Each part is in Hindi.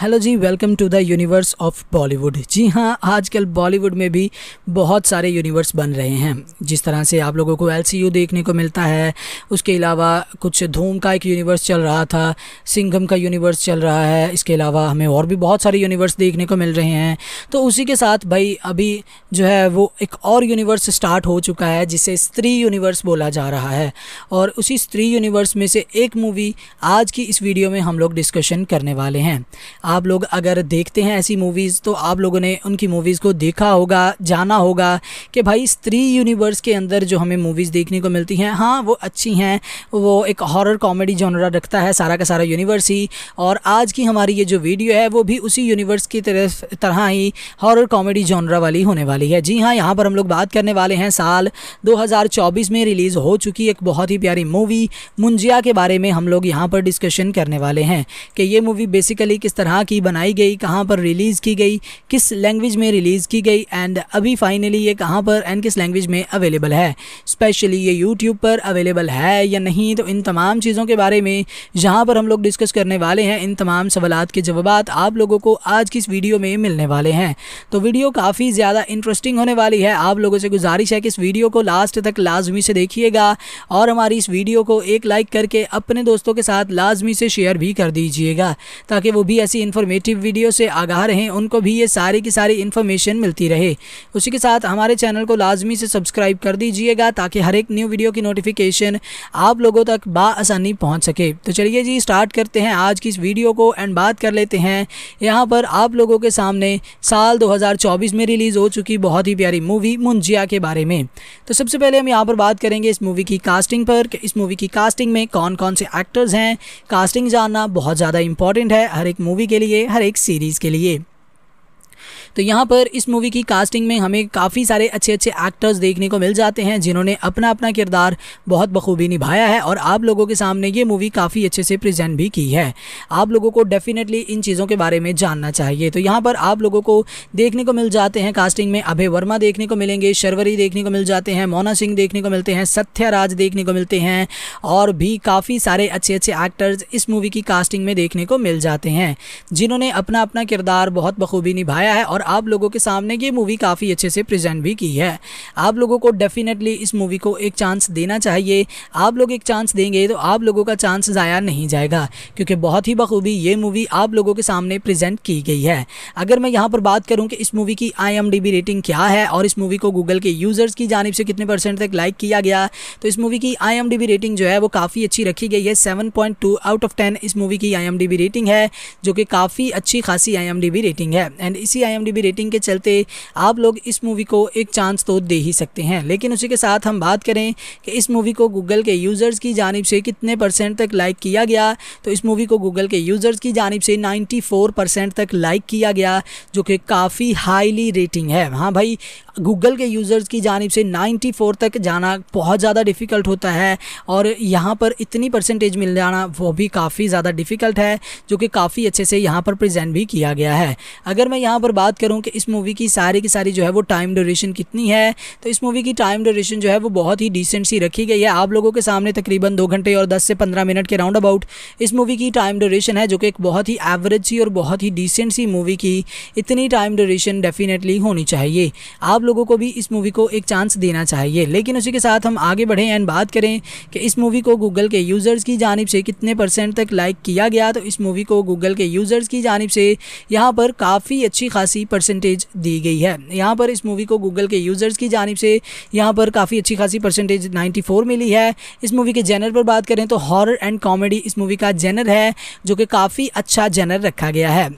हेलो जी welcome to the universe of Bollywood जी हाँ आजकल बॉलीवुड में भी बहुत सारे यूनिवर्स बन रहे हैं जिस तरह से आप लोगों को एल देखने को मिलता है उसके अलावा कुछ धूम का एक यूनिवर्स चल रहा था सिंघम का यूनिवर्स चल रहा है इसके अलावा हमें और भी बहुत सारे यूनिवर्स देखने को मिल रहे हैं तो उसी के साथ भाई अभी जो है वो एक और यूनिवर्स स्टार्ट हो चुका है जिसे स्त्री यूनिवर्स बोला जा रहा है और उसी स्त्री यूनिवर्स में से एक मूवी आज की इस वीडियो में हम लोग डिस्कशन करने वाले हैं आप लोग अगर देखते हैं ऐसी मूवीज़ तो आप लोगों ने उनकी मूवीज़ को देखा होगा जाना होगा कि भाई स्त्री यूनिवर्स के अंदर जो हमें मूवीज़ देखने को मिलती हैं हाँ वो अच्छी हैं वो एक हॉरर कॉमेडी जॉनरा रखता है सारा का सारा यूनिवर्स ही और आज की हमारी ये जो वीडियो है वो भी उसी यूनिवर्स की तरफ तरह ही हॉरर कॉमेडी जॉनरा वाली होने वाली है जी हाँ यहाँ पर हम लोग बात करने वाले हैं साल 2024 में रिलीज़ हो चुकी एक बहुत ही प्यारी मूवी मुंजिया के बारे में हम लोग यहाँ पर डिस्कशन करने वाले हैं कि ये मूवी बेसिकली किस तरह तरह की बनाई गई कहाँ पर रिलीज़ की गई किस लैंग्वेज में रिलीज़ की गई एंड अभी फाइनली ये कहाँ पर एंड किस लैंग्वेज में अवेलेबल है स्पेशली ये यूट्यूब पर अवेलेबल है या नहीं तो इन तमाम चीज़ों के बारे में जहाँ पर हम लोग डिस्कस करने वाले हैं इन तमाम सवालत के जवाब आप लोगों को आज की इस वीडियो में मिलने वाले हैं तो वीडियो काफ़ी ज़्यादा इंटरेस्टिंग होने वाली है आप लोगों से गुजारिश है कि इस वीडियो को लास्ट तक लाजमी से देखिएगा और हमारी इस वीडियो को एक लाइक करके अपने दोस्तों के साथ लाजमी से शेयर भी कर दीजिएगा ताकि वो भी ऐसी इन्फॉर्मेटिव वीडियो से आगाह रहें उनको भी ये सारी की सारी इन्फॉर्मेशन मिलती रहे उसी के साथ हमारे चैनल को लाजमी से सब्सक्राइब कर दीजिएगा ताकि हर एक न्यू वीडियो की नोटिफिकेशन आप लोगों तक बासानी पहुँच सके तो चलिए जी स्टार्ट करते हैं आज की इस वीडियो को एंड बात कर लेते हैं यहाँ पर आप लोगों के सामने साल चौबीस में रिलीज़ हो चुकी बहुत ही प्यारी मूवी मुंजिया के बारे में तो सबसे पहले हम यहाँ पर बात करेंगे इस मूवी की कास्टिंग पर इस मूवी की कास्टिंग में कौन कौन से एक्टर्स हैं कास्टिंग जानना बहुत ज़्यादा इंपॉर्टेंट है हर एक मूवी के लिए हर एक सीरीज़ के लिए तो यहाँ पर इस मूवी की कास्टिंग में हमें काफ़ी सारे अच्छे अच्छे एक्टर्स देखने को मिल जाते हैं जिन्होंने अपना अपना किरदार बहुत बखूबी निभाया है और आप लोगों के सामने ये मूवी काफ़ी अच्छे से प्रजेंट भी की है आप लोगों को डेफिनेटली इन चीज़ों के बारे में जानना चाहिए तो यहाँ पर आप लोगों को देखने को मिल जाते हैं कास्टिंग में अभय वर्मा देखने को मिलेंगे शर्वरी देखने को मिल जाते हैं मोना सिंह देखने को मिलते हैं सत्याराज देखने को मिलते हैं और भी काफ़ी सारे अच्छे अच्छे एक्टर्स इस मूवी की कास्टिंग में देखने को मिल जाते हैं जिन्होंने अपना अपना किरदार बहुत बखूबी निभाया है और और आप लोगों के सामने ये मूवी काफ़ी अच्छे से प्रेजेंट भी की है आप लोगों को डेफिनेटली इस मूवी को एक चांस देना चाहिए आप लोग एक चांस देंगे तो आप लोगों का चांस ज़ाया नहीं जाएगा क्योंकि बहुत ही बखूबी ये मूवी आप लोगों के सामने प्रेजेंट की गई है अगर मैं यहाँ पर बात करूँ कि इस मूवी की आई रेटिंग क्या है और इस मूवी को गूगल के यूज़र्स की जानब से कितने परसेंट तक लाइक किया गया तो इस मूवी की आई रेटिंग जो है वो काफ़ी अच्छी रखी गई है सेवन आउट ऑफ टेन इस मूवी की आई रेटिंग है जो कि काफ़ी अच्छी खासी आई रेटिंग है एंड इसी आई बी रेटिंग के चलते आप लोग इस मूवी को एक चांस तो दे ही सकते हैं लेकिन उसी के साथ हम बात करें कि इस मूवी को गूगल के यूज़र्स की जानब से कितने परसेंट तक लाइक किया गया तो इस मूवी को गूगल के यूज़र्स की जानब से नाइन्टी परसेंट तक लाइक किया गया जो कि काफ़ी हाईली रेटिंग है हाँ भाई गूगल के यूज़र्स की जानब से 94 तक जाना बहुत ज़्यादा डिफ़िकल्ट होता है और यहाँ पर इतनी परसेंटेज मिल जाना वो भी काफ़ी ज़्यादा डिफ़िकल्ट है जो कि काफ़ी अच्छे से यहाँ पर प्रेजेंट भी किया गया है अगर मैं यहाँ पर बात करूँ कि इस मूवी की सारी की सारी जो है वो टाइम ड्यूरेशन कितनी है तो इस मूवी की टाइम ड्यूरेशन जो है वो बहुत ही डिसेंट सी रखी गई है आप लोगों के सामने तकरीबन दो घंटे और दस से पंद्रह मिनट के राउंड अबाउट इस मूवी की टाइम ड्यूरेशन है जो कि एक बहुत ही एवरेज सी और बहुत ही डिसेंट सी मूवी की इतनी टाइम ड्यूरेशन डेफिनेटली होनी चाहिए आप लोगों को भी इस मूवी को एक चांस देना चाहिए लेकिन उसी के साथ हम आगे बढ़ें एंड बात करें कि इस मूवी को गूगल के यूज़र्स की जानब से कितने परसेंट तक लाइक किया गया तो इस मूवी को गूगल के यूज़र्स की जानब से यहाँ पर काफ़ी अच्छी खासी परसेंटेज दी गई है यहाँ पर इस मूवी को गूगल के यूज़र्स की जानब से यहाँ पर काफ़ी अच्छी खासी परसेंटेज नाइन्टी मिली है इस मूवी के जेनर पर बात करें तो हॉरर एंड कॉमेडी इस मूवी का जेनर है जो कि काफ़ी अच्छा जेनर रखा गया है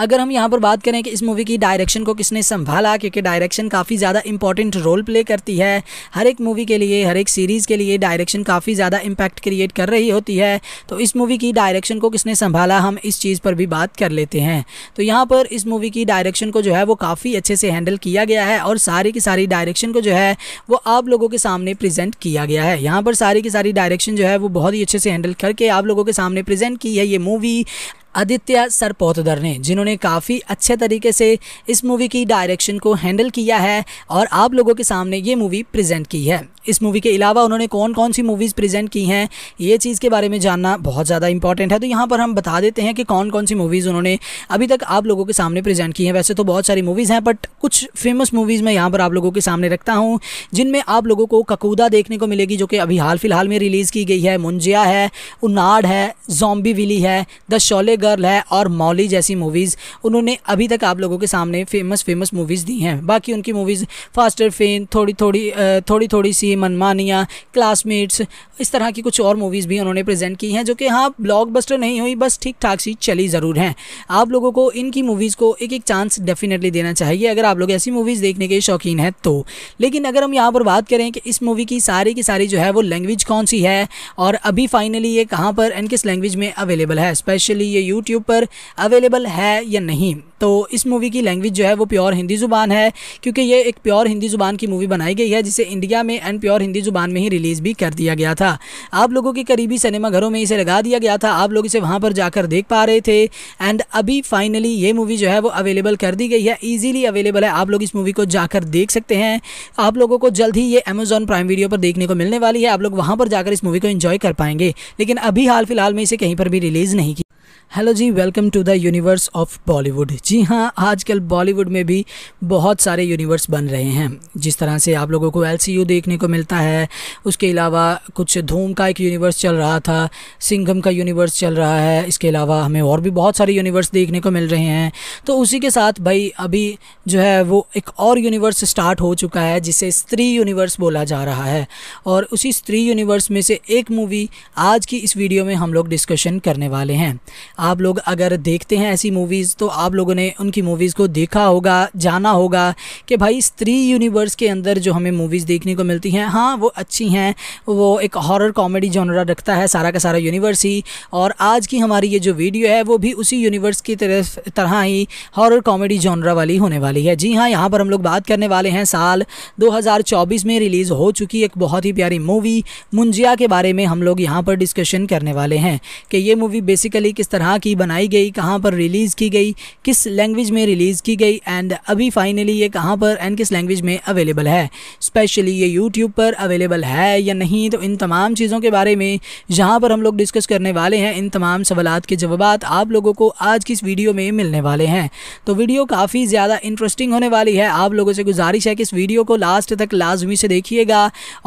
अगर हम यहाँ पर बात करें कि इस मूवी की डायरेक्शन को किसने संभाला क्योंकि डायरेक्शन काफ़ी ज़्यादा इंपॉर्टेंट रोल प्ले करती है हर एक मूवी के लिए हर एक सीरीज़ के लिए डायरेक्शन काफ़ी ज़्यादा इम्पैक्ट क्रिएट कर रही होती है तो इस मूवी की डायरेक्शन को किसने संभाला हम इस चीज़ पर भी बात कर लेते हैं तो यहाँ पर इस मूवी की डायरेक्शन को जो है वो काफ़ी अच्छे से हैंडल किया गया है और सारी की सारी डायरेक्शन को जो है वो आप लोगों के सामने प्रेजेंट किया गया है यहाँ पर सारी की सारी डायरेक्शन जो है वो बहुत ही अच्छे से हैंडल करके आप लोगों के सामने प्रेजेंट की है ये मूवी आदित्य सरपोतदर ने जिन्होंने काफ़ी अच्छे तरीके से इस मूवी की डायरेक्शन को हैंडल किया है और आप लोगों के सामने ये मूवी प्रेजेंट की है इस मूवी के अलावा उन्होंने कौन कौन सी मूवीज़ प्रेजेंट की हैं ये चीज़ के बारे में जानना बहुत ज़्यादा इंपॉर्टेंट है तो यहाँ पर हम बता देते हैं कि कौन कौन सी मूवीज़ उन्होंने अभी तक आप लोगों के सामने प्रेजेंट की हैं वैसे तो बहुत सारी मूवीज़ हैं बट कुछ फेमस मूवीज़ मैं यहाँ पर आप लोगों के सामने रखता हूँ जिनमें आप लोगों को ककूदा देखने को मिलेगी जो कि अभी हाल फिलहाल में रिलीज़ की गई है मुंजिया है उन्नाड है जॉम्बी विली है द शोले गर्ल है और मौली जैसी मूवीज़ उन्होंने अभी तक आप लोगों के सामने फेमस फेमस मूवीज़ दी हैं बाकी उनकी मूवीज़ फास्टर फेन थोड़ी थोड़ी थोड़ी थोड़ी सी ये मनमानिया क्लासमेट्स इस तरह की कुछ और मूवीज़ भी उन्होंने प्रेजेंट की हैं जो कि हाँ ब्लॉकबस्टर नहीं हुई बस ठीक ठाक सी चली ज़रूर हैं आप लोगों को इनकी मूवीज़ को एक एक चांस डेफिनेटली देना चाहिए अगर आप लोग ऐसी मूवीज़ देखने के शौकीन हैं तो लेकिन अगर हम यहाँ पर बात करें कि इस मूवी की सारी की सारी जो है वो लैंग्वेज कौन सी है और अभी फाइनली ये कहाँ पर एंड किस लैंग्वेज में अवेलेबल है स्पेशली ये यूट्यूब पर अवेलेबल है या नहीं तो इस मूवी की लैंग्वेज जो है वो प्योर हिंदी ज़ुबान है क्योंकि ये एक प्योर हिंदी ज़ुबान की मूवी बनाई गई है जिसे इंडिया में एंड प्योर हिंदी ज़ुबान में ही रिलीज़ भी कर दिया गया था आप लोगों के करीबी सिनेमाघरों में इसे लगा दिया गया था आप लोग इसे वहाँ पर जाकर देख पा रहे थे एंड अभी फाइनली ये मूवी जो है वो अवेलेबल कर दी गई है ईजिली अवेलेबल है आप लोग इस मूवी को जाकर देख सकते हैं आप लोगों को जल्द ही ये अमेजॉन प्राइम वीडियो पर देखने को मिलने वाली है आप लोग वहाँ पर जाकर इस मूवी को इन्जॉय कर पाएंगे लेकिन अभी हाल फिलहाल में इसे कहीं पर भी रिलीज़ नहीं किया हेलो जी welcome to the universe of Bollywood जी हाँ आजकल बॉलीवुड में भी बहुत सारे यूनिवर्स बन रहे हैं जिस तरह से आप लोगों को एल देखने को मिलता है उसके अलावा कुछ धूम का एक यूनिवर्स चल रहा था सिंघम का यूनिवर्स चल रहा है इसके अलावा हमें और भी बहुत सारे यूनिवर्स देखने को मिल रहे हैं तो उसी के साथ भाई अभी जो है वो एक और यूनिवर्स स्टार्ट हो चुका है जिसे स्त्री यूनिवर्स बोला जा रहा है और उसी स्त्री यूनिवर्स में से एक मूवी आज की इस वीडियो में हम लोग डिस्कशन करने वाले हैं आप लोग अगर देखते हैं ऐसी मूवीज़ तो आप लोगों ने उनकी मूवीज़ को देखा होगा जाना होगा कि भाई स्त्री यूनिवर्स के अंदर जो हमें मूवीज़ देखने को मिलती हैं हाँ वो अच्छी हैं वो एक हॉरर कॉमेडी जॉनरा रखता है सारा का सारा यूनिवर्स ही और आज की हमारी ये जो वीडियो है वो भी उसी यूनिवर्स की तरफ तरह ही हॉरर कॉमेडी जॉनरा वाली होने वाली है जी हाँ यहाँ पर हम लोग बात करने वाले हैं साल दो में रिलीज़ हो चुकी एक बहुत ही प्यारी मूवी मुंजिया के बारे में हम लोग यहाँ पर डिस्कशन करने वाले हैं कि ये मूवी बेसिकली किस तरह तरह की बनाई गई कहाँ पर रिलीज़ की गई किस लैंग्वेज में रिलीज़ की गई एंड अभी फाइनली ये कहाँ पर एंड किस लैंग्वेज में अवेलेबल है स्पेशली ये यूट्यूब पर अवेलेबल है या नहीं तो इन तमाम चीज़ों के बारे में जहाँ पर हम लोग डिस्कस करने वाले हैं इन तमाम सवाल के जवाब आप लोगों को आज की इस वीडियो में मिलने वाले हैं तो वीडियो काफ़ी ज़्यादा इंटरेस्टिंग होने वाली है आप लोगों से गुजारिश है कि इस वीडियो को लास्ट तक लाजमी से देखिएगा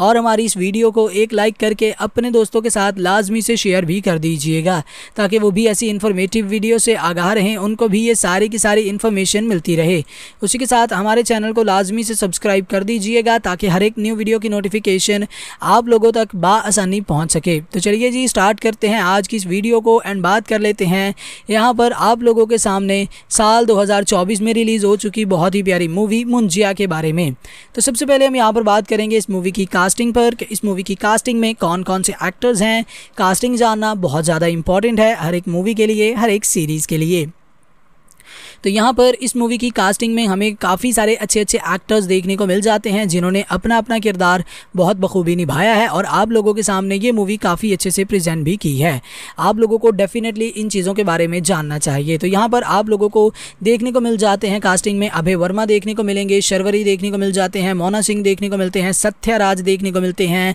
और हमारी इस वीडियो को एक लाइक करके अपने दोस्तों के साथ लाजमी से शेयर भी कर दीजिएगा ताकि वो भी ऐसी ऐसी इन्फॉर्मेटिव वीडियो से आगाह रहें उनको भी ये सारी की सारी इन्फॉर्मेशन मिलती रहे उसी के साथ हमारे चैनल को लाजमी से सब्सक्राइब कर दीजिएगा ताकि हर एक न्यू वीडियो की नोटिफिकेशन आप लोगों तक बासानी पहुँच सके तो चलिए जी स्टार्ट करते हैं आज की इस वीडियो को एंड बात कर लेते हैं यहाँ पर आप लोगों के सामने साल चौबीस में रिलीज़ हो चुकी बहुत ही प्यारी मूवी मुंजिया के बारे में तो सबसे पहले हम यहाँ पर बात करेंगे इस मूवी की कास्टिंग पर इस मूवी की कास्टिंग में कौन कौन से एक्टर्स हैं कास्टिंग जानना बहुत ज़्यादा इंपॉर्टेंट है हर एक मूवी के लिए हर एक सीरीज़ के लिए तो यहाँ पर इस मूवी की कास्टिंग में हमें काफ़ी सारे अच्छे अच्छे एक्टर्स देखने को मिल जाते हैं जिन्होंने अपना अपना किरदार बहुत बखूबी निभाया है और आप लोगों के सामने ये मूवी काफ़ी अच्छे से प्रजेंट भी की है आप लोगों को डेफिनेटली इन चीज़ों के बारे में जानना चाहिए तो यहाँ पर आप लोगों को देखने को मिल जाते हैं कास्टिंग में अभय वर्मा देखने को मिलेंगे शर्वरी देखने को मिल जाते हैं मोना सिंह देखने को मिलते हैं सत्याराज देखने को मिलते हैं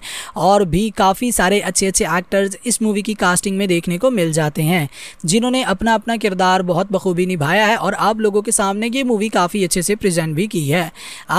और भी काफ़ी सारे अच्छे अच्छे एक्टर्स इस मूवी की कास्टिंग में देखने को मिल जाते हैं जिन्होंने अपना अपना किरदार बहुत बखूबी निभाया है और आप लोगों के सामने ये मूवी काफ़ी अच्छे से प्रेजेंट भी की है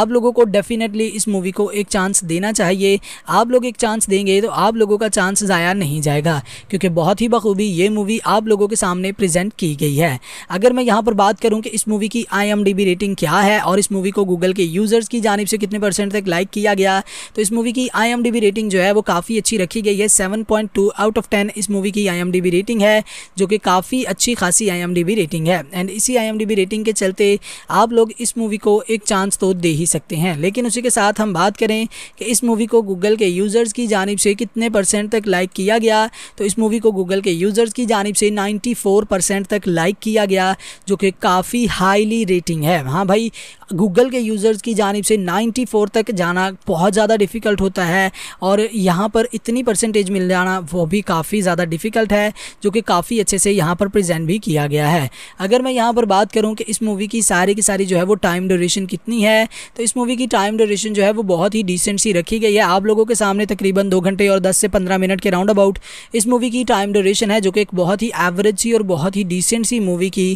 आप लोगों को डेफिनेटली इस मूवी को एक चांस देना चाहिए आप लोग एक चांस देंगे तो आप लोगों का चांस ज़ाया नहीं जाएगा क्योंकि बहुत ही बखूबी ये मूवी आप लोगों के सामने प्रेजेंट की गई है अगर मैं यहाँ पर बात करूँ कि इस मूवी की आई रेटिंग क्या है और इस मूवी को गूगल के यूज़र्स की जानब से कितने परसेंट तक लाइक किया गया तो इस मूवी की आई रेटिंग जो है वो काफ़ी अच्छी रखी गई है सेवन आउट ऑफ टेन इस मूवी की आई रेटिंग है जो कि काफ़ी अच्छी खासी आई रेटिंग है एंड इसी आई आईएमडीबी रेटिंग के चलते आप लोग इस मूवी को एक चांस तो दे ही सकते हैं लेकिन उसी के साथ हम बात करें कि इस मूवी को गूगल के यूज़र्स की जानब से कितने परसेंट तक लाइक किया गया तो इस मूवी को गूगल के यूज़र्स की जानब से नाइन्टी परसेंट तक लाइक किया गया जो कि काफ़ी हाईली रेटिंग है हाँ भाई गूगल के यूज़र्स की जानब से नाइन्टी तक जाना बहुत ज़्यादा डिफ़िकल्ट होता है और यहाँ पर इतनी परसेंटेज मिल जाना वो भी काफ़ी ज़्यादा डिफ़िकल्ट है जो कि काफ़ी अच्छे से यहाँ पर प्रेजेंट भी किया गया है अगर मैं यहाँ पर बात करूँ कि इस मूवी की सारी की सारी जो है वो टाइम ड्यूरेशन कितनी है तो इस मूवी की टाइम ड्यूरेशन जो है वो बहुत ही डिसेंट सी रखी गई है आप लोगों के सामने तकरीबन दो घंटे और दस से पंद्रह मिनट के राउंड अबाउट इस मूवी की टाइम ड्यूरेशन है जो कि एक बहुत ही एवरेज सी और बहुत ही डिसेंट सी मूवी की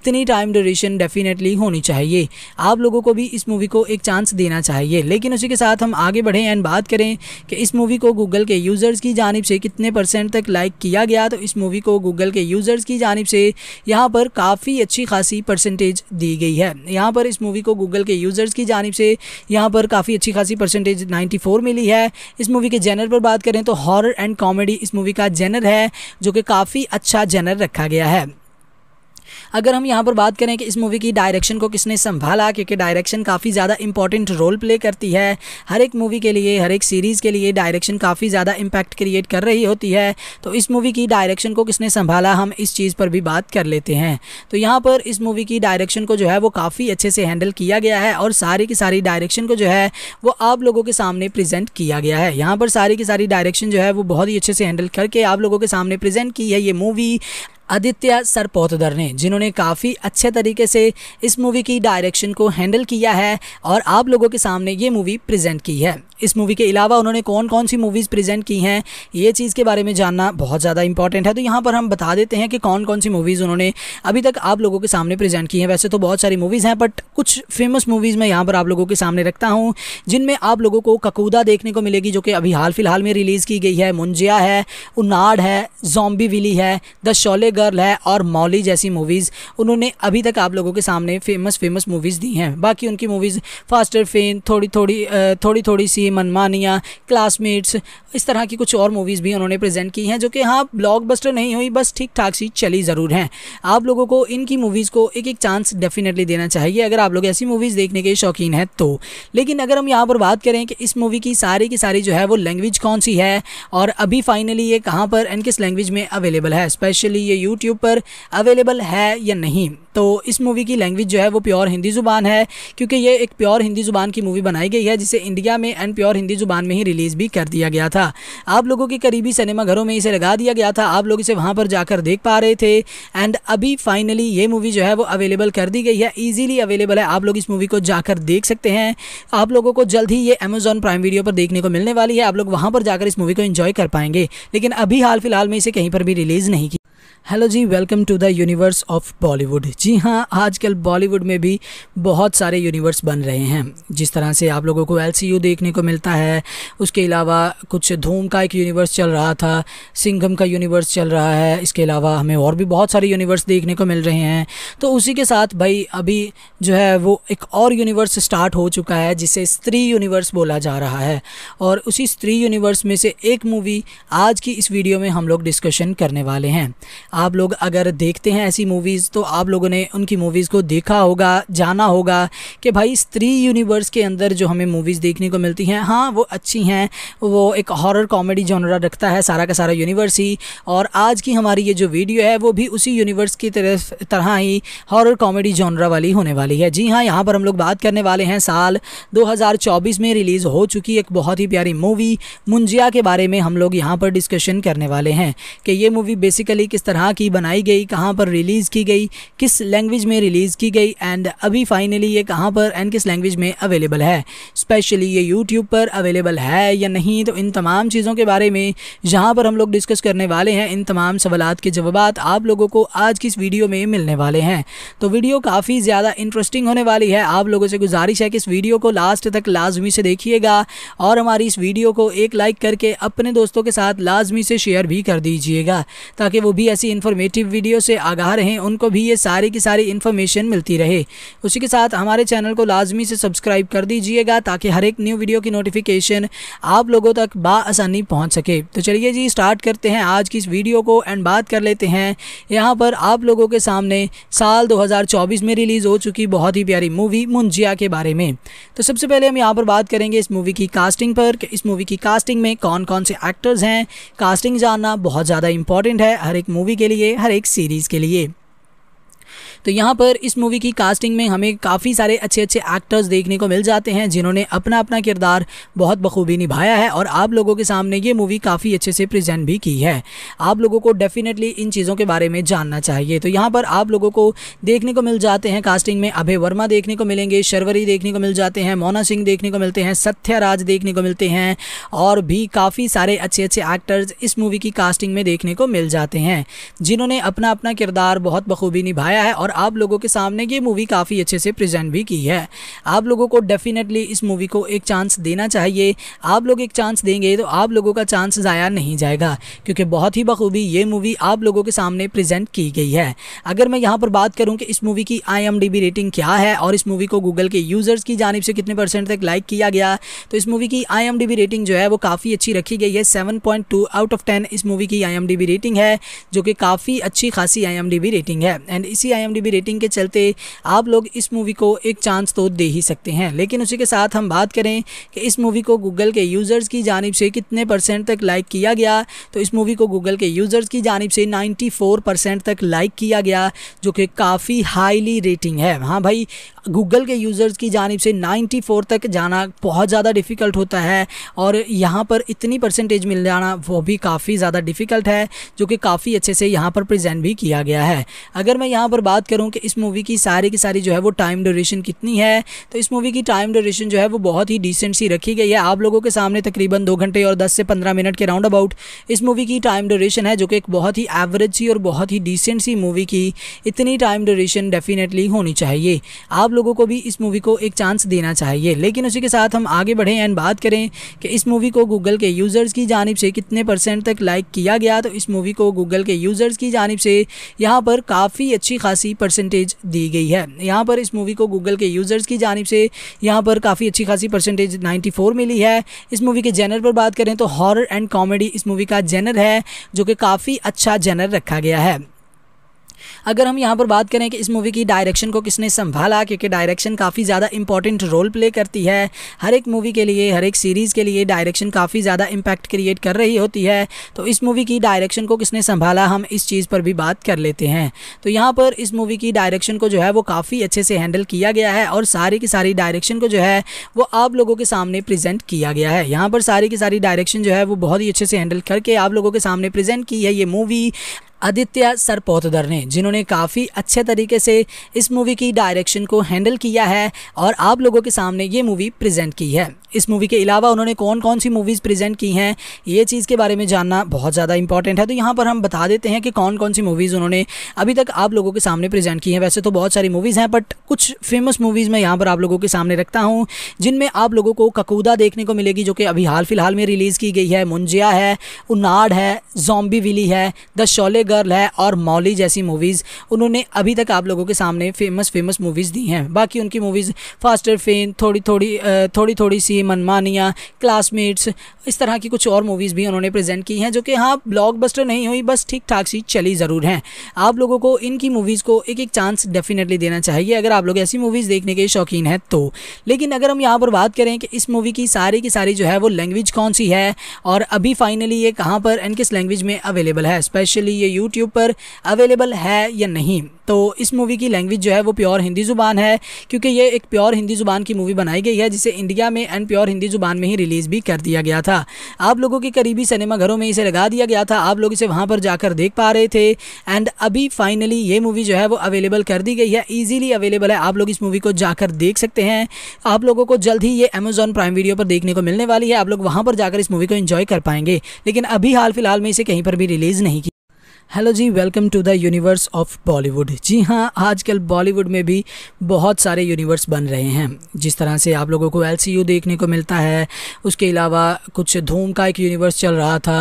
इतनी टाइम ड्यूरेशन डेफिनेटली होनी चाहिए आप लोगों को भी इस मूवी को एक चांस देना चाहिए लेकिन उसी के साथ हम आगे बढ़ें एंड बात करें कि इस मूवी को गूगल के यूज़र्स की जानब से कितने परसेंट तक लाइक किया गया तो इस मूवी को गूगल के यूज़र्स की जानब से यहाँ पर काफ़ी अच्छी खासी परसेंटेज दी गई है यहाँ पर इस मूवी को गूगल के यूज़र्स की जानब से यहाँ पर काफ़ी अच्छी खासी परसेंटेज 94 मिली है इस मूवी के जेनर पर बात करें तो हॉरर एंड कॉमेडी इस मूवी का जेनर है जो कि काफ़ी अच्छा जेनर रखा गया है अगर हम यहाँ पर बात करें कि इस मूवी की डायरेक्शन को किसने संभाला क्योंकि डायरेक्शन काफ़ी ज़्यादा इंपॉर्टेंट रोल प्ले करती है हर एक मूवी के लिए हर एक सीरीज़ के लिए डायरेक्शन काफ़ी ज़्यादा इम्पैक्ट क्रिएट कर रही होती है तो इस मूवी की डायरेक्शन को किसने संभाला हम इस चीज़ पर भी बात कर लेते हैं तो यहाँ पर इस मूवी की डायरेक्शन को जो है वो काफ़ी अच्छे से हैंडल किया गया है और सारी की सारी डायरेक्शन को जो है वो आप लोगों के सामने प्रेजेंट किया गया है यहाँ पर सारी की सारी डायरेक्शन जो है वो बहुत ही अच्छे से हैंडल करके आप लोगों के सामने प्रेजेंट की है ये मूवी आदित्य सरपोतदर ने जिन्होंने काफ़ी अच्छे तरीके से इस मूवी की डायरेक्शन को हैंडल किया है और आप लोगों के सामने ये मूवी प्रेजेंट की है इस मूवी के अलावा उन्होंने कौन कौन सी मूवीज़ प्रेजेंट की हैं ये चीज़ के बारे में जानना बहुत ज़्यादा इंपॉर्टेंट है तो यहाँ पर हम बता देते हैं कि कौन कौन सी मूवीज़ उन्होंने अभी तक आप लोगों के सामने प्रेजेंट की हैं वैसे तो बहुत सारी मूवीज़ हैं बट कुछ फेमस मूवीज़ मैं यहाँ पर आप लोगों के सामने रखता हूँ जिनमें आप लोगों को ककूदा देखने को मिलेगी जो कि अभी हाल फिलहाल में रिलीज़ की गई है मुंजिया है उन्नाड है जॉम्बी विली है द शोले गर्ल है और मौली जैसी मूवीज़ उन्होंने अभी तक आप लोगों के सामने फेमस फेमस मूवीज़ दी हैं बाकी उनकी मूवीज़ फास्टर फेन थोड़ी थोड़ी थोड़ी थोड़ी सी की मनमानिया क्लासमेट्स इस तरह की कुछ और मूवीज़ भी उन्होंने प्रेजेंट की हैं जो कि हाँ ब्लॉकबस्टर नहीं हुई बस ठीक ठाक सी चली ज़रूर हैं आप लोगों को इनकी मूवीज़ को एक एक चांस डेफिनेटली देना चाहिए अगर आप लोग ऐसी मूवीज़ देखने के शौकीन हैं तो लेकिन अगर हम यहाँ पर बात करें कि इस मूवी की सारी की सारी जो है वो लैंग्वेज कौन सी है और अभी फाइनली ये कहाँ पर एंड किस लैंग्वेज में अवेलेबल है स्पेशली ये यूट्यूब पर अवेलेबल है या नहीं तो इस मूवी की लैंग्वेज जो है वो प्योर हिंदी ज़ुबान है क्योंकि ये एक प्योर हिंदी ज़ुबान की मूवी बनाई गई है जिसे इंडिया में एंड प्योर हिंदी ज़ुबान में ही रिलीज़ भी कर दिया गया था आप लोगों के करीबी सिनेमाघरों में इसे लगा दिया गया था आप लोग इसे वहाँ पर जाकर देख पा रहे थे एंड अभी फाइनली ये मूवी जो है वो अवेलेबल कर दी गई है ईजिली अवेलेबल है आप लोग इस मूवी को जाकर देख सकते हैं आप लोगों को जल्द ही ये अमेजॉन प्राइम वीडियो पर देखने को मिलने वाली है आप लोग वहाँ पर जाकर इस मूवी को इन्जॉय कर पाएंगे लेकिन अभी हाल फिलहाल में इसे कहीं पर भी रिलीज़ नहीं की हेलो जी welcome to the universe of Bollywood जी हाँ आजकल बॉलीवुड में भी बहुत सारे यूनिवर्स बन रहे हैं जिस तरह से आप लोगों को एल देखने को मिलता है उसके अलावा कुछ धूम का एक यूनिवर्स चल रहा था सिंघम का यूनिवर्स चल रहा है इसके अलावा हमें और भी बहुत सारे यूनिवर्स देखने को मिल रहे हैं तो उसी के साथ भाई अभी जो है वो एक और यूनिवर्स स्टार्ट हो चुका है जिसे स्त्री यूनिवर्स बोला जा रहा है और उसी स्त्री यूनिवर्स में से एक मूवी आज की इस वीडियो में हम लोग डिस्कशन करने वाले हैं आप लोग अगर देखते हैं ऐसी मूवीज़ तो आप लोगों ने उनकी मूवीज़ को देखा होगा जाना होगा कि भाई स्त्री यूनिवर्स के अंदर जो हमें मूवीज़ देखने को मिलती हैं हाँ वो अच्छी हैं वो एक हॉरर कॉमेडी जॉनरा रखता है सारा का सारा यूनिवर्स ही और आज की हमारी ये जो वीडियो है वो भी उसी यूनिवर्स की तरफ तरह ही हॉरर कॉमेडी जॉनरा वाली होने वाली है जी हाँ यहाँ पर हम लोग बात करने वाले हैं साल दो में रिलीज़ हो चुकी एक बहुत ही प्यारी मूवी मुंजिया के बारे में हम लोग यहाँ पर डिस्कशन करने वाले हैं कि ये मूवी बेसिकली किस तरह कहाँ की बनाई गई कहाँ पर रिलीज़ की गई किस लैंग्वेज में रिलीज़ की गई एंड अभी फाइनली ये कहाँ पर एंड किस लैंग्वेज में अवेलेबल है स्पेशली ये यूट्यूब पर अवेलेबल है या नहीं तो इन तमाम चीज़ों के बारे में जहाँ पर हम लोग डिस्कस करने वाले हैं इन तमाम सवालत के जवाब आप लोगों को आज की इस वीडियो में मिलने वाले हैं तो वीडियो काफ़ी ज़्यादा इंटरेस्टिंग होने वाली है आप लोगों से गुजारिश है कि इस वीडियो को लास्ट तक लाजमी से देखिएगा और हमारी इस वीडियो को एक लाइक करके अपने दोस्तों के साथ लाजमी से शेयर भी कर दीजिएगा ताकि वो भी ऐसी इन्फॉर्मेटिव वीडियो से आगाह रहें उनको भी ये सारी की सारी इन्फॉर्मेशन मिलती रहे उसी के साथ हमारे चैनल को लाजमी से सब्सक्राइब कर दीजिएगा ताकि हर एक न्यू वीडियो की नोटिफिकेशन आप लोगों तक बासानी पहुँच सके तो चलिए जी स्टार्ट करते हैं आज की इस वीडियो को एंड बात कर लेते हैं यहाँ पर आप लोगों के सामने साल चौबीस में रिलीज़ हो चुकी बहुत ही प्यारी मूवी मुंजिया के बारे में तो सबसे पहले हम यहाँ पर बात करेंगे इस मूवी की कास्टिंग पर इस मूवी की कास्टिंग में कौन कौन से एक्टर्स हैं कास्टिंग जानना बहुत ज़्यादा इंपॉर्टेंट है हर एक मूवी के लिए हर एक सीरीज़ के लिए तो यहाँ पर इस मूवी की कास्टिंग में हमें काफ़ी सारे अच्छे अच्छे एक्टर्स देखने को मिल जाते हैं जिन्होंने अपना अपना किरदार बहुत बखूबी निभाया है और आप लोगों के सामने ये मूवी काफ़ी अच्छे से प्रजेंट भी की है आप लोगों को डेफिनेटली इन चीज़ों के बारे में जानना चाहिए तो यहाँ पर आप लोगों को देखने को मिल जाते हैं कास्टिंग में अभय वर्मा देखने को मिलेंगे शर्वरी देखने को मिल जाते हैं मोना सिंह देखने को मिलते हैं सत्याराज देखने को मिलते हैं और भी काफ़ी सारे अच्छे अच्छे एक्टर्स इस मूवी की कास्टिंग में देखने को मिल जाते हैं जिन्होंने अपना अपना किरदार बहुत बखूबी निभाया है और आप लोगों के सामने ये मूवी काफ़ी अच्छे से प्रेजेंट भी की है आप लोगों को डेफिनेटली इस मूवी को एक चांस देना चाहिए आप लोग एक चांस देंगे तो आप लोगों का चांस ज़ाया नहीं जाएगा क्योंकि बहुत ही बखूबी ये मूवी आप लोगों के सामने प्रेजेंट की गई है अगर मैं यहाँ पर बात करूँ कि इस मूवी की आई रेटिंग क्या है और इस मूवी को गूगल के यूज़र्स की जानब से कितने परसेंट तक लाइक किया गया तो इस मूवी की आई रेटिंग जो है वो काफ़ी अच्छी रखी गई है सेवन आउट ऑफ टेन इस मूवी की आई रेटिंग है जो कि काफ़ी अच्छी खासी आई रेटिंग है एंड इसी आई आई रेटिंग के चलते आप लोग इस मूवी को एक चांस तो दे ही सकते हैं लेकिन उसी के साथ हम बात करें कि इस मूवी को गूगल के यूज़र्स की जानब से कितने परसेंट तक लाइक किया गया तो इस मूवी को गूगल के यूज़र्स की जानब से नाइन्टी परसेंट तक लाइक किया गया जो कि काफ़ी हाईली रेटिंग है हाँ भाई गूगल के यूज़र्स की जानब से 94 तक जाना बहुत ज़्यादा डिफ़िकल्ट होता है और यहाँ पर इतनी परसेंटेज मिल जाना वो भी काफ़ी ज़्यादा डिफ़िकल्ट है जो कि काफ़ी अच्छे से यहाँ पर प्रेजेंट भी किया गया है अगर मैं यहाँ पर बात बात करूँ कि इस मूवी की सारी की सारी जो है वो टाइम ड्यूरेशन कितनी है तो इस मूवी की टाइम ड्यूरेशन जो है वो बहुत ही डिसेंट सी रखी गई है आप लोगों के सामने तकरीबन दो घंटे और दस से पंद्रह मिनट के राउंड अबाउट इस मूवी की टाइम ड्यूरेशन है जो कि एक बहुत ही एवरेज सी और बहुत ही डिसेंट सी मूवी की इतनी टाइम ड्यूरेशन डेफिनेटली होनी चाहिए आप लोगों को भी इस मूवी को एक चांस देना चाहिए लेकिन उसी के साथ हम आगे बढ़ें एंड बात करें कि इस मूवी को गूगल के यूज़र्स की जानब से कितने परसेंट तक लाइक किया गया तो इस मूवी को गूगल के यूज़र्स की जानब से यहाँ पर काफ़ी अच्छी खासी परसेंटेज दी गई है यहाँ पर इस मूवी को गूगल के यूज़र्स की जानब से यहाँ पर काफ़ी अच्छी खासी परसेंटेज फोर मिली है इस मूवी के जेनर पर बात करें तो हॉर एंड कॉमेडी इस मूवी का जेनर है जो कि काफ़ी अच्छा जेनर रखा गया है अगर हम यहाँ पर बात करें कि इस मूवी की डायरेक्शन को किसने संभाला क्योंकि डायरेक्शन काफ़ी ज़्यादा इंपॉर्टेंट रोल प्ले करती है हर एक मूवी के लिए हर एक सीरीज़ के लिए डायरेक्शन काफ़ी ज़्यादा इम्पैक्ट क्रिएट कर रही होती है तो इस मूवी की डायरेक्शन को किसने संभाला हम इस चीज़ पर भी बात कर लेते हैं तो यहाँ पर इस मूवी की डायरेक्शन को जो है वो काफ़ी अच्छे से हैंडल किया गया है और सारी की सारी डायरेक्शन को जो है वो आप लोगों के सामने प्रेजेंट किया गया है यहाँ पर सारी की सारी डायरेक्शन जो है वो बहुत ही अच्छे से हैंडल करके आप लोगों के सामने प्रेजेंट की है ये मूवी आदित्य सरपोतदर ने जिन्होंने काफ़ी अच्छे तरीके से इस मूवी की डायरेक्शन को हैंडल किया है और आप लोगों के सामने ये मूवी प्रेजेंट की है इस मूवी के अलावा उन्होंने कौन कौन सी मूवीज़ प्रेजेंट की हैं ये चीज़ के बारे में जानना बहुत ज़्यादा इंपॉर्टेंट है तो यहाँ पर हम बता देते हैं कि कौन कौन सी मूवीज़ उन्होंने अभी तक आप लोगों के सामने प्रेजेंट की हैं वैसे तो बहुत सारी मूवीज़ हैं बट कुछ फेमस मूवीज़ मैं यहाँ पर आप लोगों के सामने रखता हूँ जिनमें आप लोगों को ककूदा देखने को मिलेगी जो कि अभी हाल फिलहाल में रिलीज़ की गई है मुंजिया है उनाड है जॉम्बी विली है द शोले गर्ल है और मौली जैसी मूवीज़ उन्होंने अभी तक आप लोगों के सामने फेमस फेमस मूवीज़ दी हैं बाकी उनकी मूवीज़ फास्टर फेन थोड़ी थोड़ी थोड़ी थोड़ी सी मनमानिया क्लासमेट्स इस तरह की कुछ और मूवीज़ भी उन्होंने प्रेजेंट की हैं जो कि हाँ ब्लॉकबस्टर नहीं हुई बस ठीक ठाक सी चली ज़रूर हैं आप लोगों को इनकी मूवीज़ को एक एक चांस डेफिनेटली देना चाहिए अगर आप लोग ऐसी मूवीज़ देखने के शौकीन हैं तो लेकिन अगर हम यहाँ पर बात करें कि इस मूवी की सारी की सारी जो है वो लैंग्वेज कौन सी है और अभी फाइनली ये कहाँ पर एंड किस लैंग्वेज में अवेलेबल है स्पेशली ये यूट्यूब पर अवेलेबल है या नहीं तो इस मूवी की लैंग्वेज जो है वो प्योर हिंदी ज़ुबान है क्योंकि ये एक प्योर हिंदी ज़ुबान की मूवी बनाई गई है जिसे इंडिया में एंड प्योर हिंदी ज़ुबान में ही रिलीज़ भी कर दिया गया था आप लोगों के करीबी सिनेमाघरों में इसे लगा दिया गया था आप लोग इसे वहाँ पर जाकर देख पा रहे थे एंड अभी फाइनली ये मूवी जो है वो अवेलेबल कर दी गई है ईजिली अवेलेबल है आप लोग इस मूवी को जाकर देख सकते हैं आप लोगों को जल्द ही ये अमेजॉन प्राइम वीडियो पर देखने को मिलने वाली है आप लोग वहाँ पर जाकर इस मूवी को इन्जॉय कर पाएंगे लेकिन अभी हाल फिलहाल में इसे कहीं पर भी रिलीज़ नहीं किया हेलो जी welcome to the universe of Bollywood जी हाँ आजकल बॉलीवुड में भी बहुत सारे यूनिवर्स बन रहे हैं जिस तरह से आप लोगों को एल देखने को मिलता है उसके अलावा कुछ धूम का एक यूनिवर्स चल रहा था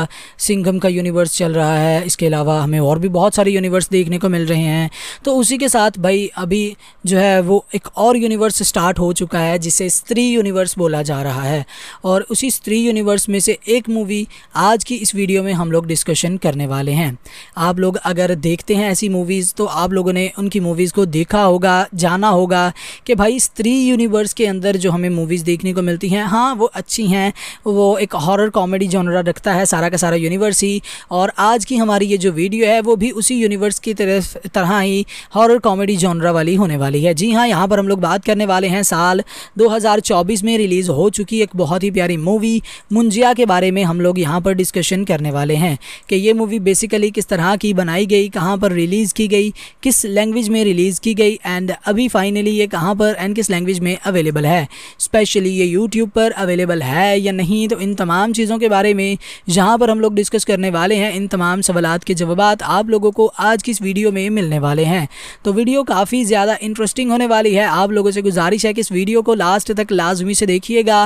सिंघम का यूनिवर्स चल रहा है इसके अलावा हमें और भी बहुत सारे यूनिवर्स देखने को मिल रहे हैं तो उसी के साथ भाई अभी जो है वो एक और यूनिवर्स स्टार्ट हो चुका है जिसे स्त्री यूनिवर्स बोला जा रहा है और उसी स्त्री यूनिवर्स में से एक मूवी आज की इस वीडियो में हम लोग डिस्कशन करने वाले हैं आप लोग अगर देखते हैं ऐसी मूवीज़ तो आप लोगों ने उनकी मूवीज़ को देखा होगा जाना होगा कि भाई स्त्री यूनिवर्स के अंदर जो हमें मूवीज़ देखने को मिलती हैं हाँ वो अच्छी हैं वो एक हॉरर कॉमेडी जॉनरा रखता है सारा का सारा यूनिवर्स ही और आज की हमारी ये जो वीडियो है वो भी उसी यूनिवर्स की तरफ तरह ही हॉरर कॉमेडी जॉनरा वाली होने वाली है जी हाँ यहाँ पर हम लोग बात करने वाले हैं साल 2024 में रिलीज़ हो चुकी एक बहुत ही प्यारी मूवी मुंजिया के बारे में हम लोग यहाँ पर डिस्कशन करने वाले हैं कि ये मूवी बेसिकली किस तरह तरह की बनाई गई कहाँ पर रिलीज़ की गई किस लैंग्वेज में रिलीज़ की गई एंड अभी फाइनली ये कहाँ पर एंड किस लैंग्वेज में अवेलेबल है स्पेशली ये यूट्यूब पर अवेलेबल है या नहीं तो इन तमाम चीज़ों के बारे में जहाँ पर हम लोग डिस्कस करने वाले हैं इन तमाम सवाल के जवाब आप लोगों को आज की इस वीडियो में मिलने वाले हैं तो वीडियो काफ़ी ज़्यादा इंटरेस्टिंग होने वाली है आप लोगों से गुजारिश है कि इस वीडियो को लास्ट तक लाजमी से देखिएगा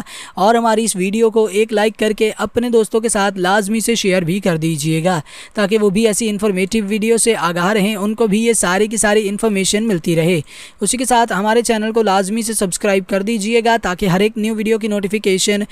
और हमारी इस वीडियो को एक लाइक करके अपने दोस्तों के साथ लाजमी से शेयर भी कर दीजिएगा ताकि वो भी ऐसी इन्फॉर्मेटिव वीडियो से आगाह रहें उनको भी ये सारी की सारी इन्फॉर्मेशन मिलती रहे उसी के साथ हमारे चैनल को लाजमी से सब्सक्राइब कर दीजिएगा ताकि हर एक न्यू वीडियो की नोटिफिकेशन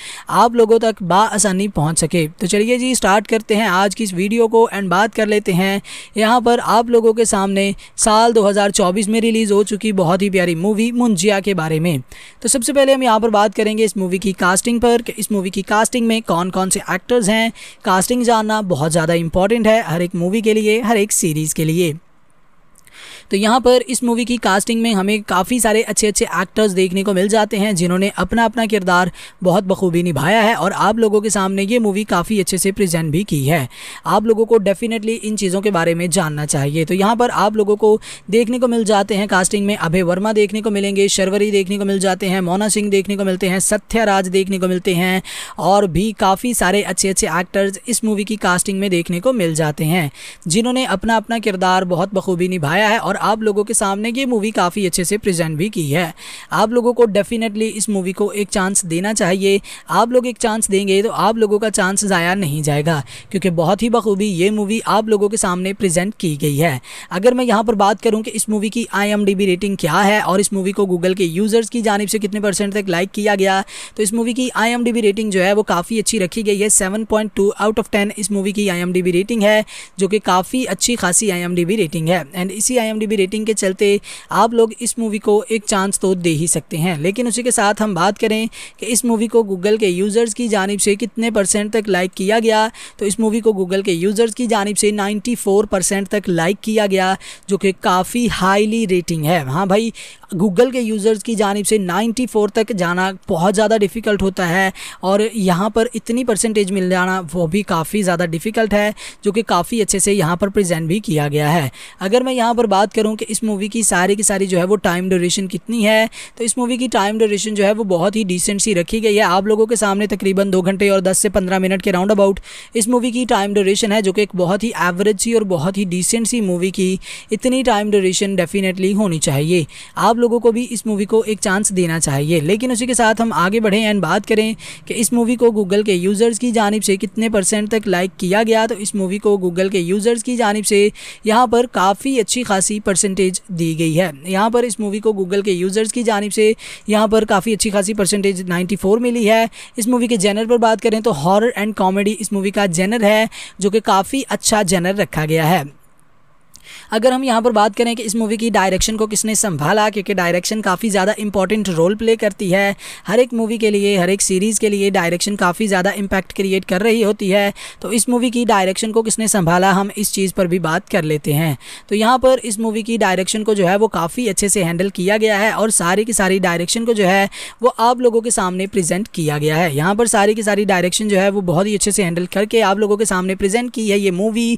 आप लोगों तक बासानी पहुँच सके तो चलिए जी स्टार्ट करते हैं आज की इस वीडियो को एंड बात कर लेते हैं यहाँ पर आप लोगों के सामने साल चौबीस में रिलीज़ हो चुकी बहुत ही प्यारी मूवी मुंजिया के बारे में तो सबसे पहले हम यहाँ पर बात करेंगे इस मूवी की कास्टिंग पर इस मूवी की कास्टिंग में कौन कौन से एक्टर्स हैं कास्टिंग जानना बहुत ज़्यादा इंपॉर्टेंट है हर एक मूवी के लिए हर एक सीरीज़ के लिए तो यहाँ पर इस मूवी की कास्टिंग में हमें काफ़ी सारे अच्छे अच्छे एक्टर्स देखने को मिल जाते हैं जिन्होंने अपना अपना किरदार बहुत बखूबी निभाया है और आप लोगों के सामने ये मूवी काफ़ी अच्छे से प्रजेंट भी की है आप लोगों को डेफिनेटली इन चीज़ों के बारे में जानना चाहिए तो यहाँ पर आप लोगों को देखने को मिल जाते हैं कास्टिंग में अभय वर्मा देखने को मिलेंगे शर्वरी देखने को मिल जाते हैं मोना सिंह देखने को मिलते हैं सत्याराज देखने को मिलते हैं और भी काफ़ी सारे अच्छे अच्छे एक्टर्स इस मूवी की कास्टिंग में देखने को मिल जाते हैं जिन्होंने अपना अपना किरदार बहुत बखूबी निभाया है और आप लोगों के सामने ये मूवी काफ़ी अच्छे से प्रेजेंट भी की है आप लोगों को डेफिनेटली इस मूवी को एक चांस देना चाहिए आप लोग एक चांस देंगे तो आप लोगों का चांस ज़ाया नहीं जाएगा क्योंकि बहुत ही बखूबी ये मूवी आप लोगों के सामने प्रेजेंट की गई है अगर मैं यहाँ पर बात करूँ कि इस मूवी की आई रेटिंग क्या है और इस मूवी को गूगल के यूज़र्स की जानब से कितने परसेंट तक लाइक किया गया तो इस मूवी की आई रेटिंग जो है वो काफ़ी अच्छी रखी गई है सेवन आउट ऑफ टेन इस मूवी की आई रेटिंग है जो कि काफ़ी अच्छी खासी आई रेटिंग है एंड इसी आई आई रेटिंग के चलते आप लोग इस मूवी को एक चांस तो दे ही सकते हैं लेकिन उसी के साथ हम बात करें कि इस मूवी को गूगल के यूज़र्स की जानब से कितने परसेंट तक लाइक किया गया तो इस मूवी को गूगल के यूज़र्स की जानब से नाइन्टी परसेंट तक लाइक किया गया जो कि काफ़ी हाईली रेटिंग है हाँ भाई गूगल के यूज़र्स की जानब से 94 तक जाना बहुत ज़्यादा डिफ़िकल्ट होता है और यहाँ पर इतनी परसेंटेज मिल जाना वो भी काफ़ी ज़्यादा डिफ़िकल्ट है जो कि काफ़ी अच्छे से यहाँ पर प्रेजेंट भी किया गया है अगर मैं यहाँ पर बात करूँ कि इस मूवी की सारी की सारी जो है वो टाइम ड्यूरेशन कितनी है तो इस मूवी की टाइम ड्यूरेशन जो है वो बहुत ही डिसेंट सी रखी गई है आप लोगों के सामने तकरीबन दो घंटे और दस से पंद्रह मिनट के राउंड अबाउट इस मूवी की टाइम ड्यूरेशन है जो कि एक बहुत ही एवरेज सी और बहुत ही डिसेंट सी मूवी की इतनी टाइम ड्यूरेशन डेफिनेटली होनी चाहिए आप आप लोगों को भी इस मूवी को एक चांस देना चाहिए लेकिन उसी के साथ हम आगे बढ़ें एंड बात करें कि इस मूवी को गूगल के यूज़र्स की जानब से कितने परसेंट तक लाइक किया गया तो इस मूवी को गूगल के यूज़र्स की जानब से यहाँ पर काफ़ी अच्छी खासी परसेंटेज दी गई है यहाँ पर इस मूवी को गूगल के यूज़र्स की जानब से यहाँ पर काफ़ी अच्छी खासी परसेंटेज नाइन्टी मिली है इस मूवी के जेनर पर बात करें तो हॉर एंड कॉमेडी इस मूवी का जेनर है जो कि काफ़ी अच्छा जेनर रखा गया है अगर हम यहाँ पर बात करें कि इस मूवी की डायरेक्शन को किसने संभाला क्योंकि डायरेक्शन काफ़ी ज़्यादा इंपॉर्टेंट रोल प्ले करती है हर एक मूवी के लिए हर एक सीरीज़ के लिए डायरेक्शन काफ़ी ज़्यादा इम्पैक्ट क्रिएट कर रही होती है तो इस मूवी की डायरेक्शन को किसने संभाला हम इस चीज़ पर भी बात कर लेते हैं तो यहाँ पर इस मूवी की डायरेक्शन को जो है वो काफ़ी अच्छे से हैंडल किया गया है और सारी की सारी डायरेक्शन को जो है वो आप लोगों के सामने प्रेजेंट किया गया है यहाँ पर सारी की सारी डायरेक्शन जो है वो बहुत ही अच्छे से हैंडल करके आप लोगों के सामने प्रेजेंट की है ये मूवी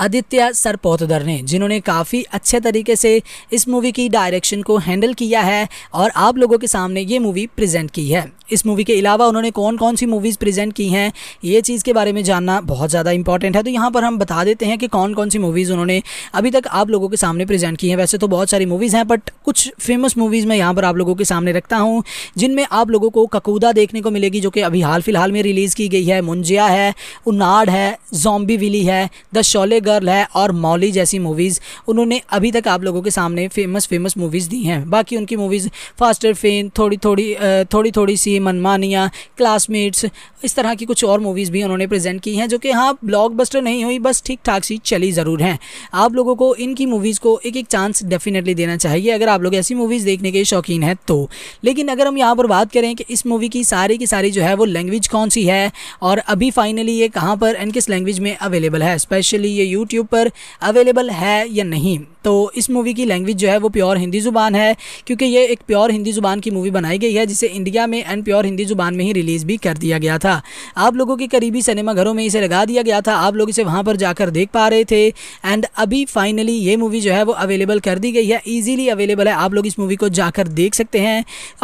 आदित्य सरपोतदर ने जिन्होंने काफ़ी अच्छे तरीके से इस मूवी की डायरेक्शन को हैंडल किया है और आप लोगों के सामने ये मूवी प्रेजेंट की है इस मूवी के अलावा उन्होंने कौन कौन सी मूवीज़ प्रेजेंट की हैं ये चीज़ के बारे में जानना बहुत ज़्यादा इंपॉर्टेंट है तो यहाँ पर हम बता देते हैं कि कौन कौन सी मूवीज़ उन्होंने अभी तक आप लोगों के सामने प्रेजेंट की हैं वैसे तो बहुत सारी मूवीज़ हैं बट कुछ फेमस मूवीज़ मैं यहाँ पर आप लोगों के सामने रखता हूँ जिनमें आप लोगों को ककूदा देखने को मिलेगी जो कि अभी हाल फिलहाल में रिलीज़ की गई है मुंजिया है उन्नाड है जॉम्बी विली है द शोले गर्ल है और मौली जैसी मूवीज़ उन्होंने अभी तक आप लोगों के सामने फेमस फेमस मूवीज़ दी हैं बाकी उनकी मूवीज़ फास्टर फेन थोड़ी थोड़ी थोड़ी थोड़ी सी मनमानिया क्लासमेट्स इस तरह की कुछ और मूवीज़ भी उन्होंने प्रेजेंट की हैं जो कि हाँ ब्लॉकबस्टर नहीं हुई बस ठीक ठाक सी चली ज़रूर हैं आप लोगों को इनकी मूवीज़ को एक एक चांस डेफिनेटली देना चाहिए अगर आप लोग ऐसी मूवीज़ देखने के शौकीन हैं तो लेकिन अगर हम यहाँ पर बात करें कि इस मूवी की सारी की सारी जो है वो लैंग्वेज कौन सी है और अभी फाइनली ये कहाँ पर एंड किस लैंग्वेज में अवेलेबल है स्पेशली ये यू यूट्यूब पर अवेलेबल है या नहीं तो इस मूवी की लैंग्वेज जो है वो प्योर हिंदी ज़ुबान है क्योंकि ये एक प्योर हिंदी ज़ुबान की मूवी बनाई गई है जिसे इंडिया में एंड प्योर हिंदी ज़ुबान में ही रिलीज़ भी कर दिया गया था आप लोगों के करीबी सिनेमाघरों में इसे लगा दिया गया था आप लोग इसे वहाँ पर जाकर देख पा रहे थे एंड अभी फाइनली ये मूवी जो है वो अवेलेबल कर दी गई है ईजिली अवेलेबल है आप लोग इस मूवी को जाकर देख सकते हैं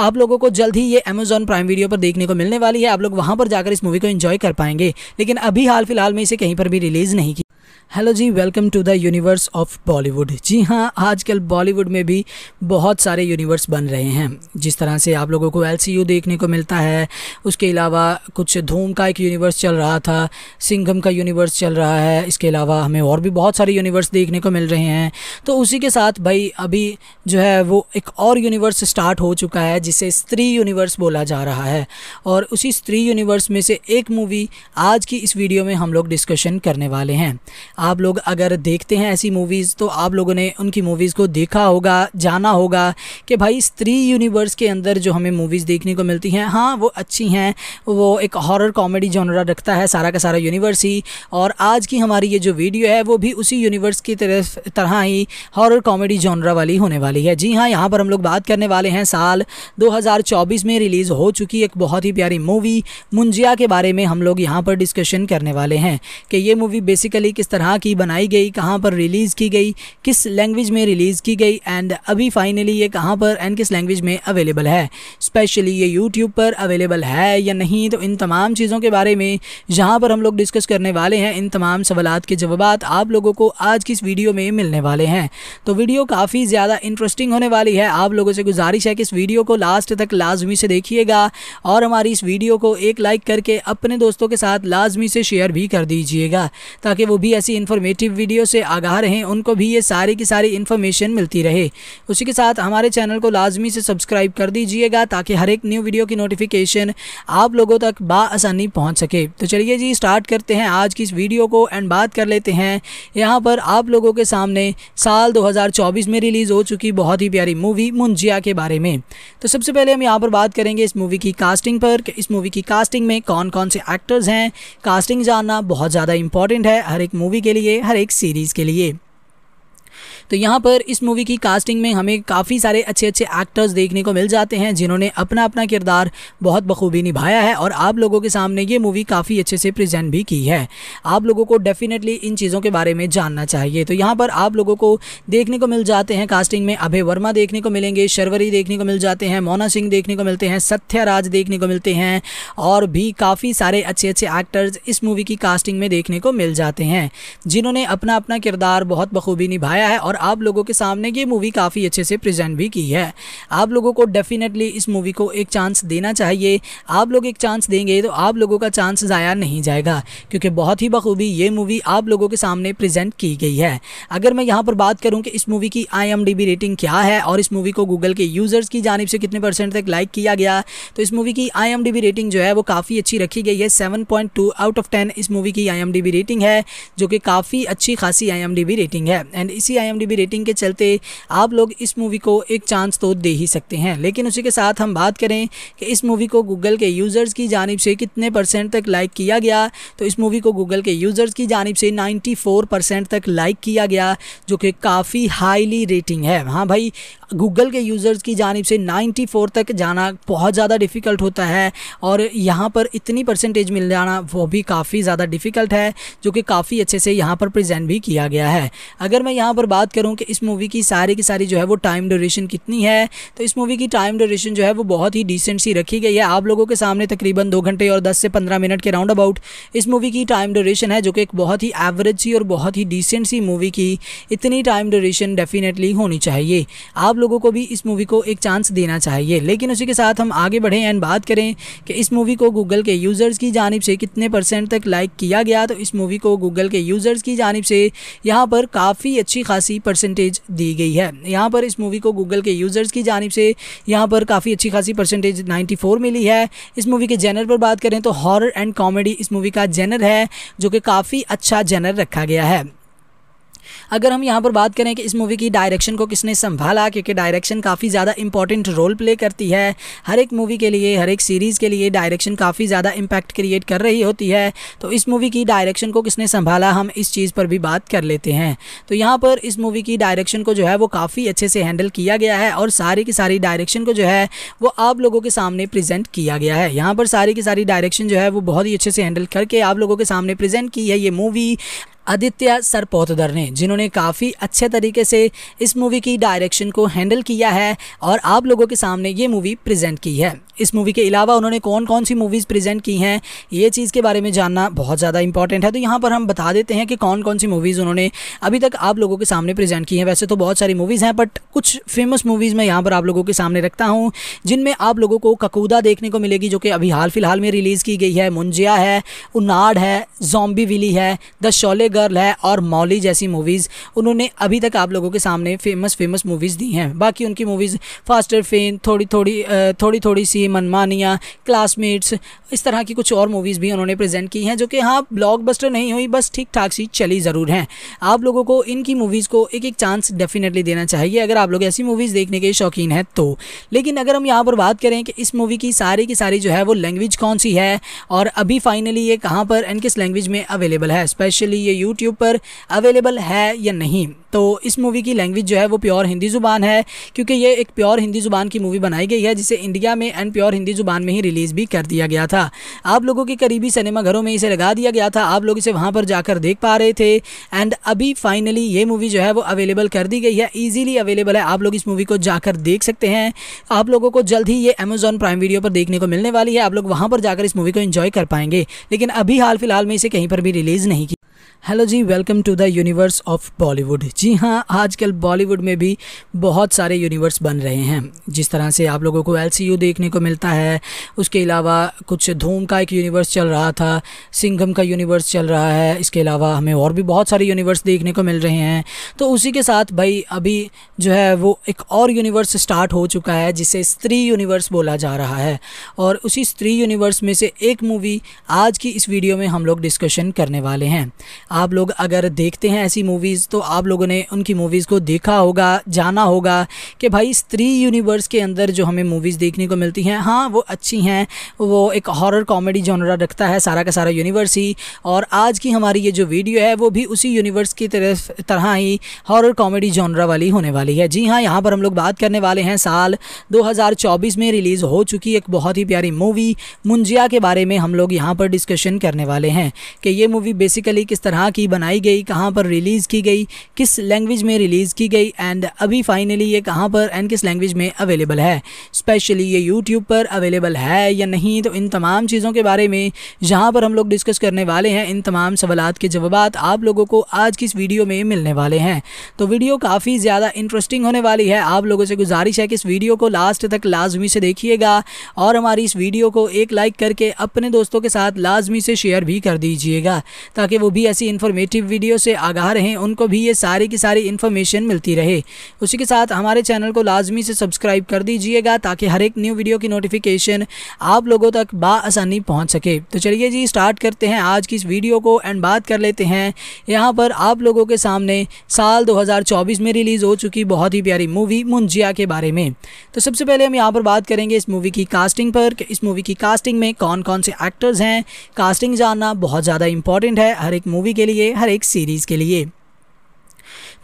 आप लोगों को जल्द ही ये अमेजॉन प्राइम वीडियो पर देखने को मिलने वाली है आप लोग वहाँ पर जाकर इस मूवी को इन्जॉय कर पाएंगे लेकिन अभी हाल फिलहाल में इसे कहीं पर भी रिलीज़ नहीं की हेलो जी welcome to the universe of Bollywood जी हाँ आजकल बॉलीवुड में भी बहुत सारे यूनिवर्स बन रहे हैं जिस तरह से आप लोगों को एल देखने को मिलता है उसके अलावा कुछ धूम का एक यूनिवर्स चल रहा था सिंघम का यूनिवर्स चल रहा है इसके अलावा हमें और भी बहुत सारे यूनिवर्स देखने को मिल रहे हैं तो उसी के साथ भाई अभी जो है वो एक और यूनिवर्स स्टार्ट हो चुका है जिसे स्त्री यूनिवर्स बोला जा रहा है और उसी स्त्री यूनिवर्स में से एक मूवी आज की इस वीडियो में हम लोग डिस्कशन करने वाले हैं आप लोग अगर देखते हैं ऐसी मूवीज़ तो आप लोगों ने उनकी मूवीज़ को देखा होगा जाना होगा कि भाई स्त्री यूनिवर्स के अंदर जो हमें मूवीज़ देखने को मिलती हैं हाँ वो अच्छी हैं वो एक हॉरर कॉमेडी जॉनरा रखता है सारा का सारा यूनिवर्स ही और आज की हमारी ये जो वीडियो है वो भी उसी यूनिवर्स की तरफ तरह ही हॉरर कॉमेडी जॉनरा वाली होने वाली है जी हाँ यहाँ पर हम लोग बात करने वाले हैं साल दो में रिलीज़ हो चुकी एक बहुत ही प्यारी मूवी मुंजिया के बारे में हम लोग यहाँ पर डिस्कशन करने वाले हैं कि ये मूवी बेसिकली किस तरह तरह की बनाई गई कहाँ पर रिलीज़ की गई किस लैंग्वेज में रिलीज़ की गई एंड अभी फाइनली ये कहाँ पर एंड किस लैंग्वेज में अवेलेबल है स्पेशली ये यूट्यूब पर अवेलेबल है या नहीं तो इन तमाम चीज़ों के बारे में जहाँ पर हम लोग डिस्कस करने वाले हैं इन तमाम सवाल के जवाब आप लोगों को आज की इस वीडियो में मिलने वाले हैं तो वीडियो काफ़ी ज़्यादा इंटरेस्टिंग होने वाली है आप लोगों से गुजारिश है कि इस वीडियो को लास्ट तक लाजमी से देखिएगा और हमारी इस वीडियो को एक लाइक करके अपने दोस्तों के साथ लाजमी से शेयर भी कर दीजिएगा ताकि वो भी ऐसी ऐसी इन्फॉर्मेटिव वीडियो से आगाह रहें उनको भी ये सारी की सारी इन्फॉर्मेशन मिलती रहे उसी के साथ हमारे चैनल को लाजमी से सब्सक्राइब कर दीजिएगा ताकि हर एक न्यू वीडियो की नोटिफिकेशन आप लोगों तक बासानी पहुँच सके तो चलिए जी स्टार्ट करते हैं आज की इस वीडियो को एंड बात कर लेते हैं यहाँ पर आप लोगों के सामने साल चौबीस में रिलीज़ हो चुकी बहुत ही प्यारी मूवी मुंजिया के बारे में तो सबसे पहले हम यहाँ पर बात करेंगे इस मूवी की कास्टिंग पर इस मूवी की कास्टिंग में कौन कौन से एक्टर्स हैं कास्टिंग जानना बहुत ज़्यादा इंपॉर्टेंट है हर एक मूवी के लिए हर एक सीरीज़ के लिए तो यहाँ पर इस मूवी की कास्टिंग में हमें काफ़ी सारे अच्छे अच्छे एक्टर्स देखने को मिल जाते हैं जिन्होंने अपना अपना किरदार बहुत बखूबी निभाया है और आप लोगों के सामने ये मूवी काफ़ी अच्छे से प्रजेंट भी की है आप लोगों को डेफिनेटली इन चीज़ों के बारे में जानना चाहिए तो यहाँ पर आप लोगों को देखने को मिल जाते हैं कास्टिंग में अभय वर्मा देखने को मिलेंगे शर्वरी देखने को मिल जाते हैं मोना सिंह देखने को मिलते हैं सत्याराज देखने को मिलते हैं और भी काफ़ी सारे अच्छे अच्छे एक्टर्स इस मूवी की कास्टिंग में देखने को मिल जाते हैं जिन्होंने अपना अपना किरदार बहुत बखूबी निभाया है और और आप लोगों के सामने ये मूवी काफ़ी अच्छे से प्रेजेंट भी की है आप लोगों को डेफिनेटली इस मूवी को एक चांस देना चाहिए आप लोग एक चांस देंगे तो आप लोगों का चांस ज़ाया नहीं जाएगा क्योंकि बहुत ही बखूबी ये मूवी आप लोगों के सामने प्रेजेंट की गई है अगर मैं यहाँ पर बात करूँ कि इस मूवी की आई रेटिंग क्या है और इस मूवी को गूगल के यूज़र्स की जानब से कितने परसेंट तक लाइक किया गया तो इस मूवी की आई रेटिंग जो है वो काफ़ी अच्छी रखी गई है सेवन आउट ऑफ टेन इस मूवी की आई रेटिंग है जो कि काफ़ी अच्छी खासी आई रेटिंग है एंड इसी आई आईएमडीबी रेटिंग के चलते आप लोग इस मूवी को एक चांस तो दे ही सकते हैं लेकिन उसी के साथ हम बात करें कि इस मूवी को गूगल के यूज़र्स की जानब से कितने परसेंट तक लाइक किया गया तो इस मूवी को गूगल के यूज़र्स की जानब से नाइन्टी परसेंट तक लाइक किया गया जो कि काफ़ी हाईली रेटिंग है हाँ भाई गूगल के यूज़र्स की जानब से नाइन्टी तक जाना बहुत ज़्यादा डिफ़िकल्ट होता है और यहाँ पर इतनी परसेंटेज मिल जाना वो भी काफ़ी ज़्यादा डिफ़िकल्ट है जो कि काफ़ी अच्छे से यहाँ पर प्रेजेंट भी किया गया है अगर मैं यहाँ पर बात करूँ कि इस मूवी की सारी की सारी जो है वो टाइम ड्यूरेशन कितनी है तो इस मूवी की टाइम ड्यूरेशन जो है वो बहुत ही डिसेंट सी रखी गई है आप लोगों के सामने तकरीबन दो घंटे और दस से पंद्रह मिनट के राउंड अबाउट इस मूवी की टाइम ड्यूरेशन है जो कि एक बहुत ही एवरेज सी और बहुत ही डिसेंट सी मूवी की इतनी टाइम ड्यूरेशन डेफिनेटली होनी चाहिए आप लोगों को भी इस मूवी को एक चांस देना चाहिए लेकिन उसी के साथ हम आगे बढ़ें एंड बात करें कि इस मूवी को गूगल के यूज़र्स की जानब से कितने परसेंट तक लाइक किया गया तो इस मूवी को गूगल के यूज़र्स की जानब से यहाँ पर काफ़ी अच्छी खासी परसेंटेज दी गई है यहाँ पर इस मूवी को गूगल के यूज़र्स की जानब से यहाँ पर काफ़ी अच्छी खासी परसेंटेज 94 मिली है इस मूवी के जेनर पर बात करें तो हॉरर एंड कॉमेडी इस मूवी का जेनर है जो कि काफ़ी अच्छा जेनर रखा गया है अगर हम यहाँ पर बात करें कि इस मूवी की डायरेक्शन को किसने संभाला क्योंकि डायरेक्शन काफ़ी ज़्यादा इंपॉर्टेंट रोल प्ले करती है हर एक मूवी के लिए हर एक सीरीज़ के लिए डायरेक्शन काफ़ी ज़्यादा इम्पैक्ट क्रिएट कर रही होती है तो इस मूवी की डायरेक्शन को किसने संभाला हम इस चीज़ पर भी बात कर लेते हैं तो यहाँ पर इस मूवी की डायरेक्शन को जो है वो काफ़ी अच्छे से हैंडल किया गया है और सारी की सारी डायरेक्शन को जो है वो आप लोगों के सामने प्रेजेंट किया गया है यहाँ पर सारी की सारी डायरेक्शन जो है वो बहुत ही अच्छे से हैंडल करके आप लोगों के सामने प्रेजेंट की है ये मूवी आदित्य सरपोतदर ने जिन्होंने काफ़ी अच्छे तरीके से इस मूवी की डायरेक्शन को हैंडल किया है और आप लोगों के सामने ये मूवी प्रेजेंट की है इस मूवी के अलावा उन्होंने कौन कौन सी मूवीज़ प्रेजेंट की हैं ये चीज़ के बारे में जानना बहुत ज़्यादा इंपॉर्टेंट है तो यहाँ पर हम बता देते हैं कि कौन कौन सी मूवीज़ उन्होंने अभी तक आप लोगों के सामने प्रेजेंट की हैं वैसे तो बहुत सारी मूवीज़ हैं बट कुछ फेमस मूवीज़ मैं यहाँ पर आप लोगों के सामने रखता हूँ जिनमें आप लोगों को ककूदा देखने को मिलेगी जो कि अभी हाल फिलहाल में रिलीज़ की गई है मुंजिया है उनाड है जॉम्बी विली है द शोले गर्ल है और मौली जैसी मूवीज़ उन्होंने अभी तक आप लोगों के सामने फेमस फेमस मूवीज़ दी हैं बाकी उनकी मूवीज़ फास्टर फेन थोड़ी थोड़ी थोड़ी थोड़ी सी मनमानिया क्लासमेट्स इस तरह की कुछ और मूवीज़ भी उन्होंने प्रेजेंट की हैं जो कि हाँ ब्लॉकबस्टर नहीं हुई बस ठीक ठाक सी चली ज़रूर हैं आप लोगों को इनकी मूवीज़ को एक एक चांस डेफिनेटली देना चाहिए अगर आप लोग ऐसी मूवीज़ देखने के शौकीन हैं तो लेकिन अगर हम यहाँ पर बात करें कि इस मूवी की सारी की सारी जो है वो लैंग्वेज कौन सी है और अभी फाइनली ये कहाँ पर एंड किस लैंग्वेज में अवेलेबल है स्पेशली ये यूट्यूब पर अवेलेबल है या नहीं तो इस मूवी की लैंग्वेज जो है वो प्योर हिंदी ज़ुबान है क्योंकि ये एक प्योर हिंदी ज़ुबान की मूवी बनाई गई है जिसे इंडिया में एंड प्योर हिंदी ज़ुबान में ही रिलीज़ भी कर दिया गया था आप लोगों के करीबी सिनेमाघरों में इसे लगा दिया गया था आप लोग इसे वहाँ पर जाकर देख पा रहे थे एंड अभी फाइनली ये मूवी जो है वो अवेलेबल कर दी गई है ईजिली अवेलेबल है आप लोग इस मूवी को जाकर देख सकते हैं आप लोगों को जल्द ही ये अमेजॉन प्राइम वीडियो पर देखने को मिलने वाली है आप लोग वहाँ पर जाकर इस मूवी को इन्जॉय कर पाएंगे लेकिन अभी हाल फिलहाल में इसे कहीं पर भी रिलीज़ नहीं किया हेलो जी welcome to the universe of Bollywood जी हाँ आजकल बॉलीवुड में भी बहुत सारे यूनिवर्स बन रहे हैं जिस तरह से आप लोगों को एल देखने को मिलता है उसके अलावा कुछ धूम का एक यूनिवर्स चल रहा था सिंघम का यूनिवर्स चल रहा है इसके अलावा हमें और भी बहुत सारे यूनिवर्स देखने को मिल रहे हैं तो उसी के साथ भाई अभी जो है वो एक और यूनिवर्स स्टार्ट हो चुका है जिसे स्त्री यूनिवर्स बोला जा रहा है और उसी स्त्री यूनिवर्स में से एक मूवी आज की इस वीडियो में हम लोग डिस्कशन करने वाले हैं आप लोग अगर देखते हैं ऐसी मूवीज़ तो आप लोगों ने उनकी मूवीज़ को देखा होगा जाना होगा कि भाई स्त्री यूनिवर्स के अंदर जो हमें मूवीज़ देखने को मिलती हैं हाँ वो अच्छी हैं वो एक हॉरर कॉमेडी जॉनरा रखता है सारा का सारा यूनिवर्स ही और आज की हमारी ये जो वीडियो है वो भी उसी यूनिवर्स की तरफ तरह ही हॉरर कॉमेडी जॉनरा वाली होने वाली है जी हाँ यहाँ पर हम लोग बात करने वाले हैं साल दो में रिलीज़ हो चुकी एक बहुत ही प्यारी मूवी मुंजिया के बारे में हम लोग यहाँ पर डिस्कशन करने वाले हैं कि ये मूवी बेसिकली किस तरह कहाँ की बनाई गई कहाँ पर रिलीज़ की गई किस लैंग्वेज में रिलीज़ की गई एंड अभी फाइनली ये कहाँ पर एंड किस लैंग्वेज में अवेलेबल है स्पेशली ये यूट्यूब पर अवेलेबल है या नहीं तो इन तमाम चीज़ों के बारे में जहाँ पर हम लोग डिस्कस करने वाले हैं इन तमाम सवालत के जवाब आप लोगों को आज की इस वीडियो में मिलने वाले हैं तो वीडियो काफ़ी ज़्यादा इंटरेस्टिंग होने वाली है आप लोगों से गुजारिश है कि इस वीडियो को लास्ट तक लाजमी से देखिएगा और हमारी इस वीडियो को एक लाइक करके अपने दोस्तों के साथ लाजमी से शेयर भी कर दीजिएगा ताकि वो भी ऐसी ऐसी इन्फॉर्मेटिव वीडियो से आगाह रहें उनको भी ये सारी की सारी इन्फॉर्मेशन मिलती रहे उसी के साथ हमारे चैनल को लाजमी से सब्सक्राइब कर दीजिएगा ताकि हर एक न्यू वीडियो की नोटिफिकेशन आप लोगों तक बासानी पहुँच सके तो चलिए जी स्टार्ट करते हैं आज की इस वीडियो को एंड बात कर लेते हैं यहाँ पर आप लोगों के सामने साल चौबीस में रिलीज़ हो चुकी बहुत ही प्यारी मूवी मुंजिया के बारे में तो सबसे पहले हम यहाँ पर बात करेंगे इस मूवी की कास्टिंग पर इस मूवी की कास्टिंग में कौन कौन से एक्टर्स हैं कास्टिंग जानना बहुत ज़्यादा इंपॉर्टेंट है हर एक मूवी के लिए हर एक सीरीज़ के लिए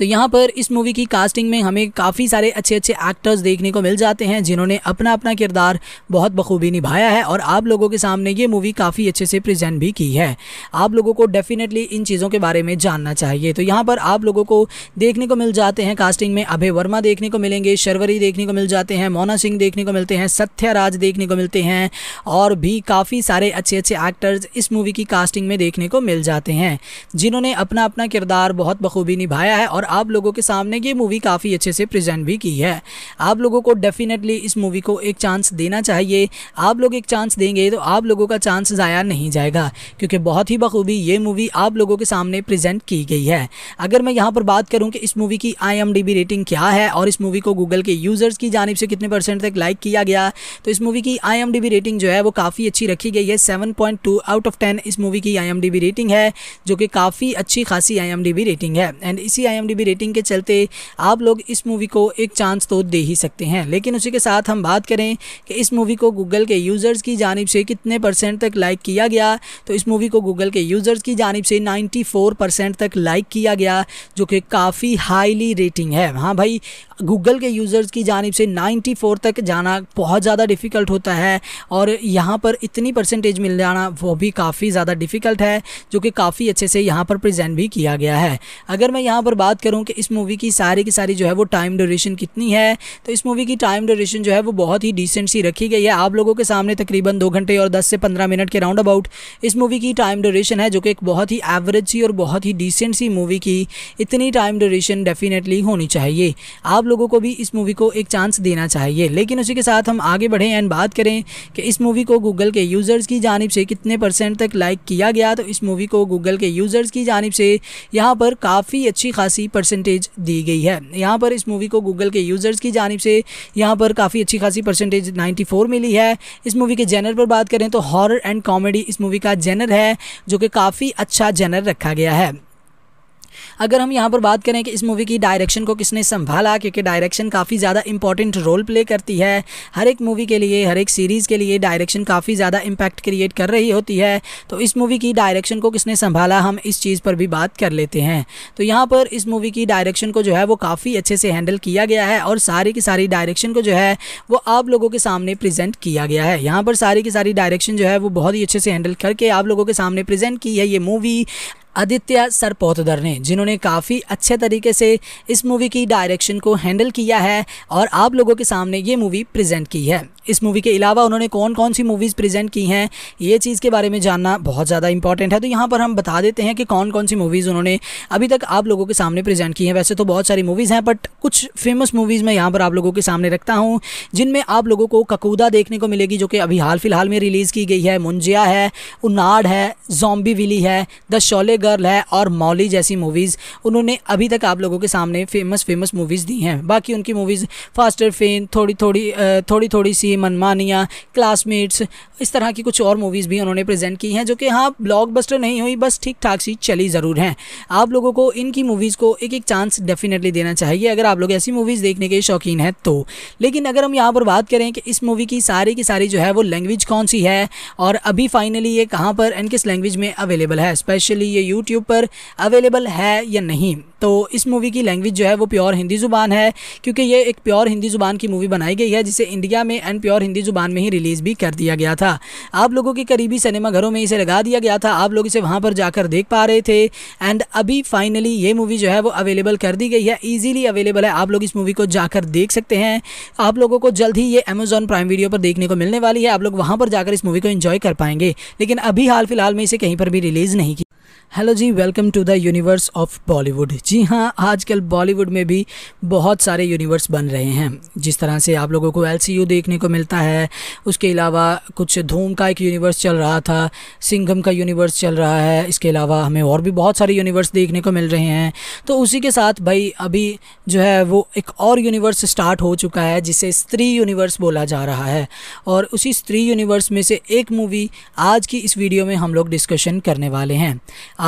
तो यहाँ पर इस मूवी की कास्टिंग में हमें काफ़ी सारे अच्छे अच्छे एक्टर्स देखने को मिल जाते हैं जिन्होंने अपना अपना किरदार बहुत बखूबी निभाया है और आप लोगों के सामने ये मूवी काफ़ी अच्छे से प्रजेंट भी की है आप लोगों को डेफिनेटली इन चीज़ों के बारे में जानना चाहिए तो यहाँ पर आप लोगों को देखने को मिल जाते हैं कास्टिंग में अभय वर्मा देखने को मिलेंगे शर्वरी देखने को मिल जाते हैं मोना सिंह देखने को मिलते हैं सत्याराज देखने को मिलते हैं और भी काफ़ी सारे अच्छे अच्छे एक्टर्स इस मूवी की कास्टिंग में देखने को मिल जाते हैं जिन्होंने अपना अपना किरदार बहुत बखूबी निभाया है और आप लोगों के सामने ये मूवी काफ़ी अच्छे से प्रेजेंट भी की है आप लोगों को डेफिनेटली इस मूवी को एक चांस देना चाहिए आप लोग एक चांस देंगे तो आप लोगों का चांस ज़ाया नहीं जाएगा क्योंकि बहुत ही बखूबी ये मूवी आप लोगों के सामने प्रेजेंट की गई है अगर मैं यहाँ पर बात करूँ कि इस मूवी की आई रेटिंग क्या है और इस मूवी को गूगल के यूज़र्स की जानब से कितने परसेंट तक लाइक किया गया तो इस मूवी की आई रेटिंग जो है वो काफ़ी अच्छी रखी गई है सेवन आउट ऑफ टेन इस मूवी की आई रेटिंग है जो कि काफ़ी अच्छी खासी आई रेटिंग है एंड इसी आई आई रेटिंग के चलते आप लोग इस मूवी को एक चांस तो दे ही सकते हैं लेकिन उसी के साथ हम बात करें कि इस मूवी को गूगल के यूज़र्स की जानब से कितने परसेंट तक लाइक किया गया तो इस मूवी को गूगल के यूज़र्स की जानब से नाइन्टी परसेंट तक लाइक किया गया जो कि काफ़ी हाईली रेटिंग है हाँ भाई गूगल के यूज़र्स की जानब से 94 तक जाना बहुत ज़्यादा डिफ़िकल्ट होता है और यहाँ पर इतनी परसेंटेज मिल जाना वो भी काफ़ी ज़्यादा डिफ़िकल्ट है जो कि काफ़ी अच्छे से यहाँ पर प्रेजेंट भी किया गया है अगर मैं यहाँ पर बात बात करूँ कि इस मूवी की सारी की सारी जो है वो टाइम ड्यूरेशन कितनी है तो इस मूवी की टाइम ड्यूरेशन जो है वो बहुत ही डिसेंट सी रखी गई है आप लोगों के सामने तकरीबन दो घंटे और दस से पंद्रह मिनट के राउंड अबाउट इस मूवी की टाइम ड्यूरेशन है जो कि एक बहुत ही एवरेज सी और बहुत ही डिसेंट सी मूवी की इतनी टाइम ड्यूरेशन डेफिनेटली होनी चाहिए आप लोगों को भी इस मूवी को एक चांस देना चाहिए लेकिन उसी के साथ हम आगे बढ़ें एंड बात करें कि इस मूवी को गूगल के यूज़र्स की जानब से कितने परसेंट तक लाइक किया गया तो इस मूवी को गूगल के यूज़र्स की जानब से यहाँ पर काफ़ी अच्छी खासी परसेंटेज दी गई है यहाँ पर इस मूवी को गूगल के यूज़र्स की जानब से यहाँ पर काफ़ी अच्छी खासी परसेंटेज नाइन्टी मिली है इस मूवी के जेनर पर बात करें तो हॉर एंड कॉमेडी इस मूवी का जेनर है जो कि काफ़ी अच्छा जेनर रखा गया है अगर हम यहाँ पर बात करें कि इस मूवी की डायरेक्शन को किसने संभाला क्योंकि डायरेक्शन काफ़ी ज़्यादा इंपॉर्टेंट रोल प्ले करती है हर एक मूवी के लिए हर एक सीरीज़ के लिए डायरेक्शन काफ़ी ज़्यादा इम्पैक्ट क्रिएट कर रही होती है तो इस मूवी की डायरेक्शन को किसने संभाला हम इस चीज़ पर भी बात कर लेते हैं तो यहाँ पर इस मूवी की डायरेक्शन को जो है वो काफ़ी अच्छे से हैंडल किया गया है और सारी की सारी डायरेक्शन को जो है वो आप लोगों के सामने प्रेजेंट किया गया है यहाँ पर सारी की सारी डायरेक्शन जो है वो बहुत ही अच्छे से हैंडल करके आप लोगों के सामने प्रेजेंट की है ये मूवी आदित्य सरपोतदर ने जिन्होंने काफ़ी अच्छे तरीके से इस मूवी की डायरेक्शन को हैंडल किया है और आप लोगों के सामने ये मूवी प्रेजेंट की है इस मूवी के अलावा उन्होंने कौन कौन सी मूवीज़ प्रेजेंट की हैं ये चीज़ के बारे में जानना बहुत ज़्यादा इंपॉर्टेंट है तो यहाँ पर हम बता देते हैं कि कौन कौन सी मूवीज़ उन्होंने अभी तक आप लोगों के सामने प्रेजेंट की हैं वैसे तो बहुत सारी मूवीज़ हैं बट कुछ फेमस मूवीज़ मैं यहाँ पर आप लोगों के सामने रखता हूँ जिनमें आप लोगों को ककूदा देखने को मिलेगी जो कि अभी हाल फिलहाल में रिलीज़ की गई है मुंजिया है उन्नाड है जॉम्बी विली है द शोले गर्ल है और मौली जैसी मूवीज़ उन्होंने अभी तक आप लोगों के सामने फेमस फेमस मूवीज़ दी हैं बाकी उनकी मूवीज़ फास्टर फेन थोड़ी थोड़ी थोड़ी थोड़ी सी की मनमानिया क्लासमेट्स इस तरह की कुछ और मूवीज़ भी उन्होंने प्रेजेंट की हैं जो कि हाँ ब्लॉकबस्टर नहीं हुई बस ठीक ठाक सी चली ज़रूर हैं आप लोगों को इनकी मूवीज़ को एक एक चांस डेफिनेटली देना चाहिए अगर आप लोग ऐसी मूवीज़ देखने के शौकीन हैं तो लेकिन अगर हम यहाँ पर बात करें कि इस मूवी की सारी की सारी जो है वो लैंग्वेज कौन सी है और अभी फाइनली ये कहाँ पर एंड किस लैंग्वेज में अवेलेबल है स्पेशली ये यूट्यूब पर अवेलेबल है या नहीं तो इस मूवी की लैंग्वेज जो है वो प्योर हिंदी ज़ुबान है क्योंकि ये एक प्योर हिंदी ज़ुबान की मूवी बनाई गई है जिसे इंडिया में एंड प्योर हिंदी ज़ुबान में ही रिलीज़ भी कर दिया गया था आप लोगों के करीबी सिनेमाघरों में इसे लगा दिया गया था आप लोग इसे वहाँ पर जाकर देख पा रहे थे एंड अभी फाइनली ये मूवी जो है वो अवेलेबल कर दी गई है ईजिली अवेलेबल है आप लोग इस मूवी को जाकर देख सकते हैं आप लोगों को जल्द ही ये अमेजॉन प्राइम वीडियो पर देखने को मिलने वाली है आप लोग वहाँ पर जाकर इस मूवी को इन्जॉय कर पाएंगे लेकिन अभी हाल फिलहाल में इसे कहीं पर भी रिलीज़ नहीं की हेलो जी welcome to the universe of Bollywood जी हाँ आजकल बॉलीवुड में भी बहुत सारे यूनिवर्स बन रहे हैं जिस तरह से आप लोगों को एल देखने को मिलता है उसके अलावा कुछ धूम का एक यूनिवर्स चल रहा था सिंघम का यूनिवर्स चल रहा है इसके अलावा हमें और भी बहुत सारे यूनिवर्स देखने को मिल रहे हैं तो उसी के साथ भाई अभी जो है वो एक और यूनिवर्स स्टार्ट हो चुका है जिसे स्त्री यूनिवर्स बोला जा रहा है और उसी स्त्री यूनिवर्स में से एक मूवी आज की इस वीडियो में हम लोग डिस्कशन करने वाले हैं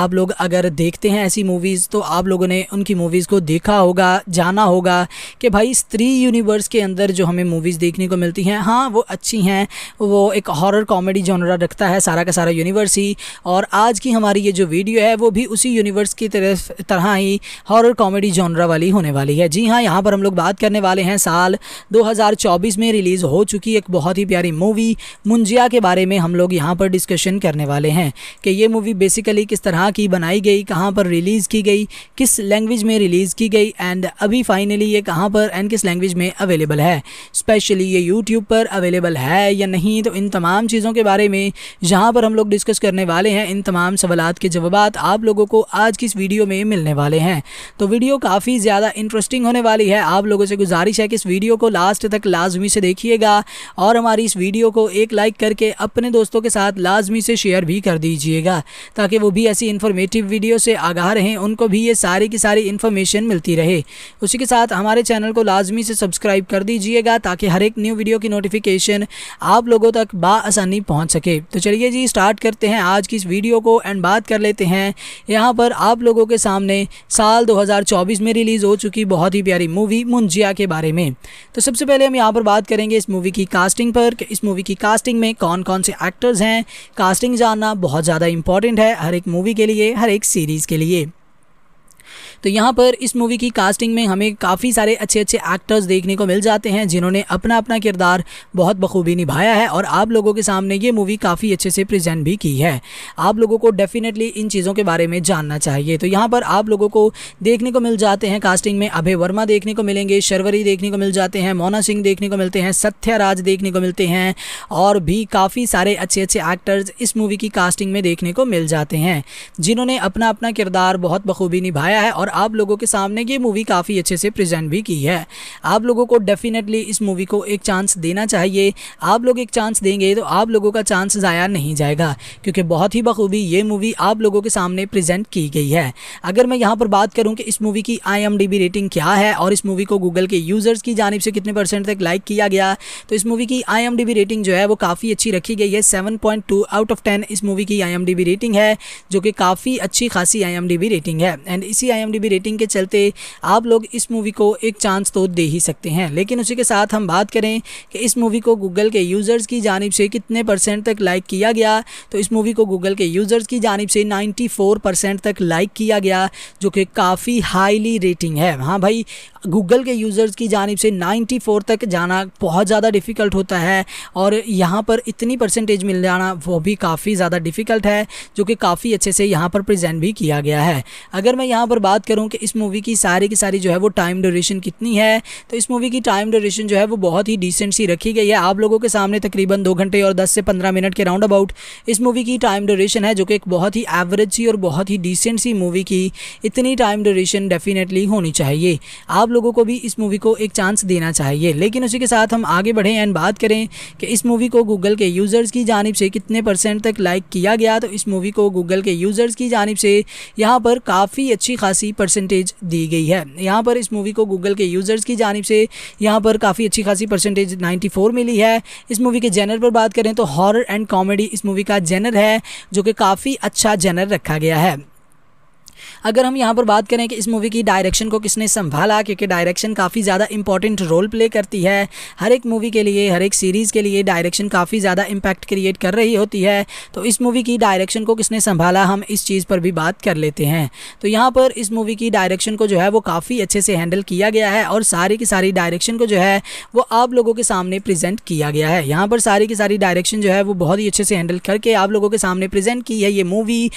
आप लोग अगर देखते हैं ऐसी मूवीज़ तो आप लोगों ने उनकी मूवीज़ को देखा होगा जाना होगा कि भाई स्त्री यूनिवर्स के अंदर जो हमें मूवीज़ देखने को मिलती हैं हाँ वो अच्छी हैं वो एक हॉरर कॉमेडी जॉनरा रखता है सारा का सारा यूनिवर्स ही और आज की हमारी ये जो वीडियो है वो भी उसी यूनिवर्स की तरफ तरह ही हॉरर कॉमेडी जॉनरा वाली होने वाली है जी हाँ यहाँ पर हम लोग बात करने वाले हैं साल दो में रिलीज़ हो चुकी एक बहुत ही प्यारी मूवी मुंजिया के बारे में हम लोग यहाँ पर डिस्कशन करने वाले हैं कि ये मूवी बेसिकली किस तरह कहाँ की बनाई गई कहाँ पर रिलीज़ की गई किस लैंग्वेज में रिलीज़ की गई एंड अभी फाइनली ये कहाँ पर एंड किस लैंग्वेज में अवेलेबल है स्पेशली ये यूट्यूब पर अवेलेबल है या नहीं तो इन तमाम चीज़ों के बारे में जहाँ पर हम लोग डिस्कस करने वाले हैं इन तमाम सवालत के जवाब आप लोगों को आज की इस वीडियो में मिलने वाले हैं तो वीडियो काफ़ी ज़्यादा इंटरेस्टिंग होने वाली है आप लोगों से गुजारिश है कि इस वीडियो को लास्ट तक लाजमी से देखिएगा और हमारी इस वीडियो को एक लाइक करके अपने दोस्तों के साथ लाजमी से शेयर भी कर दीजिएगा ताकि वो भी ऐसी इन्फॉर्मेटिव वीडियो से आगाह रहें उनको भी ये सारी की सारी इन्फॉर्मेशन मिलती रहे उसी के साथ हमारे चैनल को लाजमी से सब्सक्राइब कर दीजिएगा ताकि हर एक न्यू वीडियो की नोटिफिकेशन आप लोगों तक बासानी पहुँच सके तो चलिए जी स्टार्ट करते हैं आज की इस वीडियो को एंड बात कर लेते हैं यहाँ पर आप लोगों के सामने साल चौबीस में रिलीज़ हो चुकी बहुत ही प्यारी मूवी मुंजिया के बारे में तो सबसे पहले हम यहाँ पर बात करेंगे इस मूवी की कास्टिंग पर इस मूवी की कास्टिंग में कौन कौन से एक्टर्स हैं कास्टिंग जानना बहुत ज़्यादा इंपॉर्टेंट है हर एक मूवी के लिए हर एक सीरीज़ के लिए तो यहाँ पर इस मूवी की कास्टिंग में हमें काफ़ी सारे अच्छे अच्छे एक्टर्स देखने को मिल जाते हैं जिन्होंने अपना अपना किरदार बहुत बखूबी निभाया है और आप लोगों के सामने ये मूवी काफ़ी अच्छे से प्रजेंट भी की है आप लोगों को डेफिनेटली इन चीज़ों के बारे में जानना चाहिए तो यहाँ पर आप लोगों को देखने को मिल जाते हैं कास्टिंग में अभय वर्मा देखने को मिलेंगे शर्वरी देखने को मिल जाते हैं मोना सिंह देखने को मिलते हैं सत्याराज देखने को मिलते हैं और भी काफ़ी सारे अच्छे अच्छे एक्टर्स इस मूवी की कास्टिंग में देखने को मिल जाते हैं जिन्होंने अपना अपना किरदार बहुत बखूबी निभाया है और आप लोगों के सामने ये मूवी काफ़ी अच्छे से प्रेजेंट भी की है आप लोगों को डेफिनेटली इस मूवी को एक चांस देना चाहिए आप लोग एक चांस देंगे तो आप लोगों का चांस ज़ाया नहीं जाएगा क्योंकि बहुत ही बखूबी ये मूवी आप लोगों के सामने प्रेजेंट की गई है अगर मैं यहाँ पर बात करूँ कि इस मूवी की आई रेटिंग क्या है और इस मूवी को गूगल के यूज़र्स की जानब से कितने परसेंट तक लाइक किया गया तो इस मूवी की आई रेटिंग जो है वो काफ़ी अच्छी रखी गई है सेवन आउट ऑफ टेन इस मूवी की आई रेटिंग है जो कि काफ़ी अच्छी खासी आई रेटिंग है एंड इसी आई आई रेटिंग के चलते आप लोग इस मूवी को एक चांस तो दे ही सकते हैं लेकिन उसी के साथ हम बात करें कि इस मूवी को गूगल के यूज़र्स की जानब से कितने परसेंट तक लाइक किया गया तो इस मूवी को गूगल के यूज़र्स की जानब से नाइन्टी परसेंट तक लाइक किया गया जो कि काफ़ी हाईली रेटिंग है हाँ भाई गूगल के यूज़र्स की जानब से 94 तक जाना बहुत ज़्यादा डिफ़िकल्ट होता है और यहाँ पर इतनी परसेंटेज मिल जाना वो भी काफ़ी ज़्यादा डिफ़िकल्ट है जो कि काफ़ी अच्छे से यहाँ पर प्रेजेंट भी किया गया है अगर मैं यहाँ पर बात करूँ कि इस मूवी की सारी की सारी जो है वो टाइम ड्यूरेशन कितनी है तो इस मूवी की टाइम ड्यूरेशन जो है वो बहुत ही डिसेंट सी रखी गई है आप लोगों के सामने तकरीबन दो घंटे और दस से पंद्रह मिनट के राउंड अबाउट इस मूवी की टाइम ड्यूरेशन है जो कि एक बहुत ही एवरेज सी और बहुत ही डिसेंट सी मूवी की इतनी टाइम ड्यूरेशन डेफिनेटली होनी चाहिए आप लोगों को भी इस मूवी को एक चांस देना चाहिए लेकिन उसी के साथ हम आगे बढ़ें एंड बात करें कि इस मूवी को गूगल के यूज़र्स की जानब से कितने परसेंट तक लाइक किया गया तो इस मूवी को गूगल के यूज़र्स की जानब से यहाँ पर काफ़ी अच्छी खासी परसेंटेज दी गई है यहाँ पर इस मूवी को गूगल के यूज़र्स की जानब से यहाँ पर काफ़ी अच्छी खासी परसेंटेज नाइन्टी मिली है इस मूवी के जेनर पर बात करें तो हॉर एंड कॉमेडी इस मूवी का जेनर है जो कि काफ़ी अच्छा जेनर रखा गया है अगर हम यहाँ पर बात करें कि इस मूवी की डायरेक्शन को किसने संभाला क्योंकि डायरेक्शन काफ़ी ज़्यादा इंपॉर्टेंट रोल प्ले करती है हर एक मूवी के लिए हर एक सीरीज़ के लिए डायरेक्शन काफ़ी ज़्यादा इम्पैक्ट क्रिएट कर रही होती है तो इस मूवी की डायरेक्शन को किसने संभाला हम इस चीज़ पर भी बात कर लेते हैं तो यहाँ पर इस मूवी की डायरेक्शन को जो है वो काफ़ी अच्छे से हैंडल किया गया है और सारी की सारी डायरेक्शन को जो है वो आप लोगों के सामने प्रेजेंट किया गया है यहाँ पर सारी की सारी डायरेक्शन जो है वो बहुत ही अच्छे से हैंडल करके आप लोगों के सामने प्रेजेंट की है ये मूवी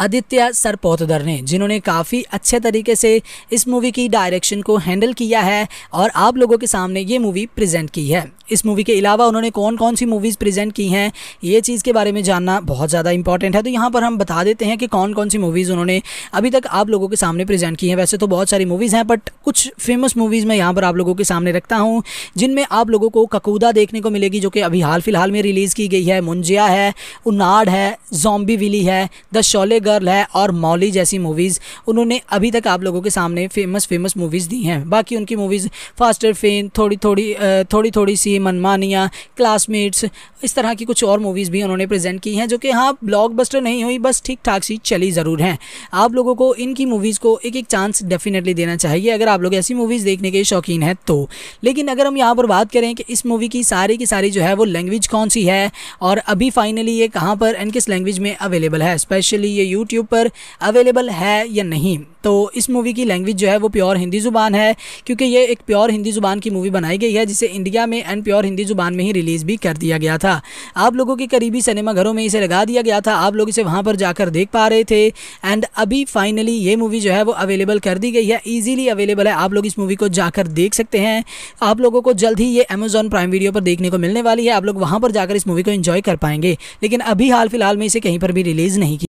आदित्य सरपोतदर ने जिन्होंने काफ़ी अच्छे तरीके से इस मूवी की डायरेक्शन को हैंडल किया है और आप लोगों के सामने ये मूवी प्रेजेंट की है इस मूवी के अलावा उन्होंने कौन कौन सी मूवीज़ प्रेजेंट की हैं ये चीज़ के बारे में जानना बहुत ज़्यादा इंपॉर्टेंट है तो यहाँ पर हम बता देते हैं कि कौन कौन सी मूवीज़ उन्होंने अभी तक आप लोगों के सामने प्रेजेंट की हैं वैसे तो बहुत सारी मूवीज़ हैं बट कुछ फेमस मूवीज़ मैं यहाँ पर आप लोगों के सामने रखता हूँ जिनमें आप लोगों को ककूदा देखने को मिलेगी जो कि अभी हाल फिलहाल में रिलीज़ की गई है मुंजिया है उन्नाड है जोम्बी विली है द शोले गर्ल है और मौली जैसी मूवीज़ उन्होंने अभी तक आप लोगों के सामने फेमस फेमस मूवीज़ दी हैं बाकी उनकी मूवीज़ फास्टर फेन थोड़ी थोड़ी थोड़ी थोड़ी सी मनमानिया क्लासमेट्स इस तरह की कुछ और मूवीज़ भी उन्होंने प्रेजेंट की हैं जो कि हाँ ब्लॉकबस्टर नहीं हुई बस ठीक ठाक सी चली ज़रूर हैं आप लोगों को इनकी मूवीज़ को एक एक चांस डेफिनेटली देना चाहिए अगर आप लोग ऐसी मूवीज़ देखने के शौकीन हैं तो लेकिन अगर हम यहाँ पर बात करें कि इस मूवी की सारी की सारी जो है वो लैंग्वेज कौन सी है और अभी फाइनली ये कहाँ पर एंड किस लैंग्वेज में अवेलेबल है स्पेशली ये यूट्यूब पर अवेलेबल है या नहीं तो इस मूवी की लैंग्वेज जो है वो प्योर हिंदी ज़ुबान है क्योंकि ये एक प्योर हिंदी ज़ुबान की मूवी बनाई गई है जिसे इंडिया में एंड प्योर हिंदी ज़ुबान में ही रिलीज़ भी कर दिया गया था आप लोगों के करीबी सिनेमाघरों में इसे लगा दिया गया था आप लोग इसे वहाँ पर जाकर देख पा रहे थे एंड अभी फाइनली ये मूवी जो है वो अवेलेबल कर दी गई है ईजिली अवेलेबल है आप लोग इस मूवी को जाकर देख सकते हैं आप लोगों को जल्द ही ये अमेजॉन प्राइम वीडियो पर देखने को मिलने वाली है आप लोग वहाँ पर जाकर इस मूवी को इन्जॉय कर पाएंगे लेकिन अभी हाल फिलहाल में इसे कहीं पर भी रिलीज़ नहीं की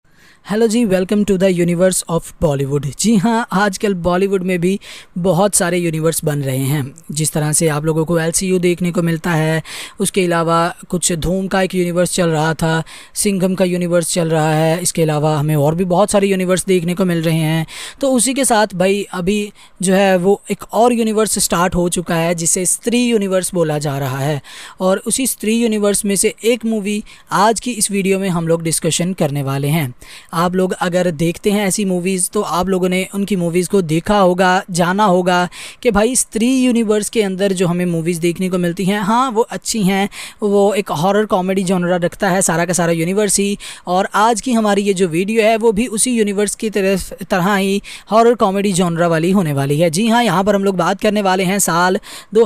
हेलो जी welcome to the universe of Bollywood जी हाँ आजकल बॉलीवुड में भी बहुत सारे यूनिवर्स बन रहे हैं जिस तरह से आप लोगों को एल देखने को मिलता है उसके अलावा कुछ धूम का एक यूनिवर्स चल रहा था सिंघम का यूनिवर्स चल रहा है इसके अलावा हमें और भी बहुत सारे यूनिवर्स देखने को मिल रहे हैं तो उसी के साथ भाई अभी जो है वो एक और यूनिवर्स स्टार्ट हो चुका है जिसे स्त्री यूनिवर्स बोला जा रहा है और उसी स्त्री यूनिवर्स में से एक मूवी आज की इस वीडियो में हम लोग डिस्कशन करने वाले हैं आप लोग अगर देखते हैं ऐसी मूवीज़ तो आप लोगों ने उनकी मूवीज़ को देखा होगा जाना होगा कि भाई स्त्री यूनिवर्स के अंदर जो हमें मूवीज़ देखने को मिलती हैं हाँ वो अच्छी हैं वो एक हॉरर कॉमेडी जॉनरा रखता है सारा का सारा यूनिवर्स ही और आज की हमारी ये जो वीडियो है वो भी उसी यूनिवर्स की तरफ तरह ही हॉरर कॉमेडी जॉनरा वाली होने वाली है जी हाँ यहाँ पर हम लोग बात करने वाले हैं साल दो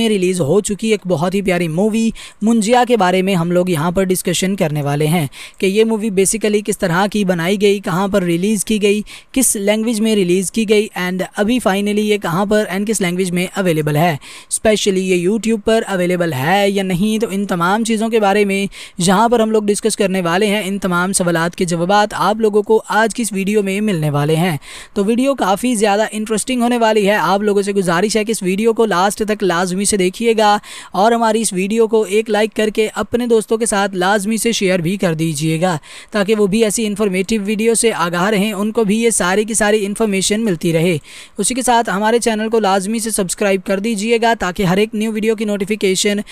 में रिलीज़ हो चुकी एक बहुत ही प्यारी मूवी मुंजिया के बारे में हम लोग यहाँ पर डिस्कशन करने वाले हैं कि ये मूवी बेसिकली किस तरह की बनाई गई कहाँ पर रिलीज़ की गई किस लैंग्वेज में रिलीज़ की गई एंड अभी फाइनली ये कहाँ पर एंड किस लैंग्वेज में अवेलेबल है स्पेशली ये यूट्यूब पर अवेलेबल है या नहीं तो इन तमाम चीज़ों के बारे में जहाँ पर हम लोग डिस्कस करने वाले हैं इन तमाम सवालत के जवाब आप लोगों को आज की इस वीडियो में मिलने वाले हैं तो वीडियो काफ़ी ज़्यादा इंटरेस्टिंग होने वाली है आप लोगों से गुजारिश है कि इस वीडियो को लास्ट तक लाजमी से देखिएगा और हमारी इस वीडियो को एक लाइक करके अपने दोस्तों के साथ लाजमी से शेयर भी कर दीजिएगा ताकि वो भी ऐसी इंफॉर्मेटिव वीडियो से आगाह रहें उनको भी ये सारी की सारी इन्फॉर्मेशन मिलती रहे उसी के साथ हमारे चैनल को लाजमी से सब्सक्राइब कर दीजिएगा ताकि हर एक न्यू वीडियो की नोटिफिकेशन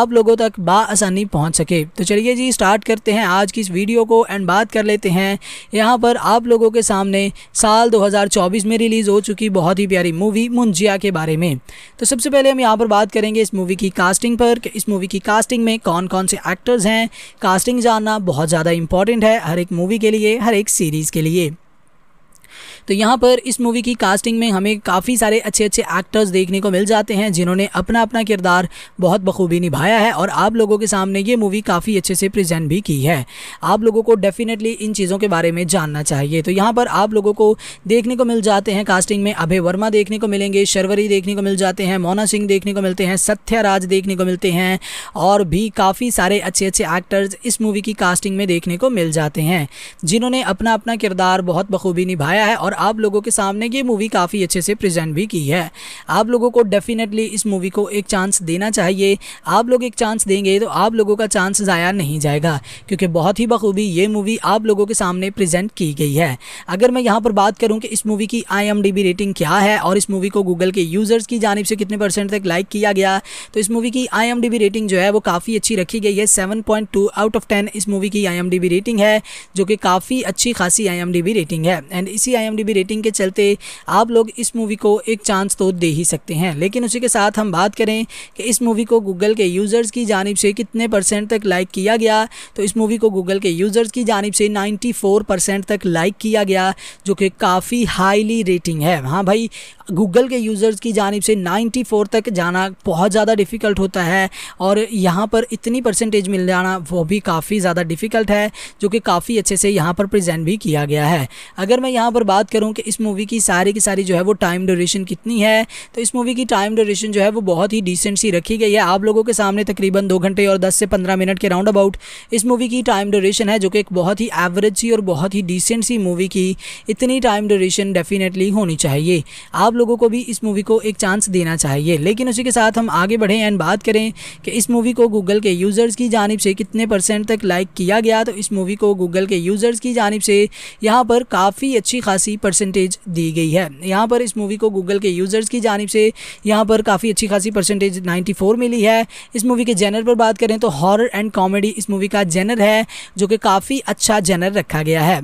आप लोगों तक बासानी पहुँच सके तो चलिए जी स्टार्ट करते हैं आज की इस वीडियो को एंड बात कर लेते हैं यहाँ पर आप लोगों के सामने साल 2024 में रिलीज़ हो चुकी बहुत ही प्यारी मूवी मुंजिया के बारे में तो सबसे पहले हम यहाँ पर बात करेंगे इस मूवी की कास्टिंग पर इस मूवी की कास्टिंग में कौन कौन से एक्टर्स हैं कास्टिंग जानना बहुत ज़्यादा इंपॉर्टेंट है हर एक मूवी के लिए हर एक सीरीज़ के लिए तो यहाँ पर इस मूवी की कास्टिंग में हमें काफ़ी सारे अच्छे अच्छे एक्टर्स देखने को मिल जाते हैं जिन्होंने अपना अपना किरदार बहुत बखूबी निभाया है और आप लोगों के सामने ये मूवी काफ़ी अच्छे से प्रजेंट भी की है आप लोगों को डेफिनेटली इन चीज़ों के बारे में जानना चाहिए तो यहाँ पर आप लोगों को देखने को मिल जाते हैं कास्टिंग में अभय वर्मा देखने को मिलेंगे शर्वरी देखने को मिल जाते हैं मोना सिंह देखने को मिलते हैं सत्याराज देखने को मिलते हैं और भी काफ़ी सारे अच्छे अच्छे एक्टर्स इस मूवी की कास्टिंग में देखने को मिल जाते हैं जिन्होंने अपना अपना किरदार बहुत बखूबी निभाया है और आप लोगों के सामने ये मूवी काफ़ी अच्छे से प्रेजेंट भी की है आप लोगों को डेफिनेटली इस मूवी को एक चांस देना चाहिए आप लोग एक चांस देंगे तो आप लोगों का चांस ज़ाया नहीं जाएगा क्योंकि बहुत ही बखूबी ये मूवी आप लोगों के सामने प्रेजेंट की गई है अगर मैं यहाँ पर बात करूँ कि इस मूवी की आई रेटिंग क्या है और इस मूवी को गूगल के यूज़र्स की जानब से कितने परसेंट तक लाइक किया गया तो इस मूवी की आई रेटिंग जो है वो काफ़ी अच्छी रखी गई है सेवन आउट ऑफ टेन इस मूवी की आई रेटिंग है जो कि काफ़ी अच्छी खासी आई रेटिंग है एंड इसी आई आई रेटिंग के चलते आप लोग इस मूवी को एक चांस तो दे ही सकते हैं लेकिन उसी के साथ हम बात करें कि इस मूवी को गूगल के यूज़र्स की जानब से कितने परसेंट तक लाइक किया गया तो इस मूवी को गूगल के यूज़र्स की जानब से नाइन्टी तक लाइक किया गया जो कि काफ़ी हाईली रेटिंग है हाँ भाई गूगल के यूज़र्स की जानब से 94 तक जाना बहुत ज़्यादा डिफ़िकल्ट होता है और यहाँ पर इतनी परसेंटेज मिल जाना वो भी काफ़ी ज़्यादा डिफ़िकल्ट है जो कि काफ़ी अच्छे से यहाँ पर प्रेजेंट भी किया गया है अगर मैं यहाँ पर बात करूँ कि इस मूवी की सारी की सारी जो है वो टाइम ड्यूरेशन कितनी है तो इस मूवी की टाइम ड्यूरेशन जो है वो बहुत ही डिसेंट सी रखी गई है आप लोगों के सामने तकरीबन दो घंटे और दस से पंद्रह मिनट के राउंड अबाउट इस मूवी की टाइम ड्यूरेशन है जो कि एक बहुत ही एवरेज सी और बहुत ही डिसेंट सी मूवी की इतनी टाइम ड्यूरेशन डेफिनेटली होनी चाहिए आप लोगों को भी इस मूवी को एक चांस देना चाहिए लेकिन उसी के साथ हम आगे बढ़ें एंड बात करें कि इस मूवी को गूगल के यूज़र्स की जानब से कितने परसेंट तक लाइक किया गया तो इस मूवी को गूगल के यूज़र्स की जानब से यहाँ पर काफ़ी अच्छी खासी परसेंटेज दी गई है यहाँ पर इस मूवी को गूगल के यूज़र्स की जानब से यहाँ पर काफ़ी अच्छी खासी परसेंटेज नाइन्टी मिली है इस मूवी के जेनर पर बात करें तो हॉर एंड कॉमेडी इस मूवी का जेनर है जो कि काफ़ी अच्छा जेनर रखा गया है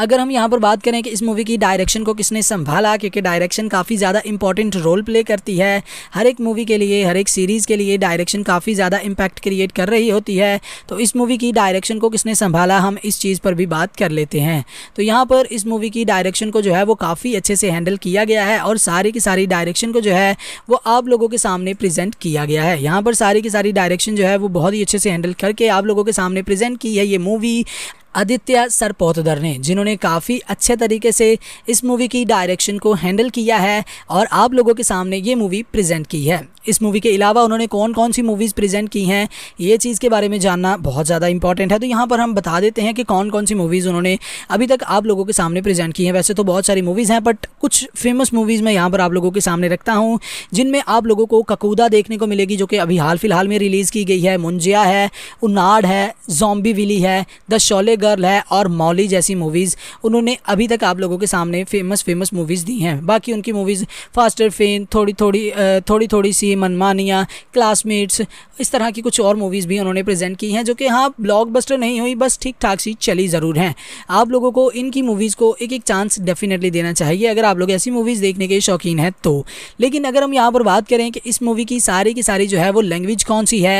अगर हम यहाँ पर बात करें कि इस मूवी की डायरेक्शन को किसने संभाला क्योंकि डायरेक्शन काफ़ी ज़्यादा इंपॉर्टेंट रोल प्ले करती है हर एक मूवी के लिए हर एक सीरीज़ के लिए डायरेक्शन काफ़ी ज़्यादा इम्पैक्ट क्रिएट कर रही होती है तो इस मूवी की डायरेक्शन को किसने संभाला हम इस चीज़ पर भी बात कर लेते हैं तो यहाँ पर इस मूवी की डायरेक्शन को जो है वो काफ़ी अच्छे से हैंडल किया गया है और सारी की सारी डायरेक्शन को जो है वो आप लोगों के सामने प्रेजेंट किया गया है यहाँ पर सारी की सारी डायरेक्शन जो है वो बहुत ही अच्छे से हैंडल करके आप लोगों के सामने प्रेजेंट की है ये मूवी आदित्य सरपोतदर ने जिन्होंने काफ़ी अच्छे तरीके से इस मूवी की डायरेक्शन को हैंडल किया है और आप लोगों के सामने ये मूवी प्रेजेंट की है इस मूवी के अलावा उन्होंने कौन कौन सी मूवीज़ प्रेजेंट की हैं ये चीज़ के बारे में जानना बहुत ज़्यादा इंपॉर्टेंट है तो यहाँ पर हम बता देते हैं कि कौन कौन सी मूवीज़ उन्होंने अभी तक आप लोगों के सामने प्रेजेंट की हैं वैसे तो बहुत सारी मूवीज़ हैं बट कुछ फेमस मूवीज़ मैं यहाँ पर आप लोगों के सामने रखता हूँ जिनमें आप लोगों को ककूदा देखने को मिलेगी जो कि अभी हाल फिलहाल में रिलीज़ की गई है मुंजिया है उन्नाड है जॉम्बी विली है द शोले गर्ल है और मौली जैसी मूवीज़ उन्होंने अभी तक आप लोगों के सामने फेमस फेमस मूवीज़ दी हैं बाकी उनकी मूवीज़ फास्टर फेन थोड़ी थोड़ी थोड़ी थोड़ी सी मनमानिया क्लासमेट्स इस तरह की कुछ और मूवीज़ भी उन्होंने प्रेजेंट की हैं जो कि हाँ ब्लॉकबस्टर नहीं हुई बस ठीक ठाक सी चली ज़रूर हैं आप लोगों को इनकी मूवीज़ को एक एक चांस डेफिनेटली देना चाहिए अगर आप लोग ऐसी मूवीज़ देखने के शौकीन हैं तो लेकिन अगर हम यहाँ पर बात करें कि इस मूवी की सारी की सारी जो है वो लैंग्वेज कौन सी है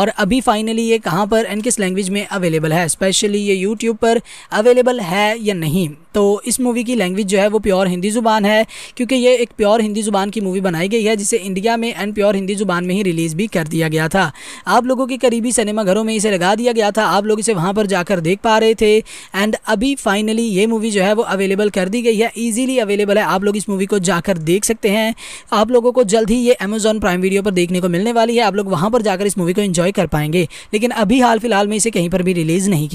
और अभी फाइनली ये कहाँ पर एंड किस लैंग्वेज में अवेलेबल है स्पेशली ये यू यूट्यूब पर अवेलेबल है या नहीं तो इस मूवी की लैंग्वेज जो है वो प्योर हिंदी ज़ुबान है क्योंकि ये एक प्योर हिंदी ज़ुबान की मूवी बनाई गई है जिसे इंडिया में एंड प्योर हिंदी ज़ुबान में ही रिलीज़ भी कर दिया गया था आप लोगों के करीबी सिनेमाघरों में इसे लगा दिया गया था आप लोग इसे वहाँ पर जाकर देख पा रहे थे एंड अभी फाइनली ये मूवी जो है वो अवेलेबल कर दी गई है ईजिली अवेलेबल है आप लोग इस मूवी को जाकर देख सकते हैं आप लोगों को जल्द ही ये अमेजॉन प्राइम वीडियो पर देखने को मिलने वाली है आप लोग वहाँ पर जाकर इस मूवी को इन्जॉय कर पाएंगे लेकिन अभी हाल फिलहाल में इसे कहीं पर भी रिलीज़ नहीं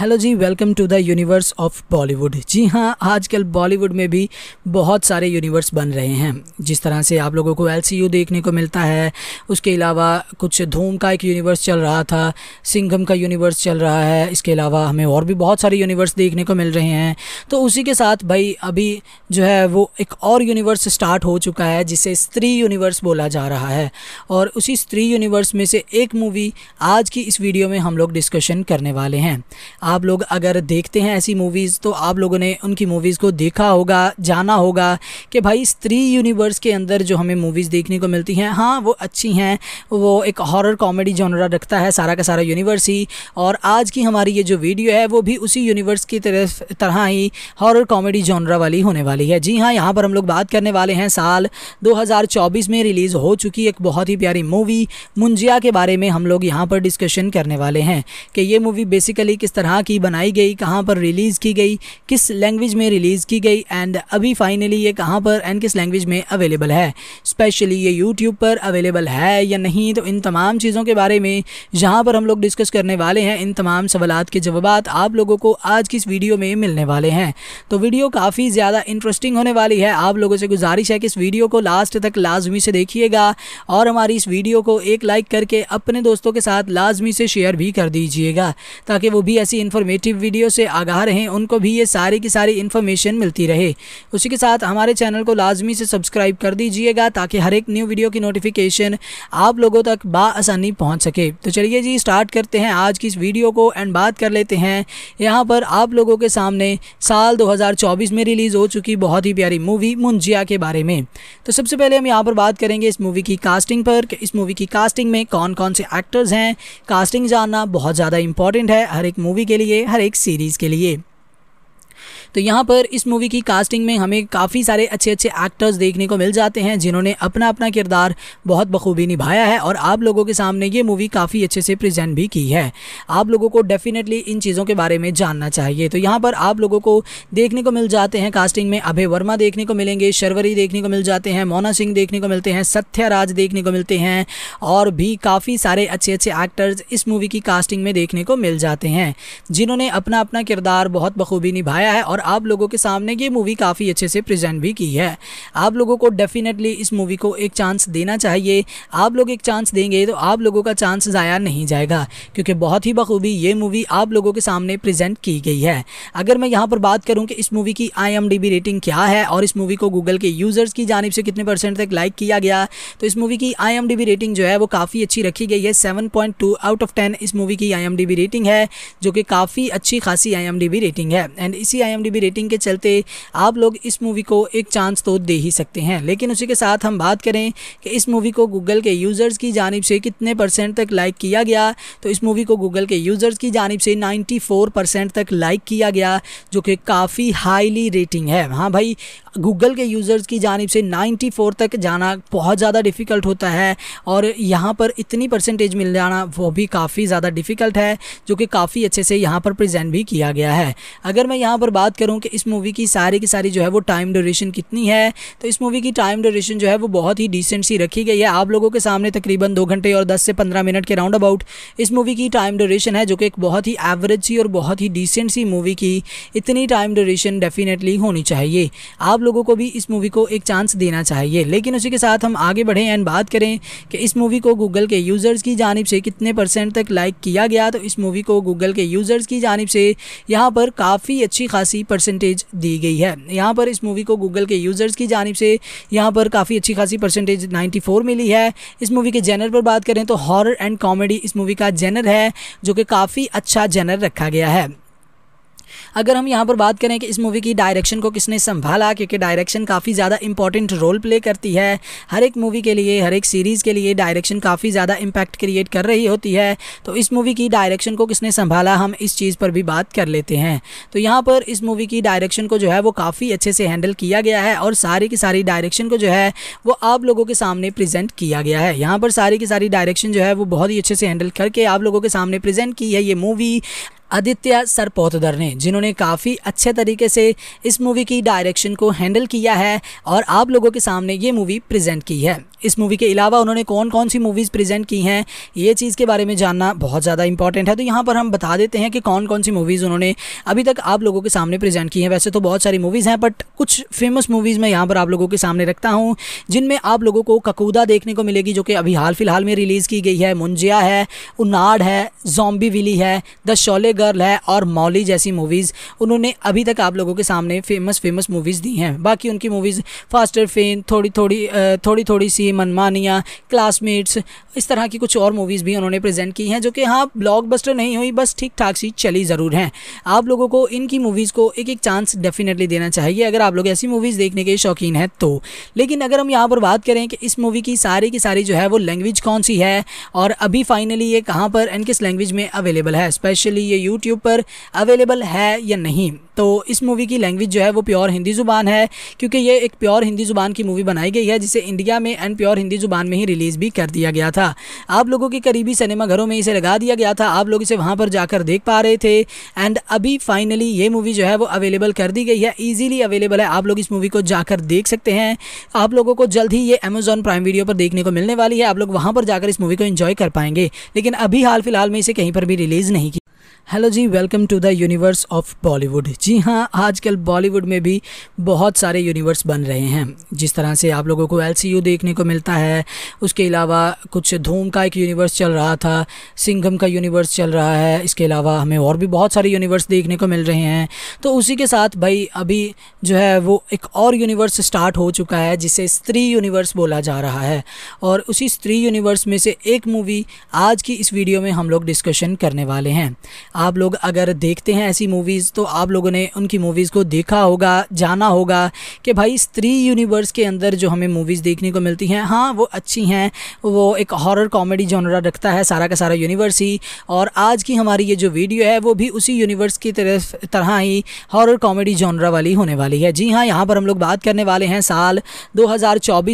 हेलो जी welcome to the universe of Bollywood जी हाँ आजकल बॉलीवुड में भी बहुत सारे यूनिवर्स बन रहे हैं जिस तरह से आप लोगों को एल देखने को मिलता है उसके अलावा कुछ धूम का एक यूनिवर्स चल रहा था सिंघम का यूनिवर्स चल रहा है इसके अलावा हमें और भी बहुत सारे यूनिवर्स देखने को मिल रहे हैं तो उसी के साथ भाई अभी जो है वो एक और यूनिवर्स स्टार्ट हो चुका है जिसे स्त्री यूनिवर्स बोला जा रहा है और उसी स्त्री यूनिवर्स में से एक मूवी आज की इस वीडियो में हम लोग डिस्कशन करने वाले हैं आप लोग अगर देखते हैं ऐसी मूवीज़ तो आप लोगों ने उनकी मूवीज़ को देखा होगा जाना होगा कि भाई स्त्री यूनिवर्स के अंदर जो हमें मूवीज़ देखने को मिलती हैं हाँ वो अच्छी हैं वो एक हॉरर कॉमेडी जॉनरा रखता है सारा का सारा यूनिवर्स ही और आज की हमारी ये जो वीडियो है वो भी उसी यूनिवर्स की तरफ तरह ही हॉरर कॉमेडी जॉनरा वाली होने वाली है जी हाँ यहाँ पर हम लोग बात करने वाले हैं साल दो में रिलीज़ हो चुकी एक बहुत ही प्यारी मूवी मुंजिया के बारे में हम लोग यहाँ पर डिस्कशन करने वाले हैं कि ये मूवी बेसिकली किस तरह कहाँ की बनाई गई कहाँ पर रिलीज़ की गई किस लैंग्वेज में रिलीज़ की गई एंड अभी फाइनली ये कहाँ पर एंड किस लैंग्वेज में अवेलेबल है स्पेशली ये यूट्यूब पर अवेलेबल है या नहीं तो इन तमाम चीज़ों के बारे में जहाँ पर हम लोग डिस्कस करने वाले हैं इन तमाम सवाल के जवाब आप लोगों को आज की इस वीडियो में मिलने वाले हैं तो वीडियो काफ़ी ज़्यादा इंटरेस्टिंग होने वाली है आप लोगों से गुजारिश है कि इस वीडियो को लास्ट तक लाजमी से देखिएगा और हमारी इस वीडियो को एक लाइक करके अपने दोस्तों के साथ लाजमी से शेयर भी कर दीजिएगा ताकि वो भी ऐसी इन्फॉर्मेटिव वीडियो से आगाह रहें उनको भी ये सारी की सारी इन्फॉर्मेशन मिलती रहे उसी के साथ हमारे चैनल को लाजमी से सब्सक्राइब कर दीजिएगा ताकि हर एक न्यू वीडियो की नोटिफिकेशन आप लोगों तक बासानी पहुँच सके तो चलिए जी स्टार्ट करते हैं आज की इस वीडियो को एंड बात कर लेते हैं यहाँ पर आप लोगों के सामने साल चौबीस में रिलीज़ हो चुकी बहुत ही प्यारी मूवी मुंजिया के बारे में तो सबसे पहले हम यहाँ पर बात करेंगे इस मूवी की कास्टिंग पर इस मूवी की कास्टिंग में कौन कौन से एक्टर्स हैं कास्टिंग जानना बहुत ज़्यादा इंपॉर्टेंट है हर एक मूवी के लिए हर एक सीरीज़ के लिए तो यहाँ पर इस मूवी की कास्टिंग में हमें काफ़ी सारे अच्छे अच्छे एक्टर्स देखने को मिल जाते हैं जिन्होंने अपना अपना किरदार बहुत बखूबी निभाया है और आप लोगों के सामने ये मूवी काफ़ी अच्छे से प्रजेंट भी की है आप लोगों को डेफिनेटली इन चीज़ों के बारे में जानना चाहिए तो यहाँ पर आप लोगों को देखने को मिल जाते हैं कास्टिंग में अभय वर्मा देखने को मिलेंगे शर्वरी देखने को मिल जाते हैं मोना सिंह देखने को मिलते हैं सत्याराज देखने को मिलते हैं और भी काफ़ी सारे अच्छे अच्छे एक्टर्स इस मूवी की कास्टिंग में देखने को मिल जाते हैं जिन्होंने अपना अपना किरदार बहुत बखूबी निभाया है और और आप लोगों के सामने ये मूवी काफ़ी अच्छे से प्रेजेंट भी की है आप लोगों को डेफिनेटली इस मूवी को एक चांस देना चाहिए आप लोग एक चांस देंगे तो आप लोगों का चांस ज़ाया नहीं जाएगा क्योंकि बहुत ही बखूबी ये मूवी आप लोगों के सामने प्रेजेंट की गई है अगर मैं यहाँ पर बात करूँ कि इस मूवी की आई रेटिंग क्या है और इस मूवी को गूगल के यूज़र्स की जानब से कितने परसेंट तक लाइक किया गया तो इस मूवी की आई रेटिंग जो है वो काफ़ी अच्छी रखी गई है सेवन आउट ऑफ टेन इस मूवी की आई रेटिंग है जो कि काफ़ी अच्छी खासी आई रेटिंग है एंड इसी आई आई रेटिंग के चलते आप लोग इस मूवी को एक चांस तो दे ही सकते हैं लेकिन उसी के साथ हम बात करें कि इस मूवी को गूगल के यूज़र्स की जानब से कितने परसेंट तक लाइक किया गया तो इस मूवी को गूगल के यूज़र्स की जानब से नाइन्टी परसेंट तक लाइक किया गया जो कि काफ़ी हाईली रेटिंग है हाँ भाई गूगल के यूज़र्स की जानब से 94 तक जाना बहुत ज़्यादा डिफ़िकल्ट होता है और यहाँ पर इतनी परसेंटेज मिल जाना वो भी काफ़ी ज़्यादा डिफ़िकल्ट है जो कि काफ़ी अच्छे से यहाँ पर प्रेजेंट भी किया गया है अगर मैं यहाँ पर बात करूँ कि इस मूवी की सारी की सारी जो है वो टाइम ड्यूरेशन कितनी है तो इस मूवी की टाइम ड्यूरेशन जो है वो बहुत ही डिसेंट सी रखी गई है आप लोगों के सामने तकरीबन दो घंटे और दस से पंद्रह मिनट के राउंड अबाउट इस मूवी की टाइम ड्यूरेशन है जो कि एक बहुत ही एवरेज सी और बहुत ही डिसेंट सी मूवी की इतनी टाइम ड्यूरेशन डेफिनेटली होनी चाहिए आप लोगों को भी इस मूवी को एक चांस देना चाहिए लेकिन उसी के साथ हम आगे बढ़ें एंड बात करें कि इस मूवी को गूगल के यूज़र्स की जानब से कितने परसेंट तक लाइक किया गया तो इस मूवी को गूगल के यूज़र्स की जानब से यहाँ पर काफ़ी अच्छी खासी परसेंटेज दी गई है यहाँ पर इस मूवी को गूगल के यूज़र्स की जानब से यहाँ पर काफ़ी अच्छी खासी परसेंटेज नाइन्टी मिली है इस मूवी के जेनर पर बात करें तो हॉर एंड कॉमेडी इस मूवी का जेनर है जो कि काफ़ी अच्छा जेनर रखा गया है अगर हम यहाँ पर बात करें कि इस मूवी की डायरेक्शन को किसने संभाला क्योंकि डायरेक्शन काफ़ी ज़्यादा इंपॉर्टेंट रोल प्ले करती है हर एक मूवी के लिए हर एक सीरीज़ के लिए डायरेक्शन काफ़ी ज़्यादा इम्पैक्ट क्रिएट कर रही होती है तो इस मूवी की डायरेक्शन को किसने संभाला हम इस चीज़ पर भी बात कर लेते हैं तो यहाँ पर इस मूवी की डायरेक्शन को जो है वो काफ़ी अच्छे से हैंडल किया गया है और सारी की सारी डायरेक्शन को जो है वो आप लोगों के सामने प्रेजेंट किया गया है यहाँ पर सारी की सारी डायरेक्शन जो है वो बहुत ही अच्छे से हैंडल करके आप लोगों के सामने प्रेजेंट की है ये मूवी आदित्य सरपोतदर ने जिन्होंने काफ़ी अच्छे तरीके से इस मूवी की डायरेक्शन को हैंडल किया है और आप लोगों के सामने ये मूवी प्रेजेंट की है इस मूवी के अलावा उन्होंने कौन कौन सी मूवीज़ प्रेजेंट की हैं ये चीज़ के बारे में जानना बहुत ज़्यादा इंपॉर्टेंट है तो यहाँ पर हम बता देते हैं कि कौन कौन सी मूवीज़ उन्होंने अभी तक आप लोगों के सामने प्रेजेंट की हैं वैसे तो बहुत सारी मूवीज़ हैं बट कुछ फेमस मूवीज़ मैं यहाँ पर आप लोगों के सामने रखता हूँ जिनमें आप लोगों को ककूदा देखने को मिलेगी जो कि अभी हाल फिलहाल में रिलीज़ की गई है मुंजिया है उनाड है जॉम्बी विली है द शोले गर्ल है और मौली जैसी मूवीज़ उन्होंने अभी तक आप लोगों के सामने फेमस फेमस मूवीज़ दी हैं बाकी उनकी मूवीज़ फास्टर फेन थोड़ी थोड़ी थोड़ी थोड़ी सी की मनमानिया क्लासमेट्स इस तरह की कुछ और मूवीज़ भी उन्होंने प्रेजेंट की हैं जो कि हाँ ब्लॉकबस्टर नहीं हुई बस ठीक ठाक सी चली ज़रूर हैं आप लोगों को इनकी मूवीज़ को एक एक चांस डेफिनेटली देना चाहिए अगर आप लोग ऐसी मूवीज़ देखने के शौकीन हैं तो लेकिन अगर हम यहाँ पर बात करें कि इस मूवी की सारी की सारी जो है वो लैंग्वेज कौन सी है और अभी फाइनली ये कहाँ पर एंड किस लैंग्वेज में अवेलेबल है स्पेशली ये यूट्यूब पर अवेलेबल है या नहीं तो इस मूवी की लैंग्वेज जो है वो प्योर हिंदी ज़ुबान है क्योंकि ये एक प्योर हिंदी ज़ुबान की मूवी बनाई गई है जिसे इंडिया में एंड प्योर हिंदी ज़ुबान में ही रिलीज़ भी कर दिया गया था आप लोगों के करीबी सिनेमाघरों में इसे लगा दिया गया था आप लोग इसे वहाँ पर जाकर देख पा रहे थे एंड अभी फाइनली ये मूवी जो है वो अवेलेबल कर दी गई है ईजिली अवेलेबल है आप लोग इस मूवी को जाकर देख सकते हैं आप लोगों को जल्द ही ये अमेजॉन प्राइम वीडियो पर देखने को मिलने वाली है आप लोग वहाँ पर जाकर इस मूवी को इन्जॉय कर पाएंगे लेकिन अभी हाल फिलहाल में इसे कहीं पर भी रिलीज़ नहीं की हेलो जी welcome to the universe of Bollywood जी हाँ आजकल बॉलीवुड में भी बहुत सारे यूनिवर्स बन रहे हैं जिस तरह से आप लोगों को एलसीयू देखने को मिलता है उसके अलावा कुछ धूम का एक यूनिवर्स चल रहा था सिंघम का यूनिवर्स चल रहा है इसके अलावा हमें और भी बहुत सारे यूनिवर्स देखने को मिल रहे हैं तो उसी के साथ भाई अभी जो है वो एक और यूनिवर्स स्टार्ट हो चुका है जिसे स्त्री यूनिवर्स बोला जा रहा है और उसी स्त्री यूनिवर्स में से एक मूवी आज की इस वीडियो में हम लोग डिस्कशन करने वाले हैं आप लोग अगर देखते हैं ऐसी मूवीज़ तो आप लोगों ने उनकी मूवीज़ को देखा होगा जाना होगा कि भाई स्त्री यूनिवर्स के अंदर जो हमें मूवीज़ देखने को मिलती हैं हाँ वो अच्छी हैं वो एक हॉरर कॉमेडी जॉनरा रखता है सारा का सारा यूनिवर्स ही और आज की हमारी ये जो वीडियो है वो भी उसी यूनिवर्स की तरफ तरह ही हॉरर कॉमेडी जॉनरा वाली होने वाली है जी हाँ यहाँ पर हम लोग बात करने वाले हैं साल दो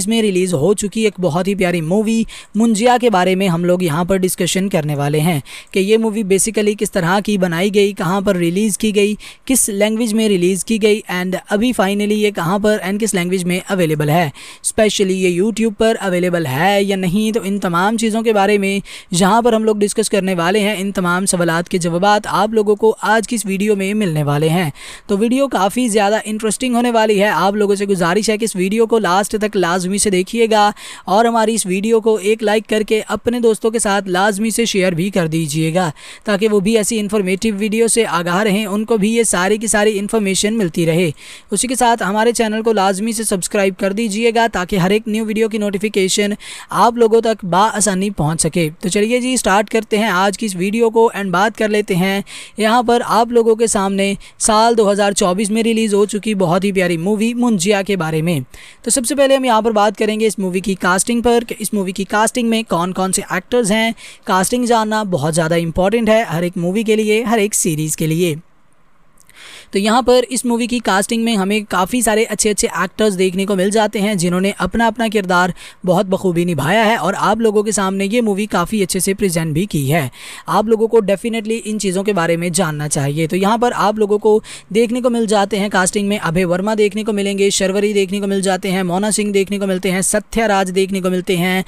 में रिलीज़ हो चुकी एक बहुत ही प्यारी मूवी मुंजिया के बारे में हम लोग यहाँ पर डिस्कशन करने वाले हैं कि ये मूवी बेसिकली किस तरह कहाँ की बनाई गई कहाँ पर रिलीज़ की गई किस लैंग्वेज में रिलीज़ की गई एंड अभी फाइनली ये कहाँ पर एंड किस लैंग्वेज में अवेलेबल है स्पेशली ये यूट्यूब पर अवेलेबल है या नहीं तो इन तमाम चीज़ों के बारे में जहाँ पर हम लोग डिस्कस करने वाले हैं इन तमाम सवालत के जवाब आप लोगों को आज की इस वीडियो में मिलने वाले हैं तो वीडियो काफ़ी ज़्यादा इंटरेस्टिंग होने वाली है आप लोगों से गुजारिश है कि इस वीडियो को लास्ट तक लाजमी से देखिएगा और हमारी इस वीडियो को एक लाइक करके अपने दोस्तों के साथ लाजमी से शेयर भी कर दीजिएगा ताकि वो भी ऐसी इन्फॉर्मेटिव वीडियो से आगाह रहें उनको भी ये सारी की सारी इन्फॉर्मेशन मिलती रहे उसी के साथ हमारे चैनल को लाजमी से सब्सक्राइब कर दीजिएगा ताकि हर एक न्यू वीडियो की नोटिफिकेशन आप लोगों तक बासानी पहुँच सके तो चलिए जी स्टार्ट करते हैं आज की इस वीडियो को एंड बात कर लेते हैं यहाँ पर आप लोगों के सामने साल दो में रिलीज़ हो चुकी बहुत ही प्यारी मूवी मुंजिया के बारे में तो सबसे पहले हम यहाँ पर बात करेंगे इस मूवी की कास्टिंग पर इस मूवी की कास्टिंग में कौन कौन से एक्टर्स हैं कास्टिंग जानना बहुत ज़्यादा इंपॉर्टेंट है हर एक मूवी के के लिए हर एक सीरीज़ के लिए तो यहाँ पर इस मूवी की कास्टिंग में हमें काफ़ी सारे अच्छे अच्छे एक्टर्स देखने को मिल जाते हैं जिन्होंने अपना अपना किरदार बहुत बखूबी निभाया है और आप लोगों के सामने ये मूवी काफ़ी अच्छे से प्रजेंट भी की है आप लोगों को डेफिनेटली इन चीज़ों के बारे में जानना चाहिए तो यहाँ पर आप लोगों को देखने को मिल जाते हैं कास्टिंग में अभय वर्मा देखने को मिलेंगे शर्वरी देखने को मिल जाते हैं मोना सिंह देखने को मिलते हैं सत्याराज देखने को मिलते हैं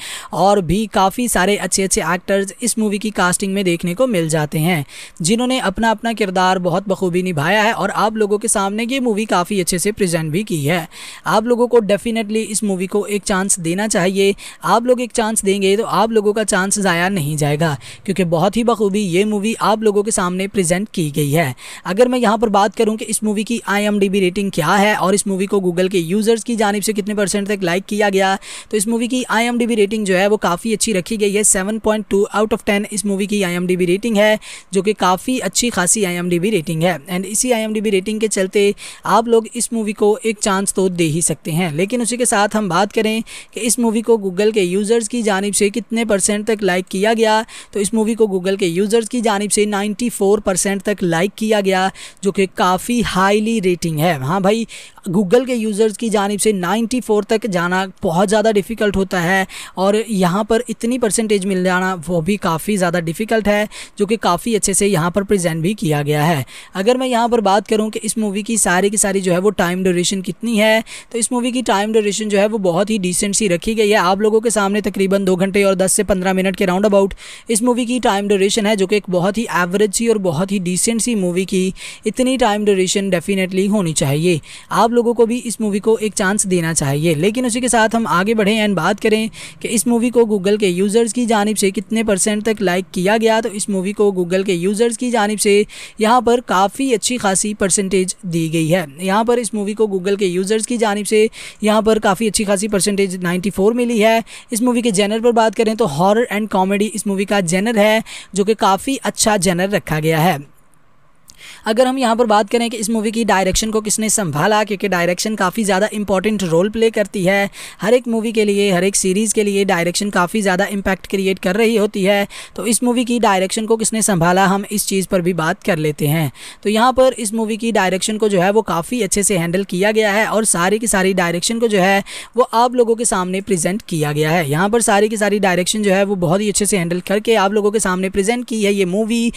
और भी काफ़ी सारे अच्छे अच्छे एक्टर्स इस मूवी की कास्टिंग में देखने को मिल जाते हैं जिन्होंने अपना अपना किरदार बहुत बखूबी निभाया है और आप लोगों के सामने ये मूवी काफ़ी अच्छे से प्रेजेंट भी की है आप लोगों को डेफिनेटली इस मूवी को एक चांस देना चाहिए आप लोग एक चांस देंगे तो आप लोगों का चांस ज़ाया नहीं जाएगा क्योंकि बहुत ही बखूबी ये मूवी आप लोगों के सामने प्रेजेंट की गई है अगर मैं यहाँ पर बात करूँ कि इस मूवी की आई रेटिंग क्या है और इस मूवी को गूगल के यूज़र्स की जानब से कितने परसेंट तक लाइक किया गया तो इस मूवी की आई रेटिंग जो है वो काफ़ी अच्छी रखी गई है सेवन आउट ऑफ टेन इस मूवी की आई रेटिंग है जो कि काफ़ी अच्छी खासी आई रेटिंग है एंड इसी आई आई रेटिंग के चलते आप लोग इस मूवी को एक चांस तो दे ही सकते हैं लेकिन उसी के साथ हम बात करें कि इस मूवी को गूगल के यूज़र्स की जानब से कितने परसेंट तक लाइक किया गया तो इस मूवी को गूगल के यूज़र्स की जानब से नाइन्टी परसेंट तक लाइक किया गया जो कि काफ़ी हाईली रेटिंग है हाँ भाई गूगल के यूज़र्स की जानब से 94 तक जाना बहुत ज़्यादा डिफ़िकल्ट होता है और यहाँ पर इतनी परसेंटेज मिल जाना वो भी काफ़ी ज़्यादा डिफ़िकल्ट है जो कि काफ़ी अच्छे से यहाँ पर प्रेजेंट भी किया गया है अगर मैं यहाँ पर बात बात करूँ कि इस मूवी की सारी की सारी जो है वो टाइम ड्यूरेशन कितनी है तो इस मूवी की टाइम ड्यूरेशन जो है वो बहुत ही डिसेंट सी रखी गई है आप लोगों के सामने तकरीबन दो घंटे और दस से पंद्रह मिनट के राउंड अबाउट इस मूवी की टाइम ड्यूरेशन है जो कि एक बहुत ही एवरेज सी और बहुत ही डिसेंट सी मूवी की इतनी टाइम ड्यूरेशन डेफिनेटली होनी चाहिए आप लोगों को भी इस मूवी को एक चांस देना चाहिए लेकिन उसी के साथ हम आगे बढ़ें एंड बात करें कि इस मूवी को गूगल के यूज़र्स की जानब से कितने परसेंट तक लाइक किया गया तो इस मूवी को गूगल के यूज़र्स की जानब से यहाँ पर काफ़ी अच्छी खासी परसेंटेज दी गई है यहाँ पर इस मूवी को गूगल के यूज़र्स की जानब से यहाँ पर काफ़ी अच्छी खासी परसेंटेज नाइन्टी मिली है इस मूवी के जेनर पर बात करें तो हॉरर एंड कॉमेडी इस मूवी का जेनर है जो कि काफ़ी अच्छा जेनर रखा गया है अगर हम यहाँ पर बात करें कि इस मूवी की डायरेक्शन को किसने संभाला क्योंकि डायरेक्शन काफ़ी ज़्यादा इंपॉर्टेंट रोल प्ले करती है हर एक मूवी के लिए हर एक सीरीज़ के लिए डायरेक्शन काफ़ी ज़्यादा इम्पैक्ट क्रिएट कर रही होती है तो इस मूवी की डायरेक्शन को किसने संभाला हम इस चीज़ पर भी बात कर लेते हैं तो यहाँ पर इस मूवी की डायरेक्शन को जो है वो काफ़ी अच्छे से हैंडल किया गया है और सारी की सारी डायरेक्शन को जो है वो आप लोगों के सामने प्रेजेंट किया गया है यहाँ पर सारी की सारी डायरेक्शन जो है वो बहुत ही अच्छे से हैंडल करके आप लोगों के सामने प्रेजेंट की है ये मूवी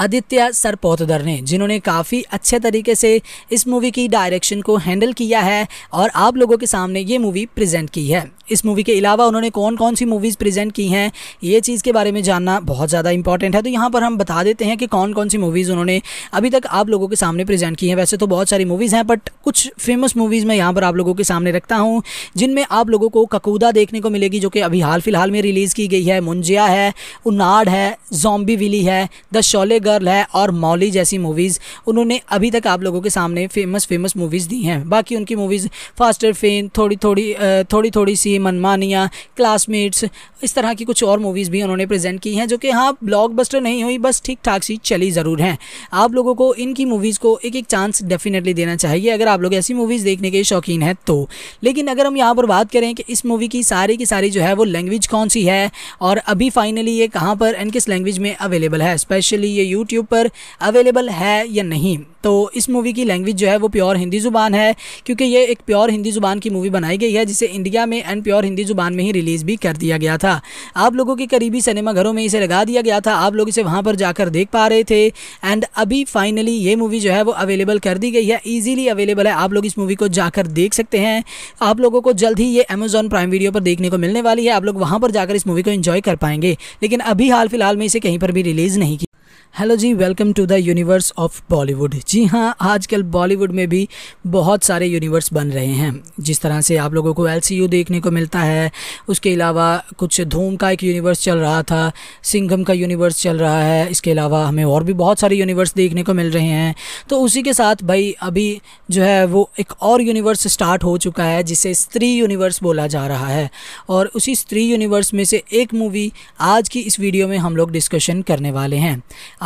आदित्य सरपोतदर ने जिन्होंने काफ़ी अच्छे तरीके से इस मूवी की डायरेक्शन को हैंडल किया है और आप लोगों के सामने ये मूवी प्रेजेंट की है इस मूवी के अलावा उन्होंने कौन कौन सी मूवीज़ प्रेजेंट की हैं ये चीज़ के बारे में जानना बहुत ज़्यादा इंपॉर्टेंट है तो यहाँ पर हम बता देते हैं कि कौन कौन सी मूवीज़ उन्होंने अभी तक आप लोगों के सामने प्रेजेंट की हैं वैसे तो बहुत सारी मूवीज़ हैं बट कुछ फेमस मूवीज़ मैं यहाँ पर आप लोगों के सामने रखता हूँ जिनमें आप लोगों को ककूदा देखने को मिलेगी जो कि अभी हाल फिलहाल में रिलीज़ की गई है मुंजिया है उन्नाड है जॉम्बी विली है द शोले गर्ल है और मौली जैसी मूवीज़ उन्होंने अभी तक आप लोगों के सामने फेमस फेमस मूवीज़ दी हैं बाकी उनकी मूवीज़ फास्टर फेन थोड़ी थोड़ी थोड़ी थोड़ी सी मनमानिया क्लासमेट्स इस तरह की कुछ और मूवीज़ भी उन्होंने प्रेजेंट की हैं जो कि हाँ ब्लॉक नहीं हुई बस ठीक ठाक सी चली ज़रूर हैं आप लोगों को इनकी मूवीज़ को एक एक चांस डेफिनेटली देना चाहिए अगर आप लोग ऐसी मूवीज़ देखने के शौकीन हैं तो लेकिन अगर हम यहाँ पर बात करें कि इस मूवी की सारी की सारी जो है वो लैंग्वेज कौन सी है और अभी फाइनली ये कहाँ पर एंड किस लैंग्वेज में अवेलेबल है स्पेशली ये यू यूट्यूब पर अवेलेबल है या नहीं तो इस मूवी की लैंग्वेज जो है वो प्योर हिंदी ज़ुबान है क्योंकि ये एक प्योर हिंदी ज़ुबान की मूवी बनाई गई है जिसे इंडिया में एंड प्योर हिंदी ज़ुबान में ही रिलीज़ भी कर दिया गया था आप लोगों के करीबी सिनेमा घरों में इसे लगा दिया गया था आप लोग इसे वहाँ पर जाकर देख पा रहे थे एंड अभी फाइनली ये मूवी जो है वो अवेलेबल कर दी गई है ईजिली अवेलेबल है आप लोग इस मूवी को जाकर देख सकते हैं आप लोगों को जल्द ही ये अमेजॉन प्राइम वीडियो पर देखने को मिलने वाली है आप लोग वहाँ पर जाकर इस मूवी को इन्जॉय कर पाएंगे लेकिन अभी हाल फिलहाल में इसे कहीं पर भी रिलीज़ नहीं हेलो जी welcome to the universe of Bollywood जी हाँ आजकल बॉलीवुड में भी बहुत सारे यूनिवर्स बन रहे हैं जिस तरह से आप लोगों को एल देखने को मिलता है उसके अलावा कुछ धूम का एक यूनिवर्स चल रहा था सिंघम का यूनिवर्स चल रहा है इसके अलावा हमें और भी बहुत सारे यूनिवर्स देखने को मिल रहे हैं तो उसी के साथ भाई अभी जो है वो एक और यूनिवर्स स्टार्ट हो चुका है जिसे स्त्री यूनिवर्स बोला जा रहा है और उसी स्त्री यूनिवर्स में से एक मूवी आज की इस वीडियो में हम लोग डिस्कशन करने वाले हैं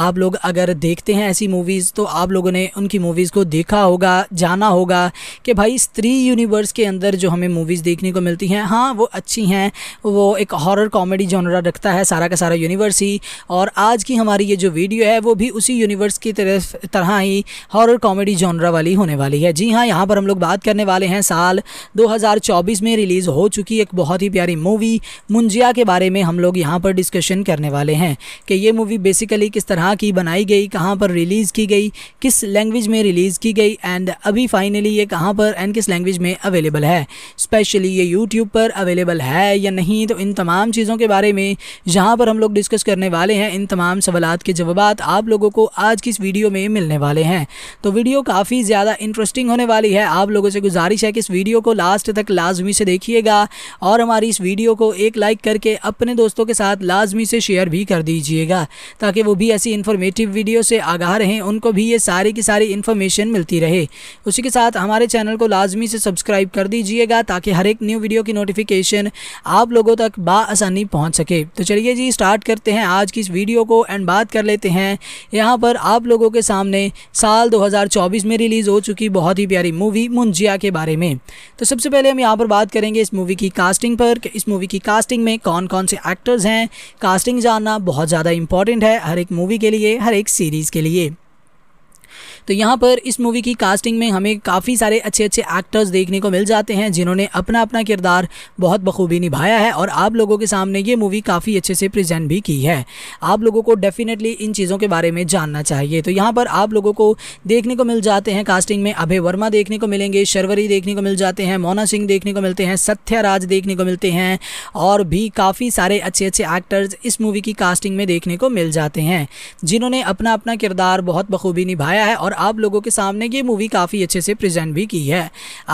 आप लोग अगर देखते हैं ऐसी मूवीज़ तो आप लोगों ने उनकी मूवीज़ को देखा होगा जाना होगा कि भाई स्त्री यूनिवर्स के अंदर जो हमें मूवीज़ देखने को मिलती हैं हाँ वो अच्छी हैं वो एक हॉरर कॉमेडी जॉनरा रखता है सारा का सारा यूनिवर्स ही और आज की हमारी ये जो वीडियो है वो भी उसी यूनिवर्स की तरफ तरह ही हॉरर कॉमेडी जॉनरा वाली होने वाली है जी हाँ यहाँ पर हम लोग बात करने वाले हैं साल 2024 में रिलीज़ हो चुकी एक बहुत ही प्यारी मूवी मुंजिया के बारे में हम लोग यहाँ पर डिस्कशन करने वाले हैं कि ये मूवी बेसिकली किस तरह कहाँ की बनाई गई कहाँ पर रिलीज़ की गई किस लैंग्वेज में रिलीज़ की गई एंड अभी फाइनली ये कहाँ पर एंड किस लैंग्वेज में अवेलेबल है स्पेशली ये यूट्यूब पर अवेलेबल है या नहीं तो इन तमाम चीज़ों के बारे में जहाँ पर हम लोग डिस्कस करने वाले हैं इन तमाम सवालत के जवाब आप लोगों को आज की इस वीडियो में मिलने वाले हैं तो वीडियो काफ़ी ज़्यादा इंटरेस्टिंग होने वाली है आप लोगों से गुजारिश है कि इस वीडियो को लास्ट तक लाजमी से देखिएगा और हमारी इस वीडियो को एक लाइक करके अपने दोस्तों के साथ लाजमी से शेयर भी कर दीजिएगा ताकि वो भी ऐसी इन्फॉर्मेटिव वीडियो से आगाह रहें उनको भी ये सारी की सारी इन्फॉर्मेशन मिलती रहे उसी के साथ हमारे चैनल को लाजमी से सब्सक्राइब कर दीजिएगा ताकि हर एक न्यू वीडियो की नोटिफिकेशन आप लोगों तक बासानी पहुँच सके तो चलिए जी स्टार्ट करते हैं आज की इस वीडियो को एंड बात कर लेते हैं यहाँ पर आप लोगों के सामने साल दो में रिलीज़ हो चुकी बहुत ही प्यारी मूवी मुंजिया के बारे में तो सबसे पहले हम यहाँ पर बात करेंगे इस मूवी की कास्टिंग पर इस मूवी की कास्टिंग में कौन कौन से एक्टर्स हैं कास्टिंग जानना बहुत ज़्यादा इंपॉर्टेंट है हर एक मूवी के लिए हर एक सीरीज़ के लिए तो यहाँ पर इस मूवी की कास्टिंग में हमें काफ़ी सारे अच्छे अच्छे एक्टर्स देखने को मिल जाते हैं जिन्होंने अपना अपना किरदार बहुत बखूबी निभाया है और आप लोगों के सामने ये मूवी काफ़ी अच्छे से प्रजेंट भी की है आप लोगों को डेफिनेटली इन चीज़ों के बारे में जानना चाहिए तो यहाँ पर आप लोगों को देखने को मिल जाते हैं कास्टिंग में अभय वर्मा देखने को मिलेंगे शर्वरी देखने को मिल जाते हैं मोना सिंह देखने को मिलते हैं सत्याराज देखने को मिलते हैं और भी काफ़ी सारे अच्छे अच्छे एक्टर्स इस मूवी की कास्टिंग में देखने को मिल जाते हैं जिन्होंने अपना अपना किरदार बहुत बखूबी निभाया है और आप लोगों के सामने ये मूवी काफ़ी अच्छे से प्रेजेंट भी की है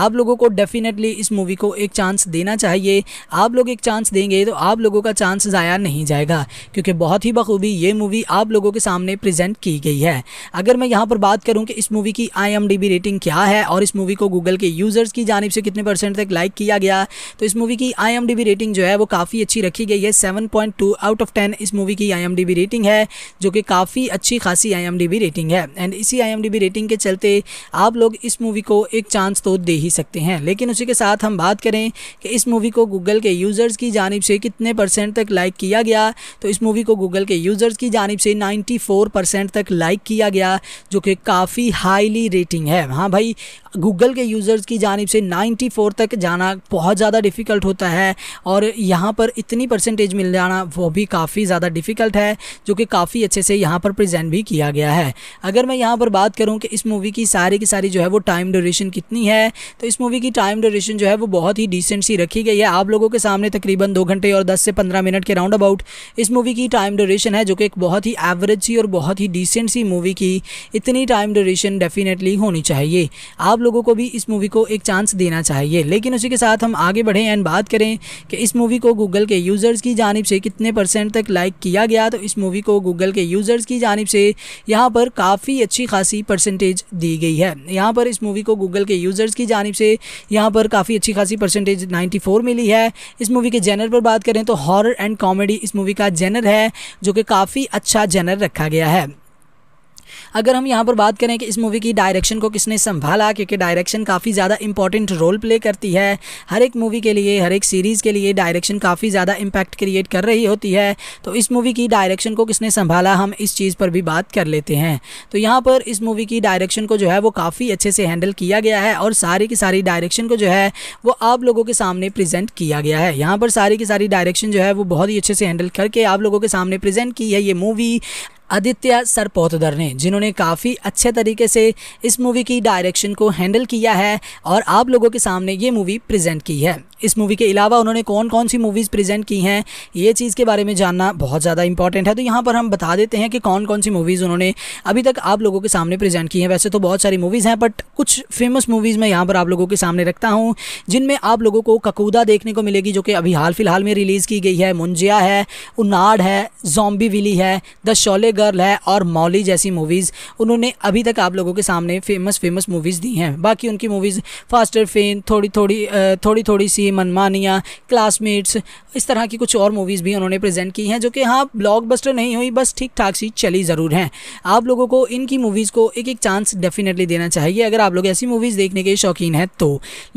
आप लोगों को डेफिनेटली इस मूवी को एक चांस देना चाहिए आप लोग एक चांस देंगे तो आप लोगों का चांस ज़ाया नहीं जाएगा क्योंकि बहुत ही बखूबी ये मूवी आप लोगों के सामने प्रेजेंट की गई है अगर मैं यहाँ पर बात करूँ कि इस मूवी की आई रेटिंग क्या है और इस मूवी को गूगल के यूज़र्स की जानब से कितने परसेंट तक लाइक किया गया तो इस मूवी की आई रेटिंग जो है वो काफ़ी अच्छी रखी गई है सेवन आउट ऑफ टेन इस मूवी की आई रेटिंग है जो कि काफ़ी अच्छी खासी आई रेटिंग है एंड इसी आई भी रेटिंग के चलते आप लोग इस मूवी को एक चांस तो दे ही सकते हैं लेकिन उसी के साथ हम बात करें कि इस मूवी को गूगल के यूज़र्स की जानब से कितने परसेंट तक लाइक किया गया तो इस मूवी को गूगल के यूज़र्स की जानब से नाइन्टी परसेंट तक लाइक किया गया जो कि काफ़ी हाईली रेटिंग है हाँ भाई गूगल के यूज़र्स की जानब से 94 तक जाना बहुत ज़्यादा डिफ़िकल्ट होता है और यहाँ पर इतनी परसेंटेज मिल जाना वो भी काफ़ी ज़्यादा डिफ़िकल्ट है जो कि काफ़ी अच्छे से यहाँ पर प्रेजेंट भी किया गया है अगर मैं यहाँ पर बात करूँ कि इस मूवी की सारी की सारी जो है वो टाइम ड्यूरेशन कितनी है तो इस मूवी की टाइम ड्यूरेशन जो है वो बहुत ही डिसेंट सी रखी गई है आप लोगों के सामने तकरीबन दो घंटे और दस से पंद्रह मिनट के राउंड अबाउट इस मूवी की टाइम ड्यूरेशन है जो कि एक बहुत ही एवरेज सी और बहुत ही डिसेंट सी मूवी की इतनी टाइम ड्यूरेशन डेफिनेटली होनी चाहिए आप आप लोगों को भी इस मूवी को एक चांस देना चाहिए लेकिन उसी के साथ हम आगे बढ़ें एंड बात करें कि इस मूवी को गूगल के यूज़र्स की जानब से कितने परसेंट तक लाइक किया गया तो इस मूवी को गूगल के यूज़र्स की जानब से यहाँ पर काफ़ी अच्छी खासी परसेंटेज दी गई है यहाँ पर इस मूवी को गूगल के यूज़र्स की जानब से यहाँ पर काफ़ी अच्छी खासी परसेंटेज नाइन्टी मिली है इस मूवी के जेनर पर बात करें तो हॉर एंड कॉमेडी इस मूवी का जेनर है जो कि काफ़ी अच्छा जेनर रखा गया है अगर हम यहाँ पर बात करें कि इस मूवी की डायरेक्शन को किसने संभाला क्योंकि डायरेक्शन काफ़ी ज़्यादा इंपॉर्टेंट रोल प्ले करती है हर एक मूवी के लिए हर एक सीरीज़ के लिए डायरेक्शन काफ़ी ज़्यादा इम्पैक्ट क्रिएट कर रही होती है तो इस मूवी की डायरेक्शन को किसने संभाला हम इस चीज़ पर भी बात कर लेते हैं तो यहाँ पर इस मूवी की डायरेक्शन को जो है वो काफ़ी अच्छे से हैंडल किया गया है और सारी की सारी डायरेक्शन को जो है वो आप लोगों के सामने प्रेजेंट किया गया है यहाँ पर सारी की सारी डायरेक्शन जो है वो बहुत ही अच्छे से हैंडल करके आप लोगों के सामने प्रेजेंट की है ये मूवी आदित्य सरपोतदर ने जिन्होंने काफ़ी अच्छे तरीके से इस मूवी की डायरेक्शन को हैंडल किया है और आप लोगों के सामने ये मूवी प्रेजेंट की है इस मूवी के अलावा उन्होंने कौन कौन सी मूवीज़ प्रेजेंट की हैं ये चीज़ के बारे में जानना बहुत ज़्यादा इंपॉर्टेंट है तो यहाँ पर हम बता देते हैं कि कौन कौन सी मूवीज़ उन्होंने अभी तक आप लोगों के सामने प्रेजेंट की हैं वैसे तो बहुत सारी मूवीज़ हैं बट कुछ फेमस मूवीज़ मैं यहाँ पर आप लोगों के सामने रखता हूँ जिनमें आप लोगों को ककूदा देखने को मिलेगी जो कि अभी हाल फिलहाल में रिलीज़ की गई है मुंजिया है उन्नाड है जॉम्बी विली है द शोले गर्ल है और मौली जैसी मूवीज़ उन्होंने अभी तक आप लोगों के सामने फेमस फेमस मूवीज़ दी हैं बाकी उनकी मूवीज़ फास्टर फेन थोड़ी थोड़ी थोड़ी थोड़ी सी मनमानिया क्लासमेट्स इस तरह की कुछ और मूवीज़ भी उन्होंने प्रेजेंट की हैं जो कि हाँ ब्लॉकबस्टर नहीं हुई बस ठीक ठाक सी चली ज़रूर हैं आप लोगों को इनकी मूवीज़ को एक एक चांस डेफिनेटली देना चाहिए अगर आप लोग ऐसी मूवीज़ देखने के शौकीन हैं तो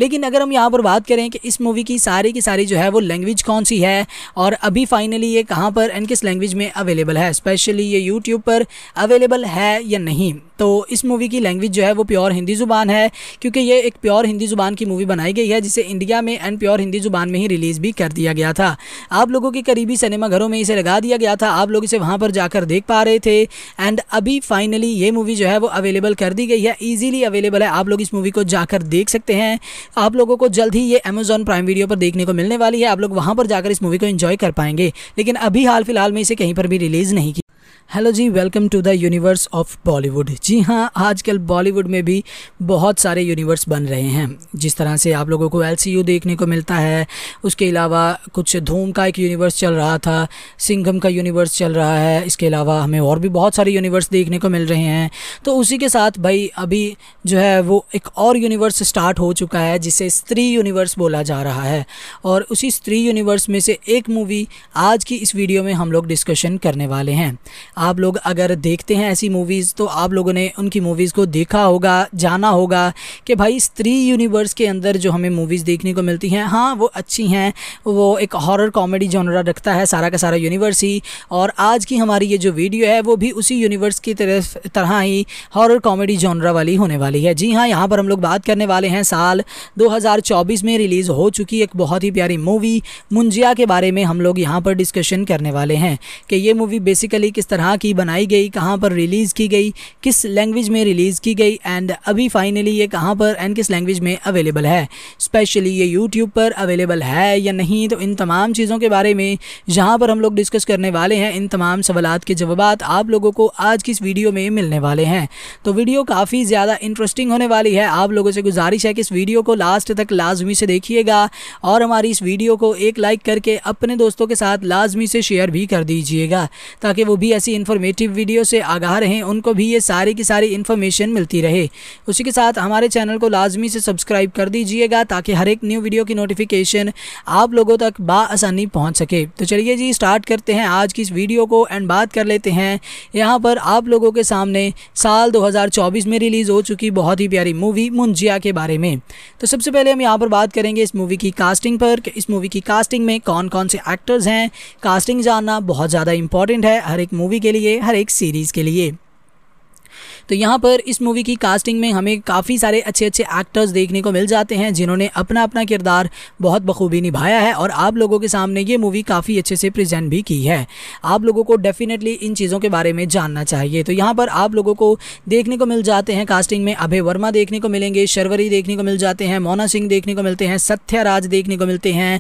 लेकिन अगर हम यहाँ पर बात करें कि इस मूवी की सारी की सारी जो है वो लैंग्वेज कौन सी है और अभी फाइनली ये कहाँ पर एंड किस लैंग्वेज में अवेलेबल है स्पेशली ये यू यूट्यूब पर अवेलेबल है या नहीं तो इस मूवी की लैंग्वेज जो है वो प्योर हिंदी ज़ुबान है क्योंकि ये एक प्योर हिंदी ज़ुबान की मूवी बनाई गई है जिसे इंडिया में एंड प्योर हिंदी ज़ुबान में ही रिलीज़ भी कर दिया गया था आप लोगों के करीबी सिनेमाघरों में इसे लगा दिया गया था आप लोग इसे वहाँ पर जाकर देख पा रहे थे एंड अभी फाइनली ये मूवी जो है वो अवेलेबल कर दी गई है ईजिली अवेलेबल है आप लोग इस मूवी को जाकर देख सकते हैं आप लोगों को जल्द ही ये अमेजॉन प्राइम वीडियो पर देखने को मिलने वाली है आप लोग वहाँ पर जाकर इस मूवी को इन्जॉय कर पाएंगे लेकिन अभी हाल फिलहाल में इसे कहीं पर भी रिलीज़ नहीं हेलो जी welcome to the universe of Bollywood जी हाँ आजकल बॉलीवुड में भी बहुत सारे यूनिवर्स बन रहे हैं जिस तरह से आप लोगों को एल देखने को मिलता है उसके अलावा कुछ धूम का एक यूनिवर्स चल रहा था सिंघम का यूनिवर्स चल रहा है इसके अलावा हमें और भी बहुत सारे यूनिवर्स देखने को मिल रहे हैं तो उसी के साथ भाई अभी जो है वो एक और यूनिवर्स स्टार्ट हो चुका है जिसे स्त्री यूनिवर्स बोला जा रहा है और उसी स्त्री यूनिवर्स में से एक मूवी आज की इस वीडियो में हम लोग डिस्कशन करने वाले हैं आप लोग अगर देखते हैं ऐसी मूवीज़ तो आप लोगों ने उनकी मूवीज़ को देखा होगा जाना होगा कि भाई स्त्री यूनिवर्स के अंदर जो हमें मूवीज़ देखने को मिलती हैं हाँ वो अच्छी हैं वो एक हॉरर कॉमेडी जॉनरा रखता है सारा का सारा यूनिवर्स ही और आज की हमारी ये जो वीडियो है वो भी उसी यूनिवर्स की तरफ तरह ही हॉरर कॉमेडी जॉनरा वाली होने वाली है जी हाँ यहाँ पर हम लोग बात करने वाले हैं साल 2024 में रिलीज़ हो चुकी एक बहुत ही प्यारी मूवी मुंजिया के बारे में हम लोग यहाँ पर डिस्कशन करने वाले हैं कि ये मूवी बेसिकली किस तरह तरह की बनाई गई कहाँ पर रिलीज़ की गई किस लैंग्वेज में रिलीज़ की गई एंड अभी फाइनली ये कहाँ पर एंड किस लैंग्वेज में अवेलेबल है स्पेशली ये यूट्यूब पर अवेलेबल है या नहीं तो इन तमाम चीज़ों के बारे में जहाँ पर हम लोग डिस्कस करने वाले हैं इन तमाम सवाल के जवाब आप लोगों को आज की इस वीडियो में मिलने वाले हैं तो वीडियो काफ़ी ज़्यादा इंटरेस्टिंग होने वाली है आप लोगों से गुजारिश है कि इस वीडियो को लास्ट तक लाजमी से देखिएगा और हमारी इस वीडियो को एक लाइक करके अपने दोस्तों के साथ लाजमी से शेयर भी कर दीजिएगा ताकि वो भी ऐसी ऐसी इन्फॉर्मेटिव वीडियो से आगाह रहें उनको भी ये सारी की सारी इन्फॉर्मेशन मिलती रहे उसी के साथ हमारे चैनल को लाजमी से सब्सक्राइब कर दीजिएगा ताकि हर एक न्यू वीडियो की नोटिफिकेशन आप लोगों तक बासानी पहुँच सके तो चलिए जी स्टार्ट करते हैं आज की इस वीडियो को एंड बात कर लेते हैं यहाँ पर आप लोगों के सामने साल चौबीस में रिलीज़ हो चुकी बहुत ही प्यारी मूवी मुंजिया के बारे में तो सबसे पहले हम यहाँ पर बात करेंगे इस मूवी की कास्टिंग पर इस मूवी की कास्टिंग में कौन कौन से एक्टर्स हैं कास्टिंग जानना बहुत ज़्यादा इंपॉर्टेंट है हर एक मूवी के लिए हर एक सीरीज़ के लिए तो यहाँ पर इस मूवी की कास्टिंग में हमें काफ़ी सारे अच्छे अच्छे एक्टर्स देखने को मिल जाते हैं जिन्होंने अपना अपना किरदार बहुत बखूबी निभाया है और आप लोगों के सामने ये मूवी काफ़ी अच्छे से प्रजेंट भी की है आप लोगों को डेफिनेटली इन चीज़ों के बारे में जानना चाहिए तो यहाँ पर आप लोगों को देखने को मिल जाते हैं कास्टिंग में अभय वर्मा देखने को मिलेंगे शर्वरी देखने को मिल जाते हैं मोना सिंह देखने को मिलते हैं सत्याराज देखने को मिलते हैं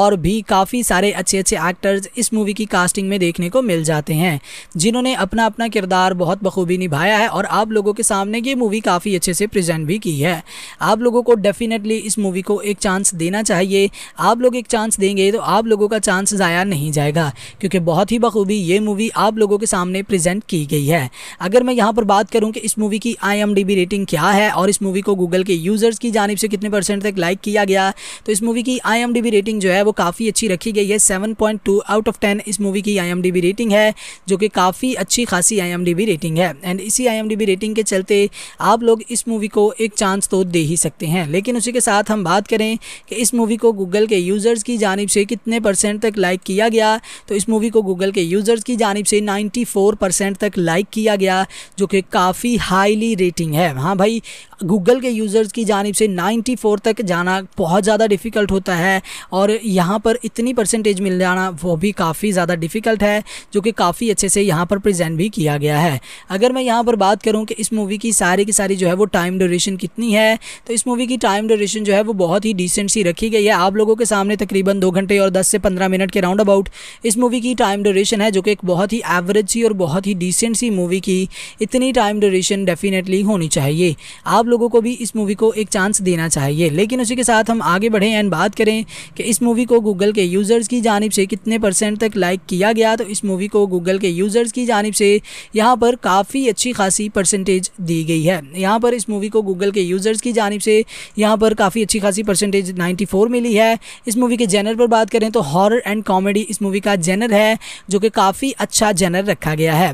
और भी काफ़ी सारे अच्छे अच्छे एक्टर्स इस मूवी की कास्टिंग में देखने को मिल जाते हैं जिन्होंने अपना अपना किरदार बहुत बखूबी निभाया है और और आप लोगों के सामने ये मूवी काफ़ी अच्छे से प्रेजेंट भी की है आप लोगों को डेफिनेटली इस मूवी को एक चांस देना चाहिए आप लोग एक चांस देंगे तो आप लोगों का चांस ज़ाया नहीं जाएगा क्योंकि बहुत ही बखूबी ये मूवी आप लोगों के सामने प्रेजेंट की गई है अगर मैं यहाँ पर बात करूँ कि इस मूवी की आई रेटिंग क्या है और इस मूवी को गूगल के यूज़र्स की जानब से कितने परसेंट तक लाइक किया गया तो इस मूवी की आई रेटिंग जो है वो काफ़ी अच्छी रखी गई है सेवन आउट ऑफ टेन इस मूवी की आई रेटिंग है जो कि काफ़ी अच्छी खासी आई रेटिंग है एंड इसी आई आईएमडीबी रेटिंग के चलते आप लोग इस मूवी को एक चांस तो दे ही सकते हैं लेकिन उसी के साथ हम बात करें कि इस मूवी को गूगल के यूज़र्स की जानब से कितने परसेंट तक लाइक किया गया तो इस मूवी को गूगल के यूज़र्स की जानब से नाइन्टी परसेंट तक लाइक किया गया जो कि काफ़ी हाईली रेटिंग है हाँ भाई गूगल के यूज़र्स की जानब से 94 तक जाना बहुत ज़्यादा डिफ़िकल्ट होता है और यहाँ पर इतनी परसेंटेज मिल जाना वो भी काफ़ी ज़्यादा डिफ़िकल्ट है जो कि काफ़ी अच्छे से यहाँ पर प्रेजेंट भी किया गया है अगर मैं यहाँ पर बात करूँ कि इस मूवी की सारी की सारी जो है वो टाइम ड्यूरेशन कितनी है तो इस मूवी की टाइम ड्यूरेशन जो है वो बहुत ही डिसेंट सी रखी गई है आप लोगों के सामने तकरीबन दो घंटे और दस से पंद्रह मिनट के राउंड अबाउट इस मूवी की टाइम ड्यूरेशन है जो कि एक बहुत ही एवरेज सी और बहुत ही डिसेंट सी मूवी की इतनी टाइम ड्यूरेशन डेफिनेटली होनी चाहिए आप लोगों को भी इस मूवी को एक चांस देना चाहिए लेकिन उसी के साथ हम आगे बढ़ें एंड बात करें कि इस मूवी को गूगल के यूज़र्स की जानब से कितने परसेंट तक लाइक किया गया तो इस मूवी को गूगल के यूज़र्स की जानब से यहाँ पर काफ़ी अच्छी खासी परसेंटेज दी गई है यहाँ पर इस मूवी को गूगल के यूज़र्स की जानब से यहाँ पर काफ़ी अच्छी खासी परसेंटेज नाइन्टी मिली है इस मूवी के जेनर पर बात करें तो हॉर एंड कॉमेडी इस मूवी का जेनर है जो कि काफ़ी अच्छा जेनर रखा गया है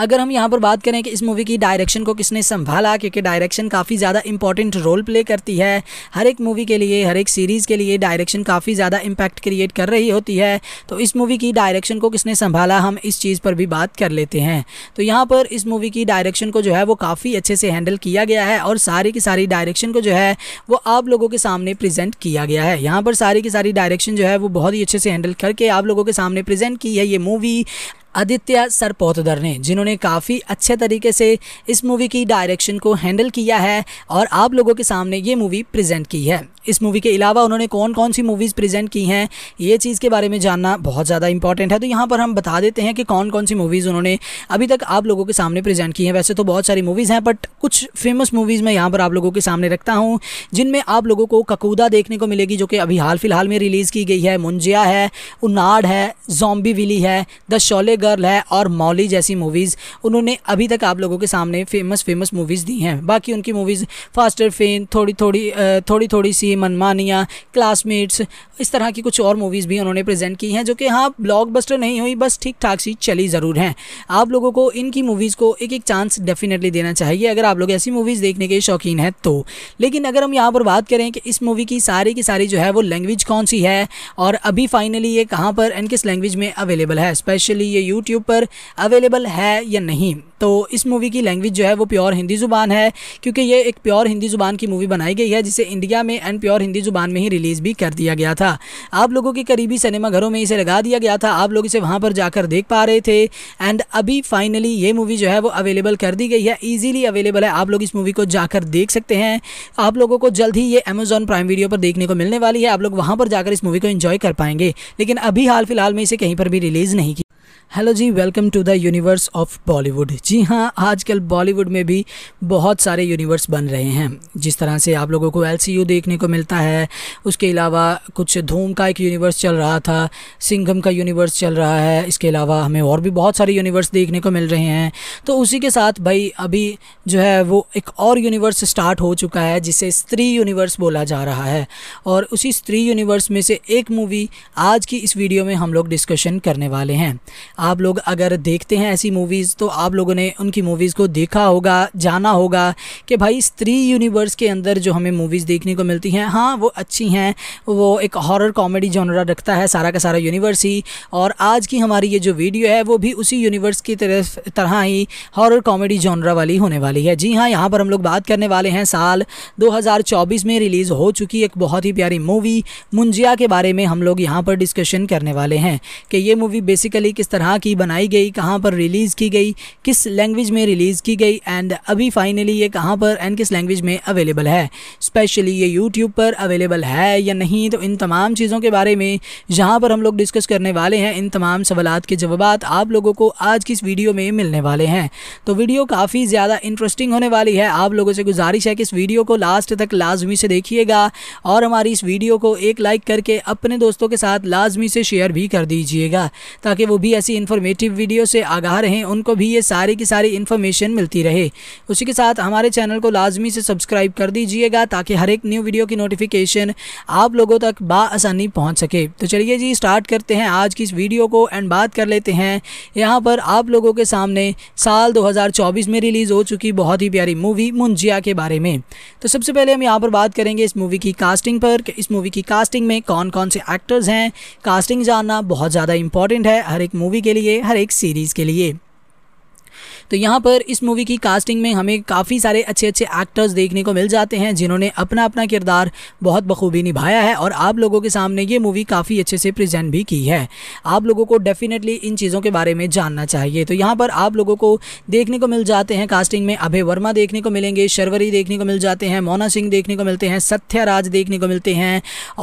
अगर हम यहाँ पर बात करें कि इस मूवी की डायरेक्शन को किसने संभाला क्योंकि डायरेक्शन काफ़ी ज़्यादा इंपॉर्टेंट रोल प्ले करती है हर एक मूवी के लिए हर एक सीरीज़ के लिए डायरेक्शन काफ़ी ज़्यादा इम्पैक्ट क्रिएट कर रही होती है तो इस मूवी की डायरेक्शन को किसने संभाला हम इस चीज़ पर भी बात कर लेते हैं तो यहाँ पर इस मूवी की डायरेक्शन को जो है वो काफ़ी अच्छे से हैंडल किया गया है और सारी की सारी डायरेक्शन को जो है वो आप लोगों के सामने प्रेजेंट किया गया है यहाँ पर सारी की सारी डायरेक्शन जो है वो बहुत ही अच्छे से हैंडल करके आप लोगों के सामने प्रेजेंट की है ये मूवी आदित्य सरपोतदर ने जिन्होंने काफ़ी अच्छे तरीके से इस मूवी की डायरेक्शन को हैंडल किया है और आप लोगों के सामने ये मूवी प्रेजेंट की है इस मूवी के अलावा उन्होंने कौन कौन सी मूवीज़ प्रेजेंट की हैं ये चीज़ के बारे में जानना बहुत ज़्यादा इंपॉर्टेंट है तो यहाँ पर हम बता देते हैं कि कौन कौन सी मूवीज़ उन्होंने अभी तक आप लोगों के सामने प्रेजेंट की हैं वैसे तो बहुत सारी मूवीज़ हैं बट कुछ फेमस मूवीज़ मैं यहाँ पर आप लोगों के सामने रखता हूँ जिनमें आप लोगों को ककूदा देखने को मिलेगी जो कि अभी हाल फिलहाल में रिलीज़ की गई है मुंजिया है उनाड है जॉम्बी विली है द शोले गर्ल है और मौली जैसी मूवीज़ उन्होंने अभी तक आप लोगों के सामने फेमस फेमस मूवीज़ दी हैं बाकी उनकी मूवीज़ फास्टर फेन थोड़ी थोड़ी थोड़ी थोड़ी सी मनमानियाँ क्लासमेट्स इस तरह की कुछ और मूवीज़ भी उन्होंने प्रेजेंट की हैं जो कि हाँ ब्लॉकबस्टर नहीं हुई बस ठीक ठाक सी चली ज़रूर हैं आप लोगों को इनकी मूवीज़ को एक एक चांस डेफिनेटली देना चाहिए अगर आप लोग ऐसी मूवीज़ देखने के शौकीन हैं तो लेकिन अगर हम यहाँ पर बात करें कि इस मूवी की सारी की सारी जो है वो लैंग्वेज कौन सी है और अभी फाइनली ये कहाँ पर एंड किस लैंग्वेज में अवेलेबल है स्पेशली ये यूट्यूब पर अवेलेबल है या नहीं तो इस मूवी की लैंग्वेज जो है वो प्योर हिंदी ज़ुबान है क्योंकि ये एक प्योर हिंदी ज़ुबान की मूवी बनाई गई है जिसे इंडिया में एंड प्योर हिंदी ज़ुबान में ही रिलीज़ भी कर दिया गया था आप लोगों के करीबी सिनेमाघरों में इसे लगा दिया गया था आप लोग इसे वहाँ पर जाकर देख पा रहे थे एंड अभी फाइनली ये मूवी जो है वो अवेलेबल कर दी गई है ईजिली अवेलेबल है आप लोग इस मूवी को जाकर देख सकते हैं आप लोगों को जल्द ही ये अमेजॉन प्राइम वीडियो पर देखने को मिलने वाली है आप लोग वहाँ पर जाकर इस मूवी को इन्जॉय कर पाएंगे लेकिन अभी हाल फिलहाल में इसे कहीं पर भी रिलीज़ नहीं की हेलो जी welcome to the universe of Bollywood जी हाँ आजकल बॉलीवुड में भी बहुत सारे यूनिवर्स बन रहे हैं जिस तरह से आप लोगों को एल देखने को मिलता है उसके अलावा कुछ धूम का एक यूनिवर्स चल रहा था सिंघम का यूनिवर्स चल रहा है इसके अलावा हमें और भी बहुत सारे यूनिवर्स देखने को मिल रहे हैं तो उसी के साथ भाई अभी जो है वो एक और यूनिवर्स स्टार्ट हो चुका है जिसे स्त्री यूनिवर्स बोला जा रहा है और उसी स्त्री यूनिवर्स में से एक मूवी आज की इस वीडियो में हम लोग डिस्कशन करने वाले हैं आप लोग अगर देखते हैं ऐसी मूवीज़ तो आप लोगों ने उनकी मूवीज़ को देखा होगा जाना होगा कि भाई स्त्री यूनिवर्स के अंदर जो हमें मूवीज़ देखने को मिलती हैं हाँ वो अच्छी हैं वो एक हॉरर कॉमेडी जॉनरा रखता है सारा का सारा यूनिवर्स ही और आज की हमारी ये जो वीडियो है वो भी उसी यूनिवर्स की तरफ तरह ही हॉरर कॉमेडी जॉनरा वाली होने वाली है जी हाँ यहाँ पर हम लोग बात करने वाले हैं साल दो में रिलीज़ हो चुकी एक बहुत ही प्यारी मूवी मुंजिया के बारे में हम लोग यहाँ पर डिस्कशन करने वाले हैं कि ये मूवी बेसिकली किस तरह कहाँ की बनाई गई कहाँ पर रिलीज़ की गई किस लैंग्वेज में रिलीज़ की गई एंड अभी फाइनली ये कहाँ पर एंड किस लैंग्वेज में अवेलेबल है स्पेशली ये यूट्यूब पर अवेलेबल है या नहीं तो इन तमाम चीज़ों के बारे में जहाँ पर हम लोग डिस्कस करने वाले हैं इन तमाम सवाल के जवाब आप लोगों को आज की इस वीडियो में मिलने वाले हैं तो वीडियो काफ़ी ज़्यादा इंटरेस्टिंग होने वाली है आप लोगों से गुजारिश है कि इस वीडियो को लास्ट तक लाजमी से देखिएगा और हमारी इस वीडियो को एक लाइक करके अपने दोस्तों के साथ लाजमी से शेयर भी कर दीजिएगा ताकि वो भी ऐसी इन्फॉर्मेटिव वीडियो से आगाह रहें उनको भी ये सारी की सारी इन्फॉर्मेशन मिलती रहे उसी के साथ हमारे चैनल को लाजमी से सब्सक्राइब कर दीजिएगा ताकि हर एक न्यू वीडियो की नोटिफिकेशन आप लोगों तक बासानी पहुँच सके तो चलिए जी स्टार्ट करते हैं आज की इस वीडियो को एंड बात कर लेते हैं यहाँ पर आप लोगों के सामने साल चौबीस में रिलीज़ हो चुकी बहुत ही प्यारी मूवी मुंजिया के बारे में तो सबसे पहले हम यहाँ पर बात करेंगे इस मूवी की कास्टिंग पर इस मूवी की कास्टिंग में कौन कौन से एक्टर्स हैं कास्टिंग जानना बहुत ज़्यादा इंपॉर्टेंट है हर एक मूवी के के लिए हर एक सीरीज़ के लिए तो यहाँ पर इस मूवी की कास्टिंग में हमें काफ़ी सारे अच्छे अच्छे एक्टर्स देखने को मिल जाते हैं जिन्होंने अपना अपना किरदार बहुत बखूबी निभाया है और आप लोगों के सामने ये मूवी काफ़ी अच्छे से प्रेजेंट भी की है आप लोगों को डेफिनेटली इन चीज़ों के बारे में जानना चाहिए तो यहाँ पर आप लोगों को देखने को मिल जाते हैं कास्टिंग में अभय वर्मा देखने को मिलेंगे शर्वरी देखने को मिल जाते हैं मोना सिंह देखने को मिलते हैं सत्याराज देखने को मिलते हैं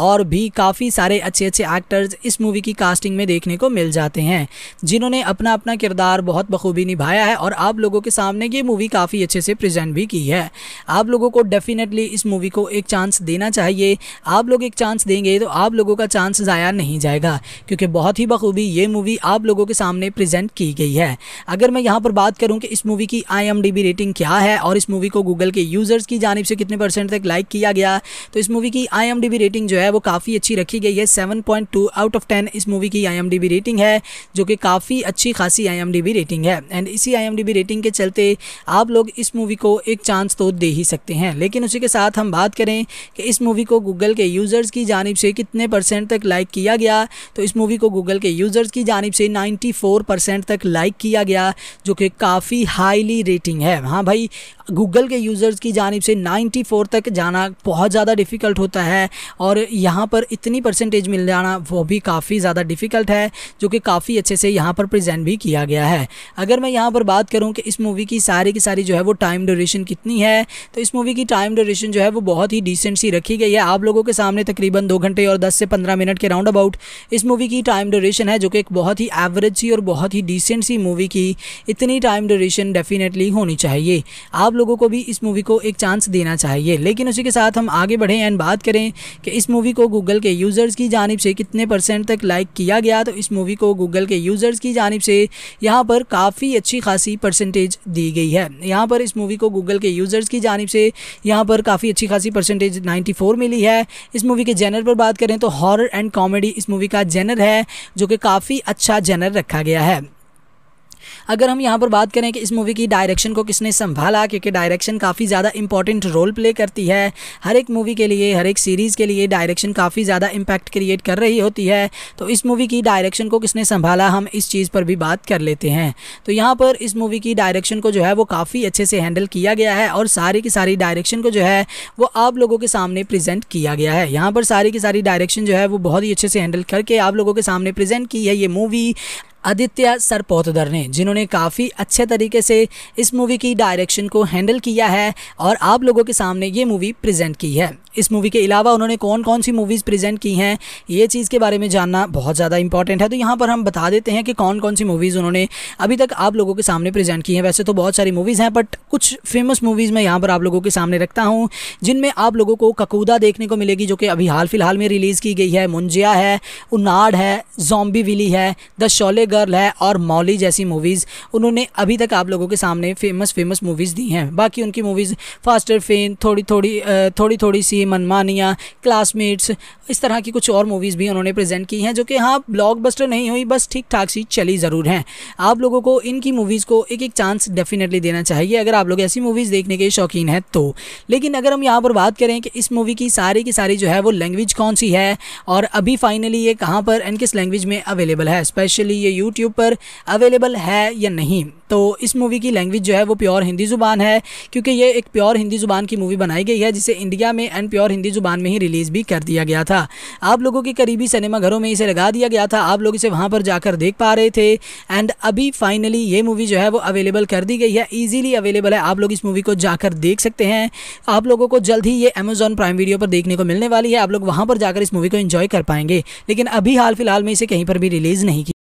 और भी काफ़ी सारे अच्छे अच्छे एक्टर्स इस मूवी की कास्टिंग में देखने को मिल जाते हैं जिन्होंने अपना अपना किरदार बहुत बखूबी निभाया है और आप लोगों के सामने ये मूवी काफ़ी अच्छे से प्रेजेंट भी की है आप लोगों को डेफिनेटली इस मूवी को एक चांस देना चाहिए आप लोग एक चांस देंगे तो आप लोगों का चांस ज़ाया नहीं जाएगा क्योंकि बहुत ही बखूबी ये मूवी आप लोगों के सामने प्रेजेंट की गई है अगर मैं यहाँ पर बात करूँ कि इस मूवी की आई रेटिंग क्या है और इस मूवी को गूगल के यूज़र्स की जानब से कितने परसेंट तक लाइक किया गया तो इस मूवी की आई रेटिंग जो है वो काफ़ी अच्छी रखी गई है सेवन आउट ऑफ टेन इस मूवी की आई रेटिंग है जो कि काफ़ी अच्छी खासी आई रेटिंग है एंड इसी आई आई रेटिंग के चलते आप लोग इस मूवी को एक चांस तो दे ही सकते हैं लेकिन उसी के साथ हम बात करें कि इस मूवी को गूगल के यूज़र्स की जानब से कितने परसेंट तक लाइक किया गया तो इस मूवी को गूगल के यूज़र्स की जानब से नाइन्टी परसेंट तक लाइक किया गया जो कि काफ़ी हाईली रेटिंग है हाँ भाई गूगल के यूज़र्स की जानब से 94 तक जाना बहुत ज़्यादा डिफ़िकल्ट होता है और यहाँ पर इतनी परसेंटेज मिल जाना वो भी काफ़ी ज़्यादा डिफ़िकल्ट है जो कि काफ़ी अच्छे से यहाँ पर प्रेजेंट भी किया गया है अगर मैं यहाँ पर बात करूँ कि इस मूवी की सारी की सारी जो है वो टाइम ड्यूरेशन कितनी है तो इस मूवी की टाइम ड्यूरेशन जो है वो बहुत ही डिसेंट सी रखी गई है आप लोगों के सामने तकरीबन दो घंटे और दस से पंद्रह मिनट के राउंड अबाउट इस मूवी की टाइम ड्यूरेशन है जो कि एक बहुत ही एवरेज सी और बहुत ही डिसेंट सी मूवी की इतनी टाइम ड्यूरेशन डेफिनेटली होनी चाहिए आप लोगों को भी इस मूवी को एक चांस देना चाहिए लेकिन उसी के साथ हम आगे बढ़ें एंड बात करें कि इस मूवी को गूगल के यूज़र्स की जानब से कितने परसेंट तक लाइक किया गया तो इस मूवी को गूगल के यूज़र्स की जानब से यहाँ पर काफ़ी अच्छी खासी परसेंटेज दी गई है यहाँ पर इस मूवी को गूगल के यूज़र्स की जानब से यहाँ पर काफ़ी अच्छी खासी परसेंटेज नाइन्टी मिली है इस मूवी के जेनर पर बात करें तो हॉर एंड कॉमेडी इस मूवी का जेनर है जो कि काफ़ी अच्छा जेनर रखा गया है अगर हम यहाँ पर बात करें कि इस मूवी की डायरेक्शन को किसने संभाला क्योंकि डायरेक्शन काफ़ी ज़्यादा इंपॉर्टेंट रोल प्ले करती है हर एक मूवी के लिए हर एक सीरीज़ के लिए डायरेक्शन काफ़ी ज़्यादा इम्पैक्ट क्रिएट कर रही होती है तो इस मूवी की डायरेक्शन को किसने संभाला हम इस चीज़ पर भी बात कर लेते हैं तो यहाँ पर इस मूवी की डायरेक्शन को जो है वो काफ़ी अच्छे से हैंडल किया गया है और सारी की सारी डायरेक्शन को जो है वो आप लोगों के सामने प्रेजेंट किया गया है यहाँ पर सारी की सारी डायरेक्शन जो है वो बहुत ही अच्छे से हैंडल करके आप लोगों के सामने प्रेजेंट की है ये मूवी आदित्य सरपोतदर ने जिन्होंने काफ़ी अच्छे तरीके से इस मूवी की डायरेक्शन को हैंडल किया है और आप लोगों के सामने ये मूवी प्रेजेंट की है इस मूवी के अलावा उन्होंने कौन कौन सी मूवीज़ प्रेजेंट की हैं ये चीज़ के बारे में जानना बहुत ज़्यादा इंपॉर्टेंट है तो यहाँ पर हम बता देते हैं कि कौन कौन सी मूवीज़ उन्होंने अभी तक आप लोगों के सामने प्रेजेंट की हैं वैसे तो बहुत सारी मूवीज़ हैं बट कुछ फेमस मूवीज़ मैं यहाँ पर आप लोगों के सामने रखता हूँ जिनमें आप लोगों को ककूदा देखने को मिलेगी जो कि अभी हाल फिलहाल में रिलीज़ की गई है मुंजिया है उन्नाड है जॉम्बी विली है द शोले गर्ल है और मौली जैसी मूवीज़ उन्होंने अभी तक आप लोगों के सामने फेमस फेमस मूवीज़ दी हैं बाकी उनकी मूवीज़ फास्टर फेन थोड़ी थोड़ी थोड़ी थोड़ी सी मनमानिया क्लासमेट्स इस तरह की कुछ और मूवीज़ भी उन्होंने प्रेजेंट की हैं जो कि हाँ ब्लॉकबस्टर नहीं हुई बस ठीक ठाक सी चली ज़रूर है आप लोगों को इनकी मूवीज़ को एक एक चांस डेफिनेटली देना चाहिए अगर आप लोग ऐसी मूवीज़ देखने के शौकीन हैं तो लेकिन अगर हम यहाँ पर बात करें कि इस मूवी की सारी की सारी जो है वो लैंग्वेज कौन सी है और अभी फाइनली ये कहाँ पर एंड किस लैंग्वेज में अवेलेबल है स्पेशली ये यूट्यूब पर अवेलेबल है या नहीं तो इस मूवी की लैंग्वेज जो है वो प्योर हिंदी ज़ुबान है क्योंकि ये एक प्योर हिंदी ज़ुबान की मूवी बनाई गई है जिसे इंडिया में एंड प्योर हिंदी ज़ुबान में ही रिलीज़ भी कर दिया गया था आप लोगों के करीबी सिनेमाघरों में इसे लगा दिया गया था आप लोग इसे वहाँ पर जाकर देख पा रहे थे एंड अभी फाइनली ये मूवी जो है वो अवेलेबल कर दी गई है ईजिली अवेलेबल है आप लोग इस मूवी को जाकर देख सकते हैं आप लोगों को जल्द ही ये अमेजॉन प्राइम वीडियो पर देखने को मिलने वाली है आप लोग वहाँ पर जाकर इस मूवी को इन्जॉय कर पाएंगे लेकिन अभी हाल फिलहाल में इसे कहीं पर भी रिलीज़ नहीं की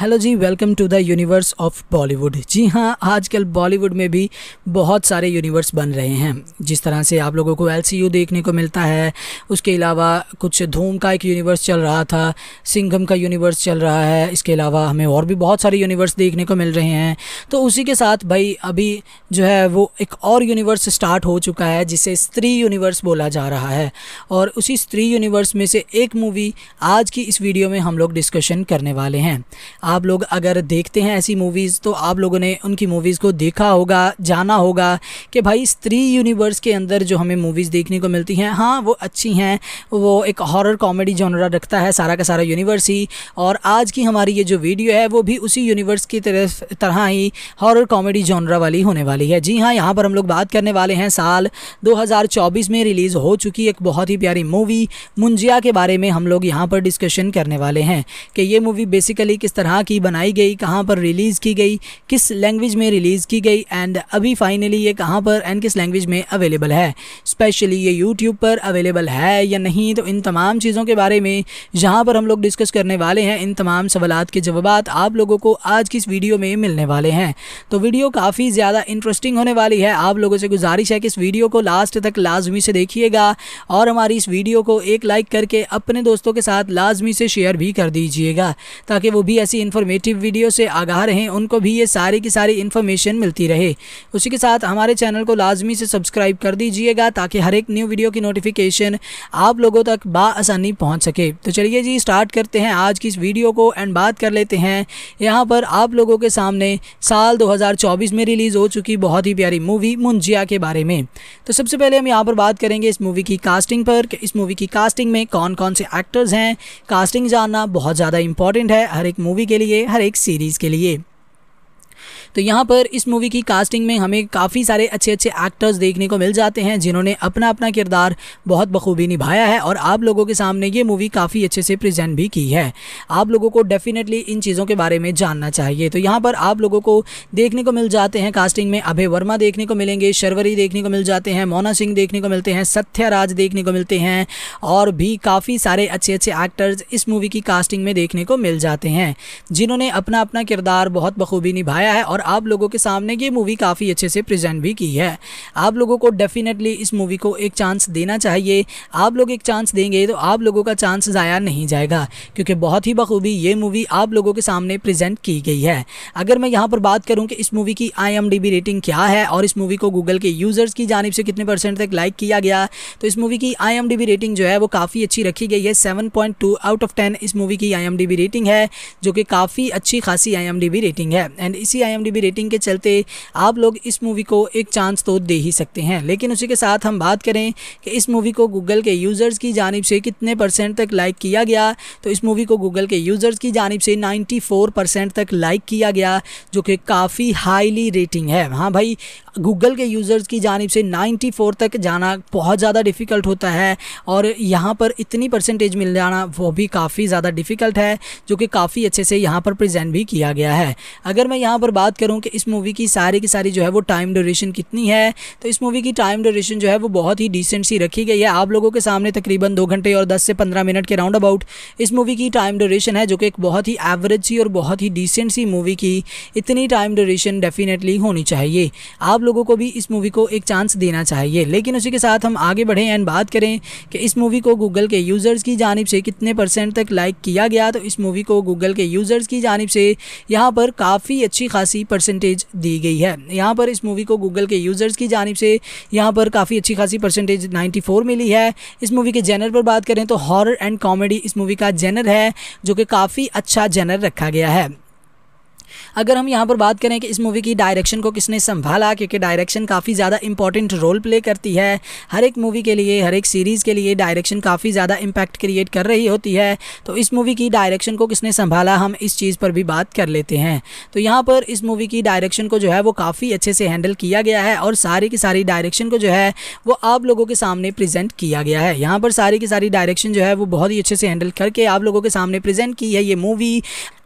हेलो जी welcome to the universe of Bollywood जी हाँ आजकल बॉलीवुड में भी बहुत सारे यूनिवर्स बन रहे हैं जिस तरह से आप लोगों को एल देखने को मिलता है उसके अलावा कुछ धूम का एक यूनिवर्स चल रहा था सिंघम का यूनिवर्स चल रहा है इसके अलावा हमें और भी बहुत सारे यूनिवर्स देखने को मिल रहे हैं तो उसी के साथ भाई अभी जो है वो एक और यूनिवर्स स्टार्ट हो चुका है जिसे स्त्री यूनिवर्स बोला जा रहा है और उसी स्त्री यूनिवर्स में से एक मूवी आज की इस वीडियो में हम लोग डिस्कशन करने वाले हैं आप लोग अगर देखते हैं ऐसी मूवीज़ तो आप लोगों ने उनकी मूवीज़ को देखा होगा जाना होगा कि भाई स्त्री यूनिवर्स के अंदर जो हमें मूवीज़ देखने को मिलती हैं हाँ वो अच्छी हैं वो एक हॉरर कॉमेडी जॉनरा रखता है सारा का सारा यूनिवर्स ही और आज की हमारी ये जो वीडियो है वो भी उसी यूनिवर्स की तरफ तरह ही हॉरर कॉमेडी जॉनरा वाली होने वाली है जी हाँ यहाँ पर हम लोग बात करने वाले हैं साल 2024 में रिलीज़ हो चुकी एक बहुत ही प्यारी मूवी मुंजिया के बारे में हम लोग यहाँ पर डिस्कशन करने वाले हैं कि ये मूवी बेसिकली किस तरह कहाँ की बनाई गई कहाँ पर रिलीज़ की गई किस लैंग्वेज में रिलीज़ की गई एंड अभी फाइनली ये कहाँ पर एंड किस लैंग्वेज में अवेलेबल है स्पेशली ये यूट्यूब पर अवेलेबल है या नहीं तो इन तमाम चीज़ों के बारे में जहाँ पर हम लोग डिस्कस करने वाले हैं इन तमाम सवाल के जवाब आप लोगों को आज की इस वीडियो में मिलने वाले हैं तो वीडियो काफ़ी ज़्यादा इंटरेस्टिंग होने वाली है आप लोगों से गुजारिश है कि इस वीडियो को लास्ट तक लाजमी से देखिएगा और हमारी इस वीडियो को एक लाइक करके अपने दोस्तों के साथ लाजमी से शेयर भी कर दीजिएगा ताकि वो भी ऐसी इन्फॉर्मेटिव वीडियो से आगाह रहें उनको भी ये सारी की सारी इन्फॉर्मेशन मिलती रहे उसी के साथ हमारे चैनल को लाजमी से सब्सक्राइब कर दीजिएगा ताकि हर एक न्यू वीडियो की नोटिफिकेशन आप लोगों तक बासानी पहुँच सके तो चलिए जी स्टार्ट करते हैं आज की इस वीडियो को एंड बात कर लेते हैं यहाँ पर आप लोगों के सामने साल दो में रिलीज़ हो चुकी बहुत ही प्यारी मूवी मुंजिया के बारे में तो सबसे पहले हम यहाँ पर बात करेंगे इस मूवी की कास्टिंग पर इस मूवी की कास्टिंग में कौन कौन से एक्टर्स हैं कास्टिंग जानना बहुत ज़्यादा इंपॉर्टेंट है हर एक मूवी के लिए हर एक सीरीज़ के लिए तो यहाँ पर इस मूवी की कास्टिंग में हमें काफ़ी सारे अच्छे अच्छे एक्टर्स देखने को मिल जाते हैं जिन्होंने अपना अपना किरदार बहुत बखूबी निभाया है और आप लोगों के सामने ये मूवी काफ़ी अच्छे से प्रजेंट भी की है आप लोगों को डेफिनेटली इन चीज़ों के बारे में जानना चाहिए तो यहाँ पर आप लोगों को देखने को मिल जाते हैं कास्टिंग में अभय वर्मा देखने को मिलेंगे शर्वरी देखने को मिल जाते हैं मोना सिंह देखने को मिलते हैं सत्याराज देखने को मिलते हैं और भी काफ़ी सारे अच्छे अच्छे एक्टर्स इस मूवी की कास्टिंग में देखने को मिल जाते हैं जिन्होंने अपना अपना किरदार बहुत बखूबी निभाया है और आप लोगों के सामने ये मूवी काफ़ी अच्छे से प्रेजेंट भी की है आप लोगों को डेफिनेटली इस मूवी को एक चांस देना चाहिए आप लोग एक चांस देंगे तो आप लोगों का चांस ज़ाया नहीं जाएगा क्योंकि बहुत ही बखूबी ये मूवी आप लोगों के सामने प्रेजेंट की गई है अगर मैं यहाँ पर बात करूँ कि इस मूवी की आई रेटिंग क्या है और इस मूवी को गूगल के यूज़र्स की जानब से कितने परसेंट तक लाइक किया गया तो इस मूवी की आई रेटिंग जो है वो काफ़ी अच्छी रखी गई है सेवन आउट ऑफ टेन इस मूवी की आई रेटिंग है जो कि काफ़ी अच्छी खासी आई रेटिंग है एंड इसी आई भी रेटिंग के चलते आप लोग इस मूवी को एक चांस तो दे ही सकते हैं लेकिन उसी के साथ हम बात करें कि इस मूवी को गूगल के यूज़र्स की जानब से कितने परसेंट तक लाइक किया गया तो इस मूवी को गूगल के यूज़र्स की जानब से नाइन्टी परसेंट तक लाइक किया गया जो कि काफ़ी हाईली रेटिंग है हाँ भाई गूगल के यूज़र्स की जानब से 94 तक जाना बहुत ज़्यादा डिफ़िकल्ट होता है और यहाँ पर इतनी परसेंटेज मिल जाना वो भी काफ़ी ज़्यादा डिफ़िकल्ट है जो कि काफ़ी अच्छे से यहाँ पर प्रेजेंट भी किया गया है अगर मैं यहाँ पर बात करूँ कि इस मूवी की सारी की सारी जो है वो टाइम ड्यूरेशन कितनी है तो इस मूवी की टाइम ड्यूरेशन जो है वो बहुत ही डिसेंट सी रखी गई है आप लोगों के सामने तकरीबन दो घंटे और दस से पंद्रह मिनट के राउंड अबाउट इस मूवी की टाइम ड्यूरेशन है जो कि एक बहुत ही एवरेज सी और बहुत ही डिसेंट सी मूवी की इतनी टाइम ड्यूरेशन डेफिनेटली होनी चाहिए आप लोगों को भी इस मूवी को एक चांस देना चाहिए लेकिन उसी के साथ हम आगे बढ़ें एंड बात करें कि इस मूवी को गूगल के यूज़र्स की जानब से कितने परसेंट तक लाइक किया गया तो इस मूवी को गूगल के यूज़र्स की जानब से यहाँ पर काफ़ी अच्छी खासी परसेंटेज दी गई है यहाँ पर इस मूवी को गूगल के यूज़र्स की जानब से यहाँ पर काफ़ी अच्छी खासी परसेंटेज नाइन्टी मिली है इस मूवी के जेनर पर बात करें तो हॉर एंड कॉमेडी इस मूवी का जेनर है जो कि काफ़ी अच्छा जेनर रखा गया है अगर हम यहाँ पर बात करें कि इस मूवी की डायरेक्शन को किसने संभाला क्योंकि डायरेक्शन काफ़ी ज़्यादा इंपॉर्टेंट रोल प्ले करती है हर एक मूवी के लिए हर एक सीरीज़ के लिए डायरेक्शन काफ़ी ज़्यादा इम्पैक्ट क्रिएट कर रही होती है तो इस मूवी की डायरेक्शन को किसने संभाला हम इस चीज़ पर भी बात कर लेते हैं तो यहाँ पर इस मूवी की डायरेक्शन को जो है वो काफ़ी अच्छे से हैंडल किया गया है और सारी की सारी डायरेक्शन को जो है वो आप लोगों के सामने प्रेजेंट किया गया है यहाँ पर सारी की सारी डायरेक्शन जो है वो बहुत ही अच्छे से हैंडल करके आप लोगों के सामने प्रेजेंट की है ये मूवी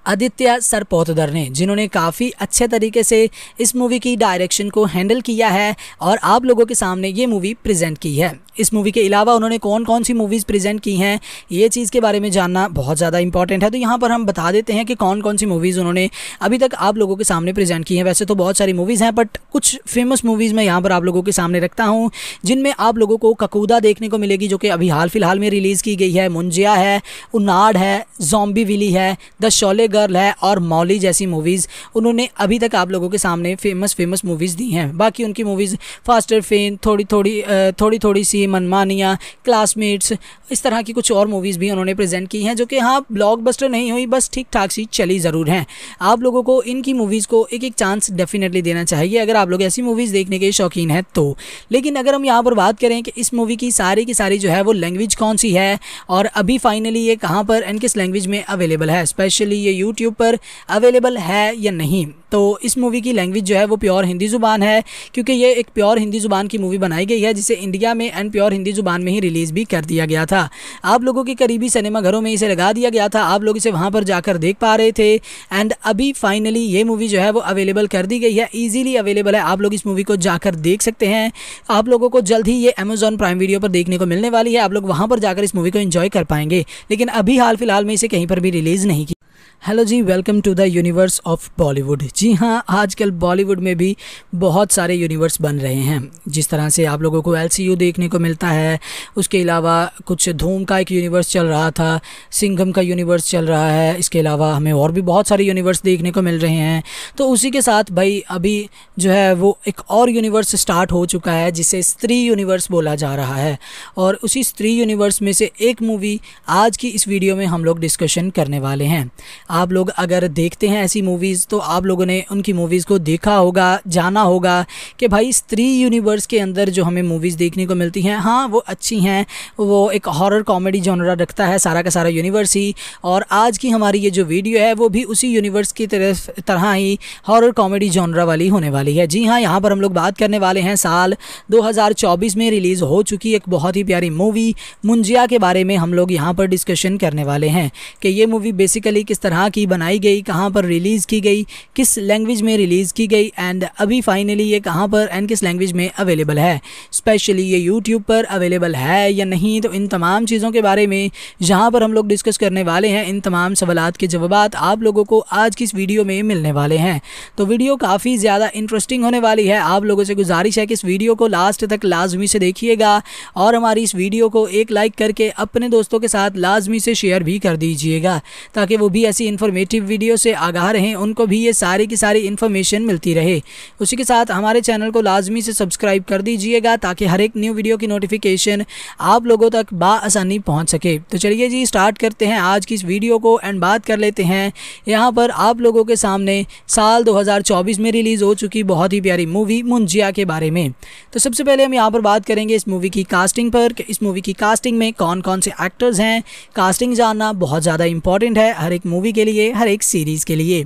आदित्य सरपोतदर ने जिन्होंने काफ़ी अच्छे तरीके से इस मूवी की डायरेक्शन को हैंडल किया है और आप लोगों के सामने ये मूवी प्रेजेंट की है इस मूवी के अलावा उन्होंने कौन कौन सी मूवीज़ प्रेजेंट की हैं ये चीज़ के बारे में जानना बहुत ज़्यादा इंपॉर्टेंट है तो यहाँ पर हम बता देते हैं कि कौन कौन सी मूवीज़ उन्होंने अभी तक आप लोगों के सामने प्रेजेंट की हैं वैसे तो बहुत सारी मूवीज़ हैं बट कुछ फेमस मूवीज़ मैं यहाँ पर आप लोगों के सामने रखता हूँ जिनमें आप लोगों को ककूदा देखने को मिलेगी जो कि अभी हाल फिलहाल में रिलीज़ की गई है मुंजिया है उनाड है जॉम्बी विली है द शोले गर्ल है और मौली जैसी मूवीज़ उन्होंने अभी तक आप लोगों के सामने फेमस फेमस मूवीज़ दी हैं बाकी उनकी मूवीज़ फास्टर फेन थोड़ी थोड़ी थोड़ी थोड़ी सी की मनमानिया क्लासमेट्स इस तरह की कुछ और मूवीज़ भी उन्होंने प्रेजेंट की हैं जो कि हाँ ब्लॉकबस्टर नहीं हुई बस ठीक ठाक सी चली ज़रूर हैं आप लोगों को इनकी मूवीज़ को एक एक चांस डेफिनेटली देना चाहिए अगर आप लोग ऐसी मूवीज़ देखने के शौकीन हैं तो लेकिन अगर हम यहाँ पर बात करें कि इस मूवी की सारी की सारी जो है वो लैंग्वेज कौन सी है और अभी फाइनली ये कहाँ पर एंड किस लैंग्वेज में अवेलेबल है स्पेशली ये यूट्यूब पर अवेलेबल है या नहीं तो इस मूवी की लैंग्वेज जो है वो प्योर हिंदी ज़ुबान है क्योंकि ये एक प्योर हिंदी ज़ुबान की मूवी बनाई गई है जिसे इंडिया में एंड प्योर हिंदी ज़ुबान में ही रिलीज़ भी कर दिया गया था आप लोगों के करीबी सिनेमाघरों में इसे लगा दिया गया था आप लोग इसे वहाँ पर जाकर देख पा रहे थे एंड अभी फाइनली ये मूवी जो है वो अवेलेबल कर दी गई है ईजिली अवेलेबल है आप लोग इस मूवी को जाकर देख सकते हैं आप लोगों को जल्द ही ये अमेजोन प्राइम वीडियो पर देखने को मिलने वाली है आप लोग वहाँ पर जाकर इस मूवी को इन्जॉय कर पाएंगे लेकिन अभी हाल फिलहाल में इसे कहीं पर भी रिलीज़ नहीं हेलो जी welcome to the universe of Bollywood जी हाँ आजकल बॉलीवुड में भी बहुत सारे यूनिवर्स बन रहे हैं जिस तरह से आप लोगों को एल देखने को मिलता है उसके अलावा कुछ धूम का एक यूनिवर्स चल रहा था सिंघम का यूनिवर्स चल रहा है इसके अलावा हमें और भी बहुत सारे यूनिवर्स देखने को मिल रहे हैं तो उसी के साथ भाई अभी जो है वो एक और यूनिवर्स स्टार्ट हो चुका है जिसे स्त्री यूनिवर्स बोला जा रहा है और उसी स्त्री यूनिवर्स में से एक मूवी आज की इस वीडियो में हम लोग डिस्कशन करने वाले हैं आप लोग अगर देखते हैं ऐसी मूवीज़ तो आप लोगों ने उनकी मूवीज़ को देखा होगा जाना होगा कि भाई स्त्री यूनिवर्स के अंदर जो हमें मूवीज़ देखने को मिलती हैं हाँ वो अच्छी हैं वो एक हॉरर कॉमेडी जॉनरा रखता है सारा का सारा यूनिवर्स ही और आज की हमारी ये जो वीडियो है वो भी उसी यूनिवर्स की तरफ तरह ही हॉरर कॉमेडी जॉनरा वाली होने वाली है जी हाँ यहाँ पर हम लोग बात करने वाले हैं साल 2024 में रिलीज़ हो चुकी एक बहुत ही प्यारी मूवी मुंजिया के बारे में हम लोग यहाँ पर डिस्कशन करने वाले हैं कि ये मूवी बेसिकली किस तरह तरह की बनाई गई कहाँ पर रिलीज़ की गई किस लैंग्वेज में रिलीज़ की गई एंड अभी फाइनली ये कहाँ पर एंड किस लैंग्वेज में अवेलेबल है स्पेशली ये यूट्यूब पर अवेलेबल है या नहीं तो इन तमाम चीज़ों के बारे में जहाँ पर हम लोग डिस्कस करने वाले हैं इन तमाम सवालत के जवाब आप लोगों को आज की इस वीडियो में मिलने वाले हैं तो वीडियो काफ़ी ज़्यादा इंटरेस्टिंग होने वाली है आप लोगों से गुजारिश है कि इस वीडियो को लास्ट तक लाजमी से देखिएगा और हमारी इस वीडियो को एक लाइक करके अपने दोस्तों के साथ लाजमी से शेयर भी कर दीजिएगा ताकि वो भी ऐसी ऐसी इन्फॉर्मेटिव वीडियो से आगाह रहें उनको भी ये सारी की सारी इन्फॉर्मेशन मिलती रहे उसी के साथ हमारे चैनल को लाजमी से सब्सक्राइब कर दीजिएगा ताकि हर एक न्यू वीडियो की नोटिफिकेशन आप लोगों तक बासानी पहुँच सके तो चलिए जी स्टार्ट करते हैं आज की इस वीडियो को एंड बात कर लेते हैं यहाँ पर आप लोगों के सामने साल चौबीस में रिलीज़ हो चुकी बहुत ही प्यारी मूवी मुंजिया के बारे में तो सबसे पहले हम यहाँ पर बात करेंगे इस मूवी की कास्टिंग पर इस मूवी की कास्टिंग में कौन कौन से एक्टर्स हैं कास्टिंग जानना बहुत ज़्यादा इंपॉर्टेंट है हर एक मूवी के लिए हर एक सीरीज़ के लिए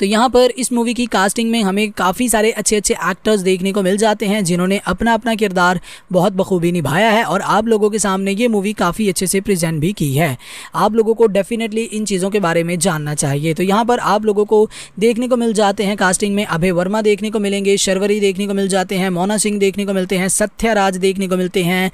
तो यहाँ पर इस मूवी की कास्टिंग में हमें काफ़ी सारे अच्छे अच्छे एक्टर्स देखने को मिल जाते हैं जिन्होंने अपना अपना किरदार बहुत बखूबी निभाया है और आप लोगों के सामने ये मूवी काफ़ी अच्छे से प्रजेंट भी की है आप लोगों को डेफिनेटली इन चीज़ों के बारे में जानना चाहिए तो यहाँ पर आप लोगों को देखने को मिल जाते हैं कास्टिंग में अभय वर्मा देखने को मिलेंगे शर्वरी देखने को मिल जाते हैं मोना सिंह देखने को मिलते हैं सत्याराज देखने को मिलते हैं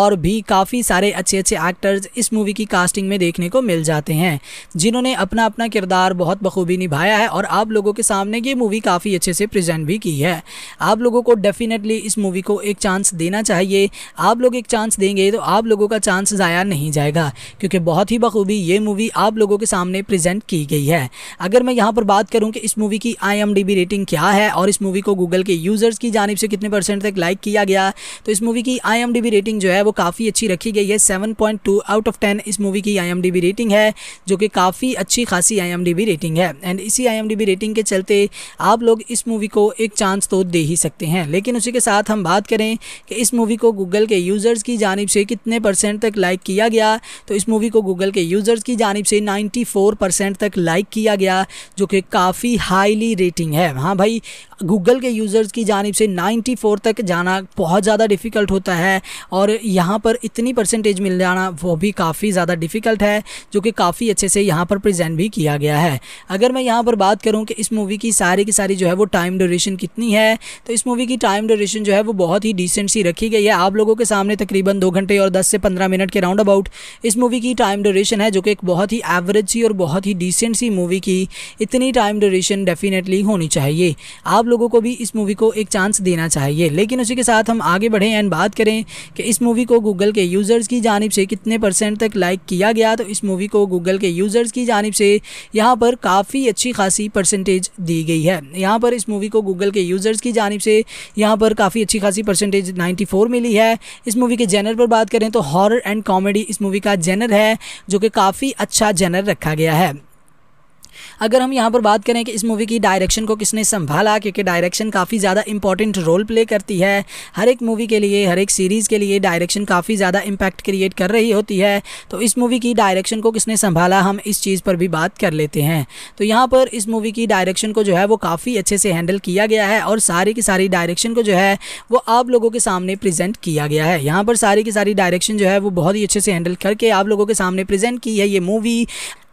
और भी काफ़ी सारे अच्छे अच्छे एक्टर्स इस मूवी की कास्टिंग में देखने को मिल जाते हैं जिन्होंने अपना अपना किरदार बहुत बखूबी निभाया है और और आप लोगों के सामने ये मूवी काफ़ी अच्छे से प्रेजेंट भी की है आप लोगों को डेफिनेटली इस मूवी को एक चांस देना चाहिए आप लोग एक चांस देंगे तो आप लोगों का चांस ज़ाया नहीं जाएगा क्योंकि बहुत ही बखूबी ये मूवी आप लोगों के सामने प्रेजेंट की गई है अगर मैं यहाँ पर बात करूँ कि इस मूवी की आई रेटिंग क्या है और इस मूवी को गूगल के यूज़र्स की जानब से कितने परसेंट तक लाइक किया गया तो इस मूवी की आई रेटिंग जो है वो काफ़ी अच्छी रखी गई है सेवन आउट ऑफ टेन इस मूवी की आई रेटिंग है जो कि काफ़ी अच्छी खासी आई रेटिंग है एंड इसी आई की रेटिंग के चलते आप लोग इस मूवी को एक चांस तो दे ही सकते हैं लेकिन उसी के साथ हम बात करें कि इस मूवी को गूगल के यूज़र्स की जानब से कितने परसेंट तक लाइक किया गया तो इस मूवी को गूगल के यूज़र्स की जानब से नाइन्टी परसेंट तक लाइक किया गया जो कि काफ़ी हाईली रेटिंग है हाँ भाई गूगल के यूज़र्स की जानब से 94 तक जाना बहुत ज़्यादा डिफ़िकल्ट होता है और यहाँ पर इतनी परसेंटेज मिल जाना वो भी काफ़ी ज़्यादा डिफ़िकल्ट है जो कि काफ़ी अच्छे से यहाँ पर प्रेजेंट भी किया गया है अगर मैं यहाँ पर बात करूँ कि इस मूवी की सारी की सारी जो है वो टाइम ड्यूरेशन कितनी है तो इस मूवी की टाइम ड्यूरेशन जो है वो बहुत ही डिसेंट सी रखी गई है आप लोगों के सामने तकरीबन दो घंटे और दस से पंद्रह मिनट के राउंड अबाउट इस मूवी की टाइम ड्यूरेशन है जो कि एक बहुत ही एवरेज सी और बहुत ही डिसेंट सी मूवी की इतनी टाइम ड्यूरेशन डेफिनेटली होनी चाहिए आप लोगों को भी इस मूवी को एक चांस देना चाहिए लेकिन उसी के साथ हम आगे बढ़ें एंड बात करें कि इस मूवी को गूगल के यूज़र्स की जानब से कितने परसेंट तक लाइक किया गया तो इस मूवी को गूगल के यूज़र्स की जानब से यहाँ पर काफ़ी अच्छी खासी परसेंटेज दी गई है यहाँ पर इस मूवी को गूगल के यूज़र्स की जानब से यहाँ पर काफ़ी अच्छी खासी परसेंटेज नाइन्टी मिली है इस मूवी के जेनर पर बात करें तो हॉर एंड कॉमेडी इस मूवी का जेनर है जो कि काफ़ी अच्छा जेनर रखा गया है अगर हम यहाँ पर बात करें कि इस मूवी की डायरेक्शन को किसने संभाला क्योंकि डायरेक्शन काफ़ी ज़्यादा इंपॉर्टेंट रोल प्ले करती है हर एक मूवी के लिए हर एक सीरीज़ के लिए डायरेक्शन काफ़ी ज़्यादा इम्पैक्ट क्रिएट कर रही होती है तो इस मूवी की डायरेक्शन को किसने संभाला हम इस चीज़ पर भी बात कर लेते हैं तो यहाँ पर इस मूवी की डायरेक्शन को जो है वो काफ़ी अच्छे से हैंडल किया गया है और सारी की सारी डायरेक्शन को जो है वो आप लोगों के सामने प्रेजेंट किया गया है यहाँ पर सारी की सारी डायरेक्शन जो है वो बहुत ही अच्छे से हैंडल करके आप लोगों के सामने प्रेजेंट की है ये मूवी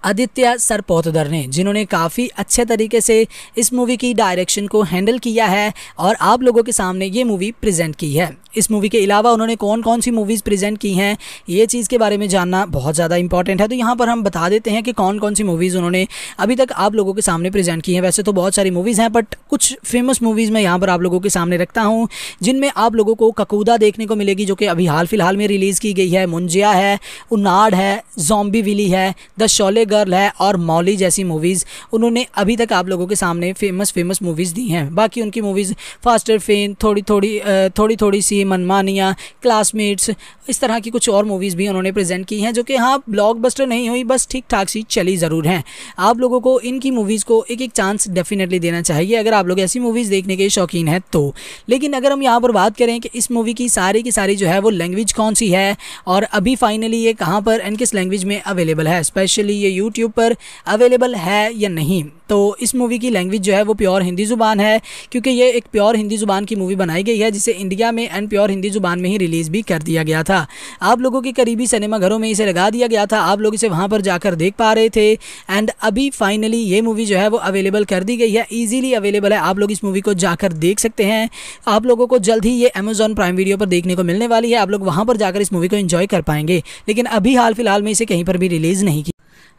आदित्य सरपोतदर ने जिन्होंने काफ़ी अच्छे तरीके से इस मूवी की डायरेक्शन को हैंडल किया है और आप लोगों के सामने ये मूवी प्रेजेंट की है इस मूवी के अलावा उन्होंने कौन कौन सी मूवीज़ प्रेजेंट की हैं ये चीज़ के बारे में जानना बहुत ज़्यादा इंपॉर्टेंट है तो यहाँ पर हम बता देते हैं कि कौन कौन सी मूवीज़ उन्होंने अभी तक आप लोगों के सामने प्रेजेंट की हैं वैसे तो बहुत सारी मूवीज़ हैं बट कुछ फेमस मूवीज़ मैं यहाँ पर आप लोगों के सामने रखता हूँ जिनमें आप लोगों को ककूदा देखने को मिलेगी जो कि अभी हाल फिलहाल में रिलीज़ की गई है मुंजिया है उनाड है जॉम्बी विली है द शोले गर्ल है और मौली जैसी मूवीज़ उन्होंने अभी तक आप लोगों के सामने फेमस फेमस मूवीज़ दी हैं बाकी उनकी मूवीज़ फास्टर फेन थोड़ी थोड़ी थोड़ी थोड़ी सी की मनमानियाँ क्लासमेट्स इस तरह की कुछ और मूवीज़ भी उन्होंने प्रेजेंट की हैं जो कि हाँ ब्लॉकबस्टर नहीं हुई बस ठीक ठाक सी चली ज़रूर हैं आप लोगों को इनकी मूवीज़ को एक एक चांस डेफिनेटली देना चाहिए अगर आप लोग ऐसी मूवीज़ देखने के शौकीन हैं तो लेकिन अगर हम यहाँ पर बात करें कि इस मूवी की सारी की सारी जो है वो लैंग्वेज कौन सी है और अभी फाइनली ये कहाँ पर एंड किस लैंग्वेज में अवेलेबल है स्पेशली ये यूट्यूब पर अवेलेबल है या नहीं तो इस मूवी की लैंग्वेज जो है वो प्योर हिंदी ज़ुबान है क्योंकि ये एक प्योर हिंदी ज़ुबान की मूवी बनाई गई है जिसे इंडिया में एंड प्योर हिंदी ज़ुबान में ही रिलीज़ भी कर दिया गया था आप लोगों के करीबी सिनेमाघरों में इसे लगा दिया गया था आप लोग इसे वहाँ पर जाकर देख पा रहे थे एंड अभी फाइनली ये मूवी जो है वो अवेलेबल कर दी गई है ईजिली अवेलेबल है आप लोग इस मूवी को जाकर देख सकते हैं आप लोगों को जल्द ही ये अमेजॉन प्राइम वीडियो पर देखने को मिलने वाली है आप लोग वहाँ पर जाकर इस मूवी को इन्जॉय कर पाएंगे लेकिन अभी हाल फिलहाल में इसे कहीं पर भी रिलीज़ नहीं किया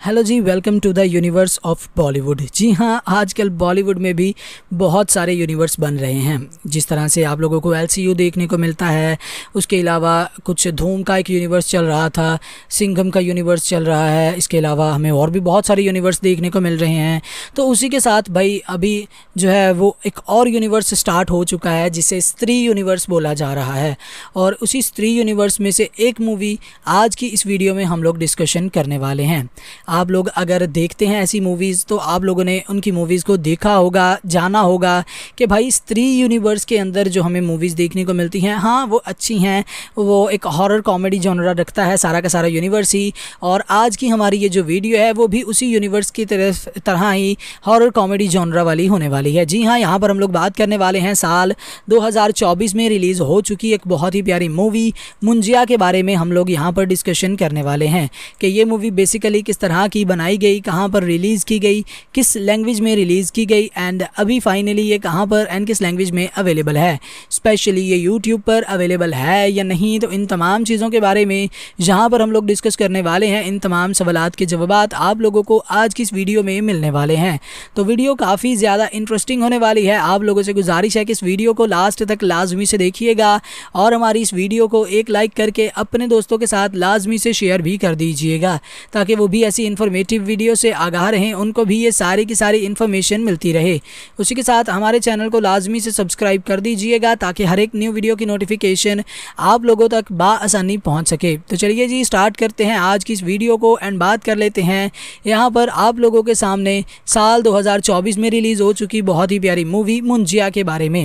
हेलो जी welcome to the universe of Bollywood जी हाँ आजकल बॉलीवुड में भी बहुत सारे यूनिवर्स बन रहे हैं जिस तरह से आप लोगों को एल देखने को मिलता है उसके अलावा कुछ धूम का एक यूनिवर्स चल रहा था सिंघम का यूनिवर्स चल रहा है इसके अलावा हमें और भी बहुत सारे यूनिवर्स देखने को मिल रहे हैं तो उसी के साथ भाई अभी जो है वो एक और यूनिवर्स स्टार्ट हो चुका है जिसे स्त्री यूनिवर्स बोला जा रहा है और उसी स्त्री यूनिवर्स में से एक मूवी आज की इस वीडियो में हम लोग डिस्कशन करने वाले हैं आप लोग अगर देखते हैं ऐसी मूवीज़ तो आप लोगों ने उनकी मूवीज़ को देखा होगा जाना होगा कि भाई स्त्री यूनिवर्स के अंदर जो हमें मूवीज़ देखने को मिलती हैं हाँ वो अच्छी हैं वो एक हॉरर कॉमेडी जॉनरा रखता है सारा का सारा यूनिवर्स ही और आज की हमारी ये जो वीडियो है वो भी उसी यूनिवर्स की तरफ तरह ही हॉरर कॉमेडी जॉनरा वाली होने वाली है जी हाँ यहाँ पर हम लोग बात करने वाले हैं साल दो में रिलीज़ हो चुकी एक बहुत ही प्यारी मूवी मुंजिया के बारे में हम लोग यहाँ पर डिस्कशन करने वाले हैं कि ये मूवी बेसिकली किस तरह कहाँ की बनाई गई कहाँ पर रिलीज़ की गई किस लैंग्वेज में रिलीज़ की गई एंड अभी फाइनली ये कहाँ पर एंड किस लैंग्वेज में अवेलेबल है स्पेशली ये यूट्यूब पर अवेलेबल है या नहीं तो इन तमाम चीज़ों के बारे में जहाँ पर हम लोग डिस्कस करने वाले हैं इन तमाम सवाल के जवाब आप लोगों को आज की इस वीडियो में मिलने वाले हैं तो वीडियो काफ़ी ज़्यादा इंटरेस्टिंग होने वाली है आप लोगों से गुजारिश है कि इस वीडियो को लास्ट तक लाजमी से देखिएगा और हमारी इस वीडियो को एक लाइक करके अपने दोस्तों के साथ लाजमी से शेयर भी कर दीजिएगा ताकि वो भी ऐसी ऐसी इन्फॉर्मेटिव वीडियो से आगाह रहें उनको भी ये सारी की सारी इन्फॉर्मेशन मिलती रहे उसी के साथ हमारे चैनल को लाजमी से सब्सक्राइब कर दीजिएगा ताकि हर एक न्यू वीडियो की नोटिफिकेशन आप लोगों तक बासानी पहुँच सके तो चलिए जी स्टार्ट करते हैं आज की इस वीडियो को एंड बात कर लेते हैं यहाँ पर आप लोगों के सामने साल चौबीस में रिलीज़ हो चुकी बहुत ही प्यारी मूवी मुंजिया के बारे में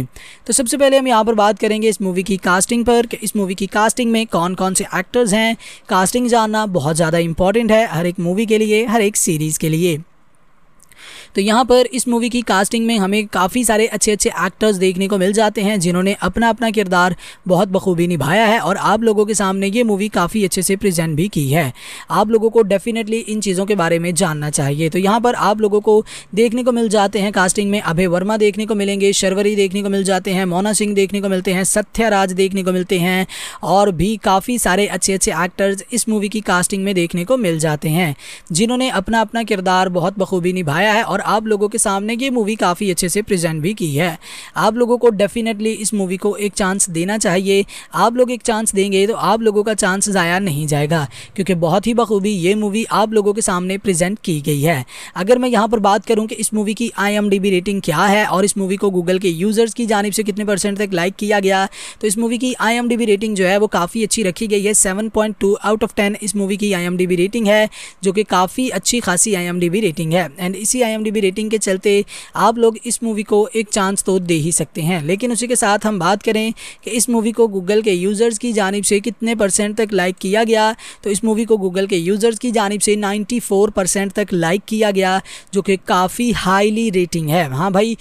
तो सबसे पहले हम यहाँ पर बात करेंगे इस मूवी की कास्टिंग पर इस मूवी की कास्टिंग में कौन कौन से एक्टर्स हैं कास्टिंग जानना बहुत ज़्यादा इंपॉर्टेंट है हर एक मूवी के लिए हर एक सीरीज़ के लिए तो यहाँ पर इस मूवी की कास्टिंग में हमें काफ़ी सारे अच्छे अच्छे एक्टर्स देखने को मिल जाते हैं जिन्होंने अपना अपना किरदार बहुत बखूबी निभाया है और आप लोगों के सामने ये मूवी काफ़ी अच्छे से प्रजेंट भी की है आप लोगों को डेफिनेटली इन चीज़ों के बारे में जानना चाहिए तो यहाँ पर आप लोगों को देखने को मिल जाते हैं कास्टिंग में अभय वर्मा देखने को मिलेंगे शर्वरी देखने को मिल जाते हैं मोना सिंह देखने को मिलते हैं सत्याराज देखने को मिलते हैं और भी काफ़ी सारे अच्छे अच्छे एक्टर्स इस मूवी की कास्टिंग में देखने को मिल जाते हैं जिन्होंने अपना अपना किरदार बहुत बखूबी निभाया है और और आप लोगों के सामने ये मूवी काफ़ी अच्छे से प्रेजेंट भी की है आप लोगों को डेफिनेटली इस मूवी को एक चांस देना चाहिए आप लोग एक चांस देंगे तो आप लोगों का चांस ज़ाया नहीं जाएगा क्योंकि बहुत ही बखूबी ये मूवी आप लोगों के सामने प्रेजेंट की गई है अगर मैं यहाँ पर बात करूँ कि इस मूवी की आई रेटिंग क्या है और इस मूवी को गूगल के यूज़र्स की जानब से कितने परसेंट तक लाइक किया गया तो इस मूवी की आई रेटिंग जो है वो काफ़ी अच्छी रखी गई है सेवन आउट ऑफ टेन इस मूवी की आई रेटिंग है जो कि काफ़ी अच्छी खासी आई रेटिंग है एंड इसी आई आई रेटिंग के चलते आप लोग इस मूवी को एक चांस तो दे ही सकते हैं लेकिन उसी के साथ हम बात करें कि इस मूवी को गूगल के यूज़र्स की जानब से कितने परसेंट तक लाइक किया गया तो इस मूवी को गूगल के यूज़र्स की जानब से नाइन्टी परसेंट तक लाइक किया गया जो कि काफ़ी हाईली रेटिंग है हाँ भाई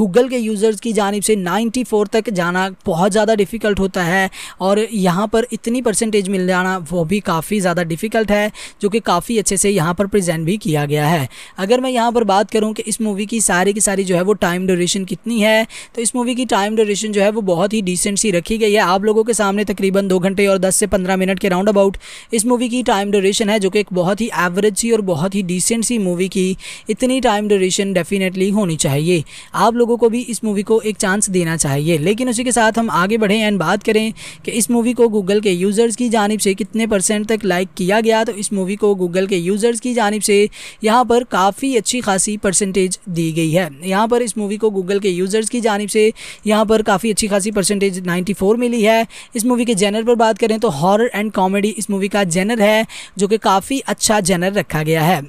गूगल के यूज़र्स की जानब से 94 तक जाना बहुत ज़्यादा डिफ़िकल्ट होता है और यहाँ पर इतनी परसेंटेज मिल जाना वो भी काफ़ी ज़्यादा डिफ़िकल्ट है जो कि काफ़ी अच्छे से यहाँ पर प्रेजेंट भी किया गया है अगर मैं यहाँ पर बात करूँ कि इस मूवी की सारी की सारी जो है वो टाइम ड्यूरेशन कितनी है तो इस मूवी की टाइम ड्यूरेशन जो है वो बहुत ही डिसेंट सी रखी गई है आप लोगों के सामने तकरीबन दो घंटे और दस से पंद्रह मिनट के राउंड अबाउट इस मूवी की टाइम ड्यूरेशन है जो कि एक बहुत ही एवरेज सी और बहुत ही डिसेंट सी मूवी की इतनी टाइम ड्यूरेशन डेफिनेटली होनी चाहिए आप लोगों को भी इस मूवी को एक चांस देना चाहिए लेकिन उसी के साथ हम आगे बढ़ें एंड बात करें कि इस मूवी को गूगल के यूज़र्स की जानब से कितने परसेंट तक लाइक किया गया तो इस मूवी को गूगल के यूज़र्स की जानब से यहाँ पर काफ़ी अच्छी खासी परसेंटेज दी गई है यहाँ पर इस मूवी को गूगल के यूज़र्स की जानब से यहाँ पर काफ़ी अच्छी खासी परसेंटेज नाइन्टी मिली है इस मूवी के जेनर पर बात करें तो हॉरर एंड कॉमेडी इस मूवी का जेनर है जो कि काफ़ी अच्छा जेनर रखा गया है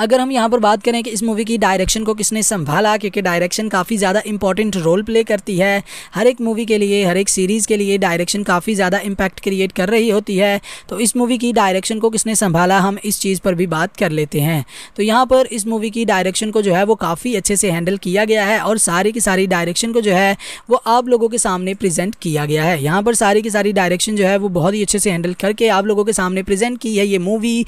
अगर हम यहाँ पर बात करें कि इस मूवी की डायरेक्शन को किसने संभाला क्योंकि डायरेक्शन काफ़ी ज़्यादा इंपॉर्टेंट रोल प्ले करती है हर एक मूवी के लिए हर एक सीरीज़ के लिए डायरेक्शन काफ़ी ज़्यादा इम्पैक्ट क्रिएट कर रही होती है तो इस मूवी की डायरेक्शन को किसने संभाला हम इस चीज़ पर भी बात कर लेते हैं तो यहाँ पर इस मूवी की डायरेक्शन को जो है वो काफ़ी अच्छे से हैंडल किया गया है और सारी की सारी डायरेक्शन को जो है वो आप लोगों के सामने प्रेजेंट किया गया है यहाँ पर सारी की सारी डायरेक्शन जो है वो बहुत ही अच्छे से हैंडल करके आप लोगों के सामने प्रेजेंट की है ये मूवी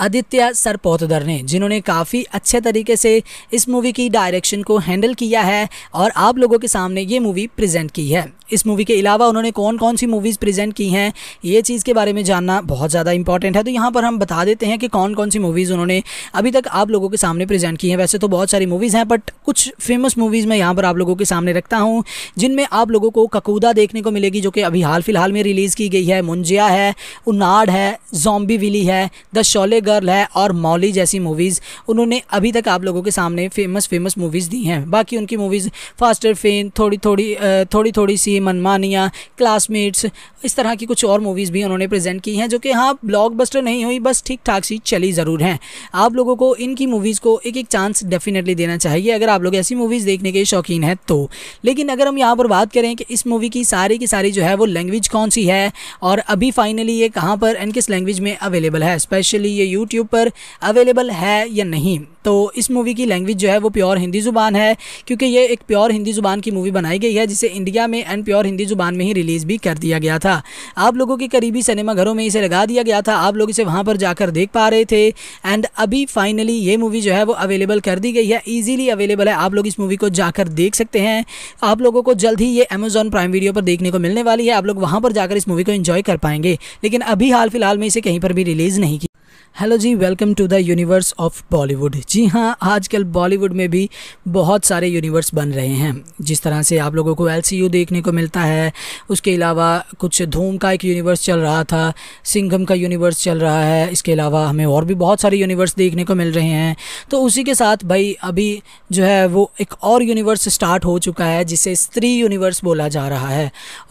आदित्य सरपोतदर ने जिन्होंने काफ़ी अच्छे तरीके से इस मूवी की डायरेक्शन को हैंडल किया है और आप लोगों के सामने ये मूवी प्रेजेंट की है इस मूवी के अलावा उन्होंने कौन कौन सी मूवीज़ प्रेजेंट की हैं ये चीज़ के बारे में जानना बहुत ज़्यादा इंपॉर्टेंट है तो यहाँ पर हम बता देते हैं कि कौन कौन सी मूवीज़ उन्होंने अभी तक आप लोगों के सामने प्रेजेंट की हैं वैसे तो बहुत सारी मूवीज़ हैं बट कुछ फेमस मूवीज़ मैं यहाँ पर आप लोगों के सामने रखता हूँ जिनमें आप लोगों को ककूदा देखने को मिलेगी जो कि अभी हाल फिलहाल में रिलीज़ की गई है मुंजिया है उनाड है जॉम्बी विली है द शोले गर्ल है और मौली जैसी मूवीज़ उन्होंने अभी तक आप लोगों के सामने फेमस फेमस मूवीज़ दी हैं बाकी उनकी मूवीज़ फास्टर फेन थोड़ी थोड़ी थोड़ी थोड़ी सी की मनमानिया क्लासमेट्स इस तरह की कुछ और मूवीज़ भी उन्होंने प्रेजेंट की हैं जो कि हाँ ब्लॉकबस्टर नहीं हुई बस ठीक ठाक सी चली ज़रूर हैं आप लोगों को इनकी मूवीज़ को एक एक चांस डेफिनेटली देना चाहिए अगर आप लोग ऐसी मूवीज़ देखने के शौकीन हैं तो लेकिन अगर हम यहाँ पर बात करें कि इस मूवी की सारी की सारी जो है वो लैंग्वेज कौन सी है और अभी फाइनली ये कहाँ पर एंड किस लैंग्वेज में अवेलेबल है स्पेशली ये यूट्यूब पर अवेलेबल है या नहीं तो इस मूवी की लैंग्वेज जो है वो प्योर हिंदी ज़ुबान है क्योंकि ये एक प्योर हिंदी ज़ुबान की मूवी बनाई गई है जिसे इंडिया में एंड प्योर हिंदी ज़ुबान में ही रिलीज़ भी कर दिया गया था आप लोगों के करीबी सिनेमाघरों में इसे लगा दिया गया था आप लोग इसे वहाँ पर जाकर देख पा रहे थे एंड अभी फाइनली ये मूवी जो है वो अवेलेबल कर दी गई है ईजिली अवेलेबल है आप लोग इस मूवी को जाकर देख सकते हैं आप लोगों को जल्द ही ये अमेजॉन प्राइम वीडियो पर देखने को मिलने वाली है आप लोग वहाँ पर जाकर इस मूवी को इन्जॉय कर पाएंगे लेकिन अभी हाल फिलहाल में इसे कहीं पर भी रिलीज़ नहीं की हेलो जी welcome to the universe of Bollywood जी हाँ आजकल बॉलीवुड में भी बहुत सारे यूनिवर्स बन रहे हैं जिस तरह से आप लोगों को एलसीयू देखने को मिलता है उसके अलावा कुछ धूम का एक यूनिवर्स चल रहा था सिंघम का यूनिवर्स चल रहा है इसके अलावा हमें और भी बहुत सारे यूनिवर्स देखने को मिल रहे हैं तो उसी के साथ भाई अभी जो है वो एक और यूनिवर्स स्टार्ट हो चुका है जिसे स्त्री यूनिवर्स बोला जा रहा है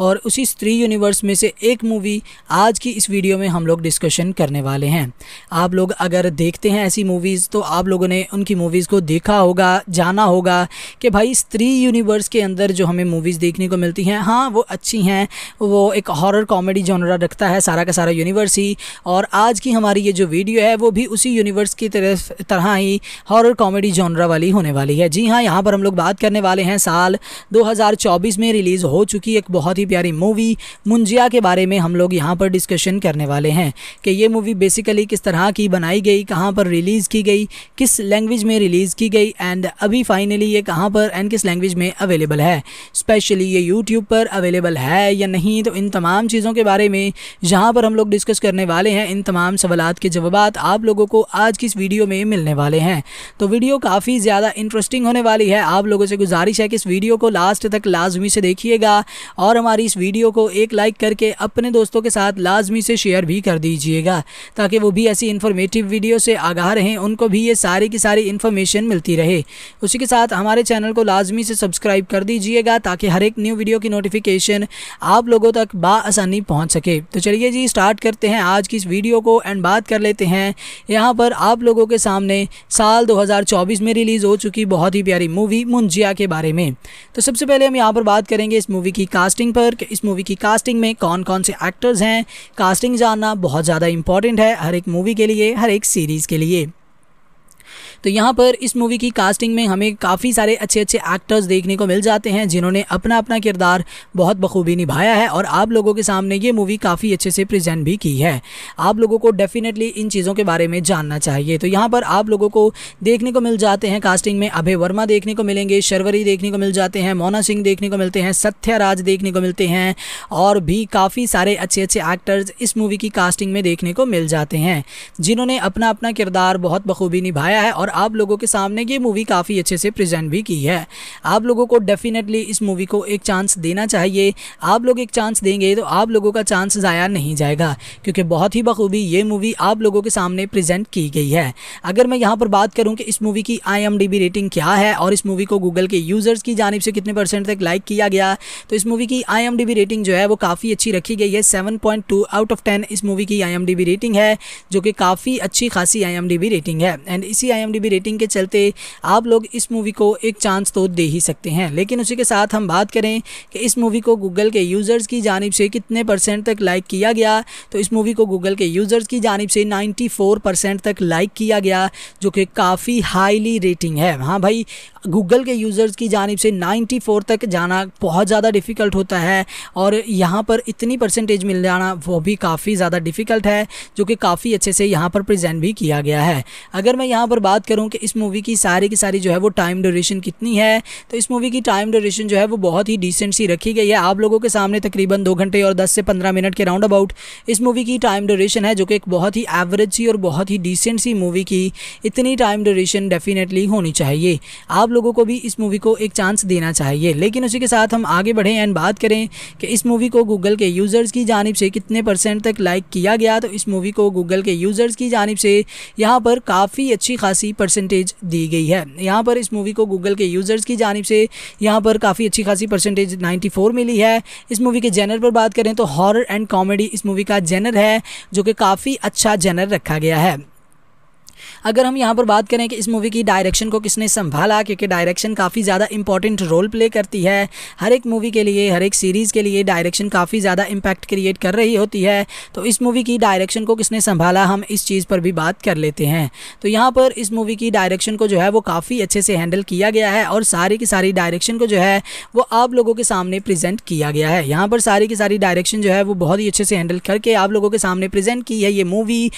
और उसी स्त्री यूनिवर्स में से एक मूवी आज की इस वीडियो में हम लोग डिस्कशन करने वाले हैं आप लोग अगर देखते हैं ऐसी मूवीज़ तो आप लोगों ने उनकी मूवीज़ को देखा होगा जाना होगा कि भाई स्त्री यूनिवर्स के अंदर जो हमें मूवीज़ देखने को मिलती हैं हाँ वो अच्छी हैं वो एक हॉरर कॉमेडी जॉनरा रखता है सारा का सारा यूनिवर्स ही और आज की हमारी ये जो वीडियो है वो भी उसी यूनिवर्स की तरफ तरह ही हॉरर कॉमेडी जॉनरा वाली होने वाली है जी हाँ यहाँ पर हम लोग बात करने वाले हैं साल दो में रिलीज़ हो चुकी एक बहुत ही प्यारी मूवी मुंजिया के बारे में हम लोग यहाँ पर डिस्कशन करने वाले हैं कि ये मूवी बेसिकली किस तरह कहाँ की बनाई गई कहाँ पर रिलीज़ की गई किस लैंग्वेज में रिलीज़ की गई एंड अभी फाइनली ये कहाँ पर एंड किस लैंग्वेज में अवेलेबल है स्पेशली ये यूट्यूब पर अवेलेबल है या नहीं तो इन तमाम चीज़ों के बारे में जहाँ पर हम लोग डिस्कस करने वाले हैं इन तमाम सवालत के जवाब आप लोगों को आज की इस वीडियो में मिलने वाले हैं तो वीडियो काफ़ी ज़्यादा इंटरेस्टिंग होने वाली है आप लोगों से गुजारिश है कि इस वीडियो को लास्ट तक लाजमी से देखिएगा और हमारी इस वीडियो को एक लाइक करके अपने दोस्तों के साथ लाजमी से शेयर भी कर दीजिएगा ताकि वो भी ऐसी इन्फॉर्मेटिव वीडियो से आगाह रहें उनको भी ये सारी की सारी इन्फॉर्मेशन मिलती रहे उसी के साथ हमारे चैनल को लाजमी से सब्सक्राइब कर दीजिएगा ताकि हर एक न्यू वीडियो की नोटिफिकेशन आप लोगों तक बासानी पहुँच सके तो चलिए जी स्टार्ट करते हैं आज की इस वीडियो को एंड बात कर लेते हैं यहाँ पर आप लोगों के सामने साल चौबीस में रिलीज़ हो चुकी बहुत ही प्यारी मूवी मुंजिया के बारे में तो सबसे पहले हम यहाँ पर बात करेंगे इस मूवी की कास्टिंग पर इस मूवी की कास्टिंग में कौन कौन से एक्टर्स हैं कास्टिंग जानना बहुत ज़्यादा इंपॉर्टेंट है हर एक मूवी के के लिए हर एक सीरीज़ के लिए तो यहाँ पर इस मूवी की कास्टिंग में हमें काफ़ी सारे अच्छे अच्छे एक्टर्स देखने को मिल जाते हैं जिन्होंने अपना अपना किरदार बहुत बखूबी निभाया है और आप लोगों के सामने ये मूवी काफ़ी अच्छे से प्रजेंट भी की है आप लोगों को डेफिनेटली इन चीज़ों के बारे में जानना चाहिए तो यहाँ पर आप लोगों को देखने को मिल जाते हैं कास्टिंग में अभय वर्मा देखने को मिलेंगे शर्वरी देखने को मिल जाते हैं मोना सिंह देखने को मिलते हैं सत्याराज देखने को मिलते हैं और भी काफ़ी सारे अच्छे अच्छे एक्टर्स इस मूवी की कास्टिंग में देखने को मिल जाते हैं जिन्होंने अपना अपना किरदार बहुत बखूबी निभाया है और आप लोगों के सामने ये मूवी काफ़ी अच्छे से प्रेजेंट भी की है आप लोगों को डेफिनेटली इस मूवी को एक चांस देना चाहिए आप लोग एक चांस देंगे तो आप लोगों का चांस ज़ाया नहीं जाएगा क्योंकि बहुत ही बखूबी ये मूवी आप लोगों के सामने प्रेजेंट की गई है अगर मैं यहाँ पर बात करूँ कि इस मूवी की आई रेटिंग क्या है और इस मूवी को गूगल के यूज़र्स की जानब से कितने परसेंट तक लाइक किया गया तो इस मूवी की आई रेटिंग जो है वो काफ़ी अच्छी रखी गई है सेवन आउट ऑफ टेन इस मूवी की आई रेटिंग है जो कि काफ़ी अच्छी खासी आई रेटिंग है एंड इसी आई आई रेटिंग के चलते आप लोग इस मूवी को एक चांस तो दे ही सकते हैं लेकिन उसी के साथ हम बात करें कि इस मूवी को गूगल के यूज़र्स की जानब से कितने परसेंट तक लाइक किया गया तो इस मूवी को गूगल के यूज़र्स की जानब से नाइन्टी परसेंट तक लाइक किया गया जो कि काफ़ी हाईली रेटिंग है हाँ भाई गूगल के यूज़र्स की जानब से 94 तक जाना बहुत ज़्यादा डिफ़िकल्ट होता है और यहाँ पर इतनी परसेंटेज मिल जाना वो भी काफ़ी ज़्यादा डिफ़िकल्ट है जो कि काफ़ी अच्छे से यहाँ पर प्रेजेंट भी किया गया है अगर मैं यहाँ पर बात बात करूँ कि इस मूवी की सारी की सारी जो है वो टाइम ड्यूरेशन कितनी है तो इस मूवी की टाइम ड्यूरेशन जो है वो बहुत ही डिसेंट सी रखी गई है आप लोगों के सामने तकरीबन दो घंटे और दस से पंद्रह मिनट के राउंड अबाउट इस मूवी की टाइम ड्यूरेशन है जो कि एक बहुत ही एवरेज सी और बहुत ही डिसेंट सी मूवी की इतनी टाइम ड्यूरेशन डेफिनेटली होनी चाहिए आप लोगों को भी इस मूवी को एक चांस देना चाहिए लेकिन उसी के साथ हम आगे बढ़ें एंड बात करें कि इस मूवी को गूगल के यूज़र्स की जानब से कितने परसेंट तक लाइक किया गया तो इस मूवी को गूगल के यूज़र्स की जानब से यहाँ पर काफ़ी अच्छी खासी परसेंटेज दी गई है यहाँ पर इस मूवी को गूगल के यूज़र्स की जानब से यहाँ पर काफ़ी अच्छी खासी परसेंटेज नाइन्टी मिली है इस मूवी के जेनर पर बात करें तो हॉरर एंड कॉमेडी इस मूवी का जेनर है जो कि काफ़ी अच्छा जेनर रखा गया है अगर हम यहाँ पर बात करें कि इस मूवी की डायरेक्शन को किसने संभाला क्योंकि डायरेक्शन काफ़ी ज़्यादा इंपॉर्टेंट रोल प्ले करती है हर एक मूवी के लिए हर एक सीरीज़ के लिए डायरेक्शन काफ़ी ज़्यादा इम्पैक्ट क्रिएट कर रही होती है तो इस मूवी की डायरेक्शन को किसने संभाला हम इस चीज़ पर भी बात कर लेते हैं तो यहाँ पर इस मूवी की डायरेक्शन को जो है वो काफ़ी अच्छे से हैंडल किया गया है और सारी की सारी डायरेक्शन को जो है वो आप लोगों के सामने प्रेजेंट किया गया है यहाँ पर सारी की सारी डायरेक्शन जो है वो बहुत ही अच्छे से हैंडल करके आप लोगों के सामने प्रेजेंट की है ये मूवी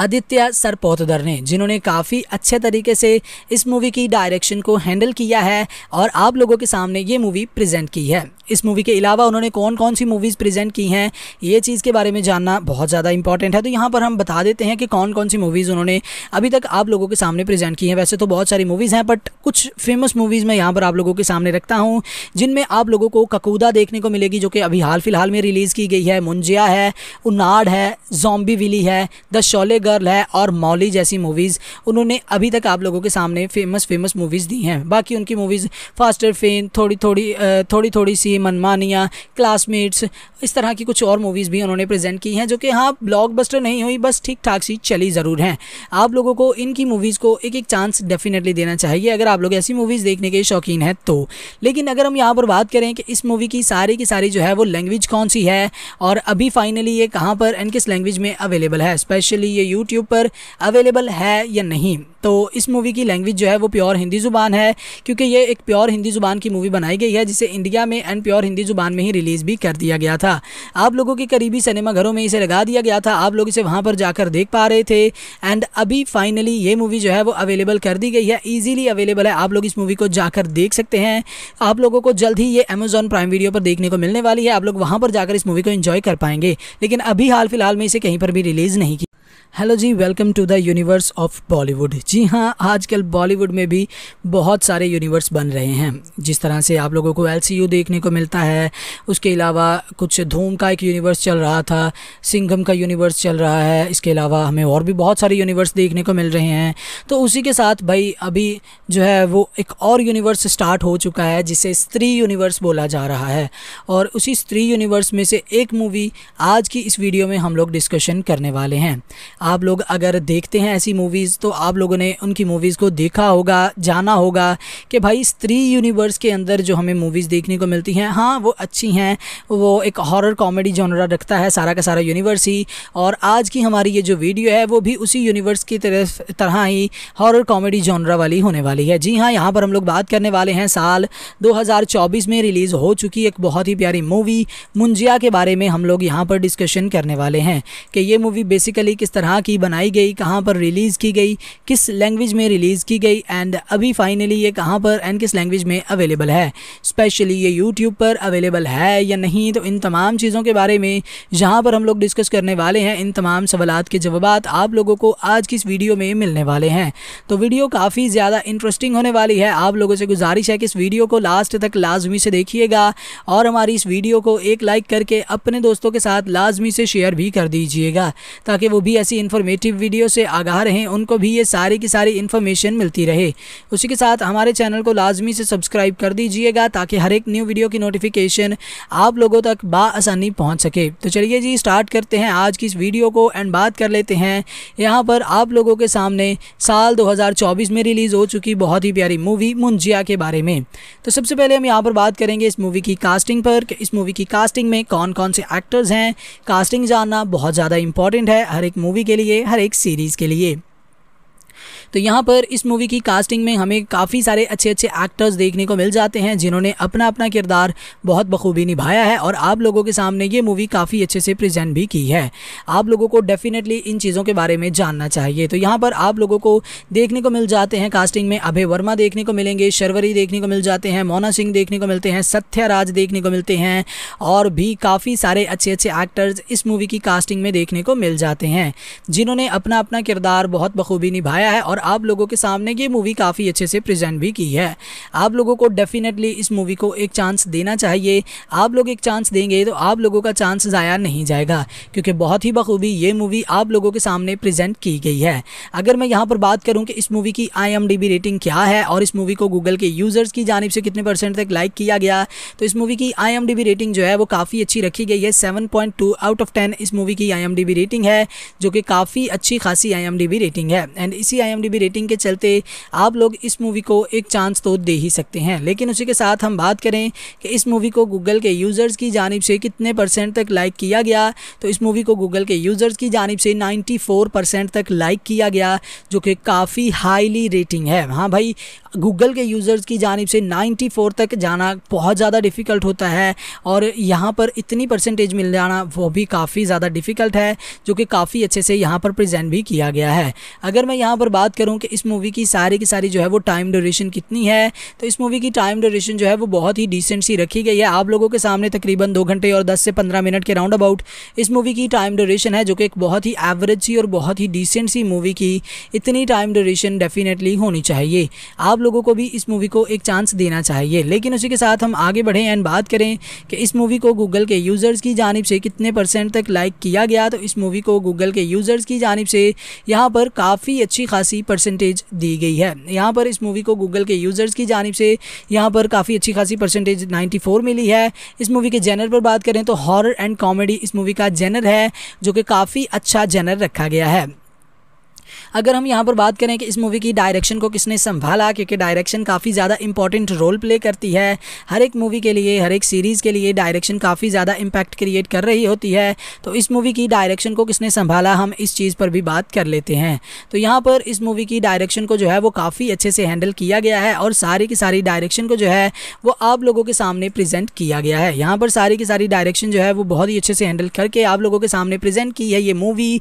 आदित्य सरपोतदर ने जिन्होंने काफ़ी अच्छे तरीके से इस मूवी की डायरेक्शन को हैंडल किया है और आप लोगों के सामने ये मूवी प्रेजेंट की है इस मूवी के अलावा उन्होंने कौन कौन सी मूवीज़ प्रेजेंट की हैं ये चीज़ के बारे में जानना बहुत ज़्यादा इंपॉर्टेंट है तो यहाँ पर हम बता देते हैं कि कौन कौन सी मूवीज़ उन्होंने अभी तक आप लोगों के सामने प्रेजेंट की हैं वैसे तो बहुत सारी मूवीज़ हैं बट कुछ फेमस मूवीज़ मैं यहाँ पर आप लोगों के सामने रखता हूँ जिनमें आप लोगों को ककूदा देखने को मिलेगी जो कि अभी हाल फिलहाल में रिलीज़ की गई है मुंजिया है उनाड है जोम्बी विली है द शोले गर्ल है और मौली जैसी मूवीज़ उन्होंने अभी तक आप लोगों के सामने फेमस फेमस मूवीज़ दी हैं बाकी उनकी मूवीज़ फास्टर फेन थोड़ी थोड़ी थोड़ी थोड़ी सी मनमानिया क्लासमेट्स इस तरह की कुछ और मूवीज़ भी उन्होंने प्रेजेंट की हैं जो कि हाँ ब्लॉकबस्टर नहीं हुई बस ठीक ठाक सी चली ज़रूर हैं आप लोगों को इनकी मूवीज़ को एक एक चांस डेफिनेटली देना चाहिए अगर आप लोग ऐसी मूवीज़ देखने के शौकीन हैं तो लेकिन अगर हम यहाँ पर बात करें कि इस मूवी की सारी की सारी जो है वो लैंग्वेज कौन सी है और अभी फाइनली ये कहाँ पर एंड किस लैंग्वेज में अवेलेबल है स्पेशली ये यूट्यूब पर अवेलेबल है या नहीं तो इस मूवी की लैंग्वेज जो है वो प्योर हिंदी ज़ुबान है क्योंकि ये एक प्योर हिंदी ज़ुबान की मूवी बनाई गई है जिसे इंडिया में एंड प्योर हिंदी ज़ुबान में ही रिलीज़ भी कर दिया गया था आप लोगों के करीबी सिनेमा घरों में इसे लगा दिया गया था आप लोग इसे वहाँ पर जाकर देख पा रहे थे एंड अभी फाइनली ये मूवी जो है वो अवेलेबल कर दी गई है ईजिली अवेलेबल है आप लोग इस मूवी को जाकर देख सकते हैं आप लोगों को जल्द ही ये अमेजॉन प्राइम वीडियो पर देखने को मिलने वाली है आप लोग वहाँ पर जाकर इस मूवी को इन्जॉय कर पाएंगे लेकिन अभी हाल फिलहाल में इसे कहीं पर भी रिलीज़ नहीं हेलो जी welcome to the universe of Bollywood जी हाँ आजकल बॉलीवुड में भी बहुत सारे यूनिवर्स बन रहे हैं जिस तरह से आप लोगों को एल देखने को मिलता है उसके अलावा कुछ धूम का एक यूनिवर्स चल रहा था सिंघम का यूनिवर्स चल रहा है इसके अलावा हमें और भी बहुत सारे यूनिवर्स देखने को मिल रहे हैं तो उसी के साथ भाई अभी जो है वो एक और यूनिवर्स स्टार्ट हो चुका है जिसे स्त्री यूनिवर्स बोला जा रहा है और उसी स्त्री यूनिवर्स में से एक मूवी आज की इस वीडियो में हम लोग डिस्कशन करने वाले हैं आप लोग अगर देखते हैं ऐसी मूवीज़ तो आप लोगों ने उनकी मूवीज़ को देखा होगा जाना होगा कि भाई स्त्री यूनिवर्स के अंदर जो हमें मूवीज़ देखने को मिलती हैं हाँ वो अच्छी हैं वो एक हॉरर कॉमेडी जॉनरा रखता है सारा का सारा यूनिवर्स ही और आज की हमारी ये जो वीडियो है वो भी उसी यूनिवर्स की तरफ तरह ही हॉरर कॉमेडी जॉनरा वाली होने वाली है जी हाँ यहाँ पर हम लोग बात करने वाले हैं साल 2024 में रिलीज़ हो चुकी एक बहुत ही प्यारी मूवी मुंजिया के बारे में हम लोग यहाँ पर डिस्कशन करने वाले हैं कि ये मूवी बेसिकली किस तरह कहाँ की बनाई गई कहाँ पर रिलीज़ की गई किस लैंग्वेज में रिलीज़ की गई एंड अभी फाइनली ये कहाँ पर एंड किस लैंग्वेज में अवेलेबल है स्पेशली ये यूट्यूब पर अवेलेबल है या नहीं तो इन तमाम चीज़ों के बारे में जहाँ पर हम लोग डिस्कस करने वाले हैं इन तमाम सवाल के जवाब आप लोगों को आज की इस वीडियो में मिलने वाले हैं तो वीडियो काफ़ी ज़्यादा इंटरेस्टिंग होने वाली है आप लोगों से गुजारिश है कि इस वीडियो को लास्ट तक लाजमी से देखिएगा और हमारी इस वीडियो को एक लाइक करके अपने दोस्तों के साथ लाजमी से शेयर भी कर दीजिएगा ताकि वो भी ऐसी इन्फॉर्मेटिव वीडियो से आगाह रहें उनको भी ये सारी की सारी इन्फॉर्मेशन मिलती रहे उसी के साथ हमारे चैनल को लाजमी से सब्सक्राइब कर दीजिएगा ताकि हर एक न्यू वीडियो की नोटिफिकेशन आप लोगों तक बासानी पहुँच सके तो चलिए जी स्टार्ट करते हैं आज की इस वीडियो को एंड बात कर लेते हैं यहाँ पर आप लोगों के सामने साल दो में रिलीज़ हो चुकी बहुत ही प्यारी मूवी मुंजिया के बारे में तो सबसे पहले हम यहाँ पर बात करेंगे इस मूवी की कास्टिंग पर इस मूवी की कास्टिंग में कौन कौन से एक्टर्स हैं कास्टिंग जानना बहुत ज़्यादा इंपॉर्टेंट है हर एक मूवी के लिए हर एक सीरीज़ के लिए तो यहाँ पर इस मूवी की कास्टिंग में हमें काफ़ी सारे अच्छे अच्छे एक्टर्स देखने को मिल जाते हैं जिन्होंने अपना अपना किरदार बहुत बखूबी निभाया है और आप लोगों के सामने ये मूवी काफ़ी अच्छे से प्रजेंट भी की है आप लोगों को डेफिनेटली इन चीज़ों के बारे में जानना चाहिए तो यहाँ पर आप लोगों को देखने को मिल जाते हैं कास्टिंग में अभय वर्मा देखने को मिलेंगे शर्वरी देखने को मिल जाते हैं मोना सिंह देखने को मिलते हैं सत्याराज देखने को मिलते हैं और भी काफ़ी सारे अच्छे अच्छे एक्टर्स इस मूवी की कास्टिंग में देखने को मिल जाते हैं जिन्होंने अपना अपना किरदार बहुत बखूबी निभाया है और आप लोगों के सामने ये मूवी काफ़ी अच्छे से प्रेजेंट भी की है आप लोगों को डेफिनेटली इस मूवी को एक चांस देना चाहिए आप लोग एक चांस देंगे तो आप लोगों का चांस ज़ाया नहीं जाएगा क्योंकि बहुत ही बखूबी ये मूवी आप लोगों के सामने प्रेजेंट की गई है अगर मैं यहाँ पर बात करूँ कि इस मूवी की आई रेटिंग क्या है और इस मूवी को गूगल के यूज़र्स की जानब से कितने परसेंट तक लाइक किया गया तो इस मूवी की आई रेटिंग जो है वो काफ़ी अच्छी रखी गई है सेवन आउट ऑफ टेन इस मूवी की आई रेटिंग है जो कि काफ़ी अच्छी खासी आई रेटिंग है एंड इसी आई भी रेटिंग के चलते आप लोग इस मूवी को एक चांस तो दे ही सकते हैं लेकिन उसी के साथ हम बात करें कि इस मूवी को गूगल के यूज़र्स की जानब से कितने परसेंट तक लाइक किया गया तो इस मूवी को गूगल के यूज़र्स की जानब से नाइन्टी परसेंट तक लाइक किया गया जो कि काफ़ी हाईली रेटिंग है हाँ भाई गूगल के यूज़र्स की जानब से 94 तक जाना बहुत ज़्यादा डिफ़िकल्ट होता है और यहाँ पर इतनी परसेंटेज मिल जाना वो भी काफ़ी ज़्यादा डिफ़िकल्ट है जो कि काफ़ी अच्छे से यहाँ पर प्रेजेंट भी किया गया है अगर मैं यहाँ पर बात करूँ कि इस मूवी की सारी की सारी जो है वो टाइम ड्यूरेशन कितनी है तो इस मूवी की टाइम ड्यूरेशन जो है वो बहुत ही डिसेंट सी रखी गई है आप लोगों के सामने तकरीबन दो घंटे और दस से पंद्रह मिनट के राउंड अबाउट इस मूवी की टाइम ड्यूरेशन है जो कि एक बहुत ही एवरेज सी और बहुत ही डिसेंट सी मूवी की इतनी टाइम ड्यूरेशन डेफिनेटली होनी चाहिए आप लोगों को भी इस मूवी को एक चांस देना चाहिए लेकिन उसी के साथ हम आगे बढ़ें एंड बात करें कि इस मूवी को गूगल के यूज़र्स की जानब से कितने परसेंट तक लाइक किया गया तो इस मूवी को गूगल के यूज़र्स की जानब से यहाँ पर काफ़ी अच्छी खासी परसेंटेज दी गई है यहाँ पर इस मूवी को गूगल के यूज़र्स की जानब से यहाँ पर काफ़ी अच्छी खासी परसेंटेज नाइन्टी मिली है इस मूवी के जेनर पर बात करें तो हॉर एंड कॉमेडी इस मूवी का जेनर है जो कि काफ़ी अच्छा जेनर रखा गया है अगर हम यहाँ पर बात करें कि इस मूवी की डायरेक्शन को किसने संभाला क्योंकि डायरेक्शन काफ़ी ज़्यादा इंपॉर्टेंट रोल प्ले करती है हर एक मूवी के लिए हर एक सीरीज़ के लिए डायरेक्शन काफ़ी ज़्यादा इम्पैक्ट क्रिएट कर रही होती है तो इस मूवी की डायरेक्शन को किसने संभाला हम इस चीज़ पर भी बात कर लेते हैं तो यहाँ पर इस मूवी की डायरेक्शन को जो है वो काफ़ी अच्छे से हैंडल किया गया है और सारी की सारी डायरेक्शन को जो है वो आप लोगों के सामने प्रेजेंट किया गया है यहाँ पर सारी की सारी डायरेक्शन जो है वो बहुत ही अच्छे से हैंडल करके आप लोगों के सामने प्रेजेंट की है ये मूवी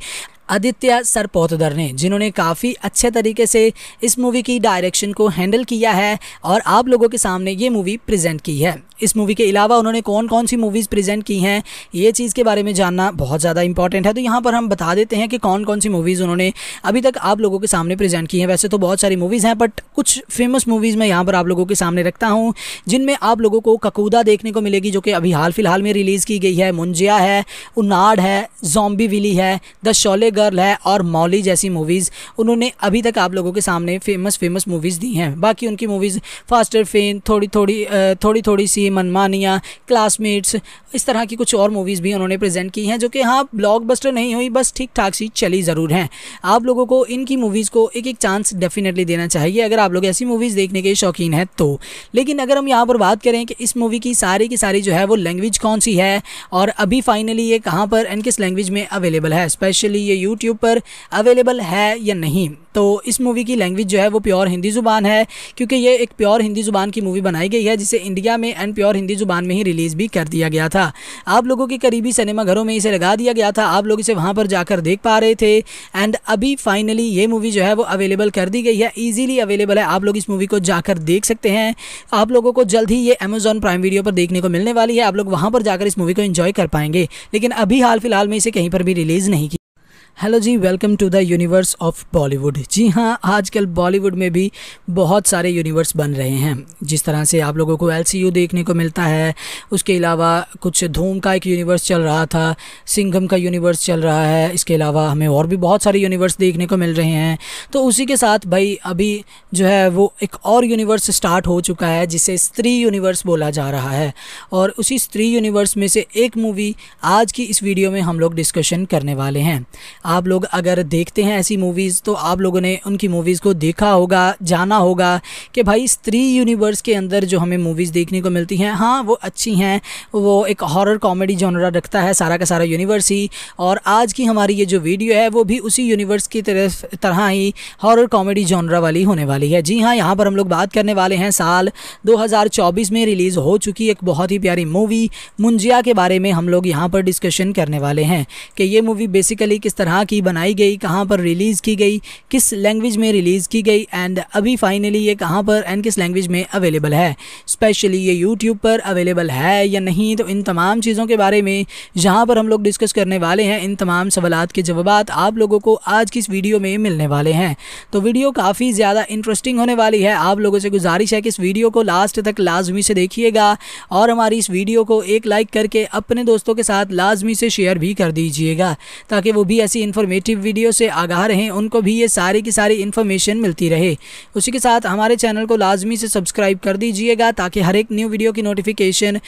आदित्य सरपोतदर ने जिन्होंने काफ़ी अच्छे तरीके से इस मूवी की डायरेक्शन को हैंडल किया है और आप लोगों के सामने ये मूवी प्रेजेंट की है इस मूवी के अलावा उन्होंने कौन कौन सी मूवीज़ प्रेजेंट की हैं ये चीज़ के बारे में जानना बहुत ज़्यादा इंपॉर्टेंट है तो यहाँ पर हम बता देते हैं कि कौन कौन सी मूवीज़ उन्होंने अभी तक आप लोगों के सामने प्रेजेंट की हैं वैसे तो बहुत सारी मूवीज़ हैं बट कुछ फेमस मूवीज़ मैं यहाँ पर आप लोगों के सामने रखता हूँ जिनमें आप लोगों को ककूदा देखने को मिलेगी जो कि अभी हाल फिलहाल में रिलीज़ की गई है मुंजिया है उनाड है जॉम्बी विली है द शोले गर्ल है और मौली जैसी मूवीज़ उन्होंने अभी तक आप लोगों के सामने फेमस फेमस मूवीज़ दी हैं बाकी उनकी मूवीज़ फास्टर फेन थोड़ी थोड़ी थोड़ी थोड़ी सी की मनमानिया क्लासमेट्स इस तरह की कुछ और मूवीज़ भी उन्होंने प्रेजेंट की हैं जो कि हाँ ब्लॉकबस्टर नहीं हुई बस ठीक ठाक सी चली ज़रूर हैं आप लोगों को इनकी मूवीज़ को एक एक चांस डेफिनेटली देना चाहिए अगर आप लोग ऐसी मूवीज़ देखने के शौकीन हैं तो लेकिन अगर हम यहाँ पर बात करें कि इस मूवी की सारी की सारी जो है वो लैंग्वेज कौन सी है और अभी फाइनली ये कहाँ पर एंड किस लैंग्वेज में अवेलेबल है स्पेशली ये यूट्यूब पर अवेलेबल है या नहीं तो इस मूवी की लैंग्वेज जो है वो प्योर हिंदी ज़ुबान है क्योंकि ये एक प्योर हिंदी ज़ुबान की मूवी बनाई गई है जिसे इंडिया में एंड प्योर हिंदी ज़ुबान में ही रिलीज़ भी कर दिया गया था आप लोगों के करीबी सिनेमाघरों में इसे लगा दिया गया था आप लोग इसे वहाँ पर जाकर देख पा रहे थे एंड अभी फाइनली ये मूवी जो है वो अवेलेबल कर दी गई है ईजिली अवेलेबल है आप लोग इस मूवी को जाकर देख सकते हैं आप लोगों को जल्द ही ये अमेजॉन प्राइम वीडियो पर देखने को मिलने वाली है आप लोग वहाँ पर जाकर इस मूवी को इन्जॉय कर पाएंगे लेकिन अभी हाल फिलहाल में इसे कहीं पर भी रिलीज़ नहीं किया हेलो जी welcome to the universe of Bollywood जी हाँ आजकल बॉलीवुड में भी बहुत सारे यूनिवर्स बन रहे हैं जिस तरह से आप लोगों को एल देखने को मिलता है उसके अलावा कुछ धूम का एक यूनिवर्स चल रहा था सिंघम का यूनिवर्स चल रहा है इसके अलावा हमें और भी बहुत सारे यूनिवर्स देखने को मिल रहे हैं तो उसी के साथ भाई अभी जो है वो एक और यूनिवर्स स्टार्ट हो चुका है जिसे स्त्री यूनिवर्स बोला जा रहा है और उसी स्त्री यूनिवर्स में से एक मूवी आज की इस वीडियो में हम लोग डिस्कशन करने वाले हैं आप लोग अगर देखते हैं ऐसी मूवीज़ तो आप लोगों ने उनकी मूवीज़ को देखा होगा जाना होगा कि भाई स्त्री यूनिवर्स के अंदर जो हमें मूवीज़ देखने को मिलती हैं हाँ वो अच्छी हैं वो एक हॉरर कॉमेडी जॉनरा रखता है सारा का सारा यूनिवर्स ही और आज की हमारी ये जो वीडियो है वो भी उसी यूनिवर्स की तरफ तरह ही हॉरर कॉमेडी जॉनरा वाली होने वाली है जी हाँ यहाँ पर हम लोग बात करने वाले हैं साल 2024 में रिलीज़ हो चुकी एक बहुत ही प्यारी मूवी मुंजिया के बारे में हम लोग यहाँ पर डिस्कशन करने वाले हैं कि ये मूवी बेसिकली किस तरह तरह की बनाई गई कहाँ पर रिलीज़ की गई किस लैंग्वेज में रिलीज़ की गई एंड अभी फाइनली ये कहाँ पर एंड किस लैंग्वेज में अवेलेबल है स्पेशली ये यूट्यूब पर अवेलेबल है या नहीं तो इन तमाम चीज़ों के बारे में जहाँ पर हम लोग डिस्कस करने वाले हैं इन तमाम सवाल के जवाब आप लोगों को आज की इस वीडियो में मिलने वाले हैं तो वीडियो काफ़ी ज़्यादा इंटरेस्टिंग होने वाली है आप लोगों से गुजारिश है कि इस वीडियो को लास्ट तक लाजमी से देखिएगा और हमारी इस वीडियो को एक लाइक करके अपने दोस्तों के साथ लाजमी से शेयर भी कर दीजिएगा ताकि वो भी ऐसी ऐसी इन्फॉर्मेटिव वीडियो से आगाह रहें उनको भी ये सारी की सारी इन्फॉर्मेशन मिलती रहे उसी के साथ हमारे चैनल को लाजमी से सब्सक्राइब कर दीजिएगा ताकि हर एक न्यू वीडियो की नोटिफिकेशन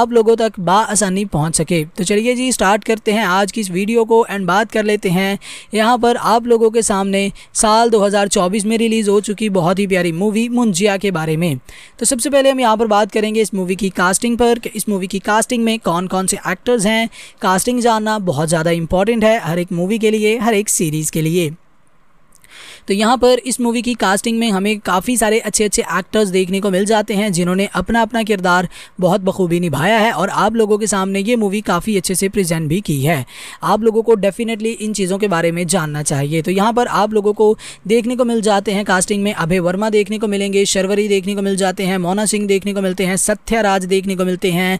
आप लोगों तक बासानी पहुँच सके तो चलिए जी स्टार्ट करते हैं आज की इस वीडियो को एंड बात कर लेते हैं यहाँ पर आप लोगों के सामने साल चौबीस में रिलीज़ हो चुकी बहुत ही प्यारी मूवी मुंजिया के बारे में तो सबसे पहले हम यहाँ पर बात करेंगे इस मूवी की कास्टिंग पर इस मूवी की कास्टिंग में कौन कौन से एक्टर्स हैं कास्टिंग जानना बहुत ज़्यादा इंपॉर्टेंट है हर एक मूवी के लिए हर एक सीरीज़ के लिए तो यहाँ पर इस मूवी की कास्टिंग में हमें काफ़ी सारे अच्छे अच्छे एक्टर्स देखने को मिल जाते हैं जिन्होंने अपना अपना किरदार बहुत बखूबी निभाया है और आप लोगों के सामने ये मूवी काफ़ी अच्छे से प्रजेंट भी की है आप लोगों को डेफिनेटली इन चीज़ों के बारे में जानना चाहिए तो यहाँ पर आप लोगों को देखने को मिल जाते हैं कास्टिंग में अभय वर्मा देखने को मिलेंगे शर्वरी देखने को मिल जाते हैं मोना सिंह देखने को मिलते हैं सत्याराज देखने को मिलते हैं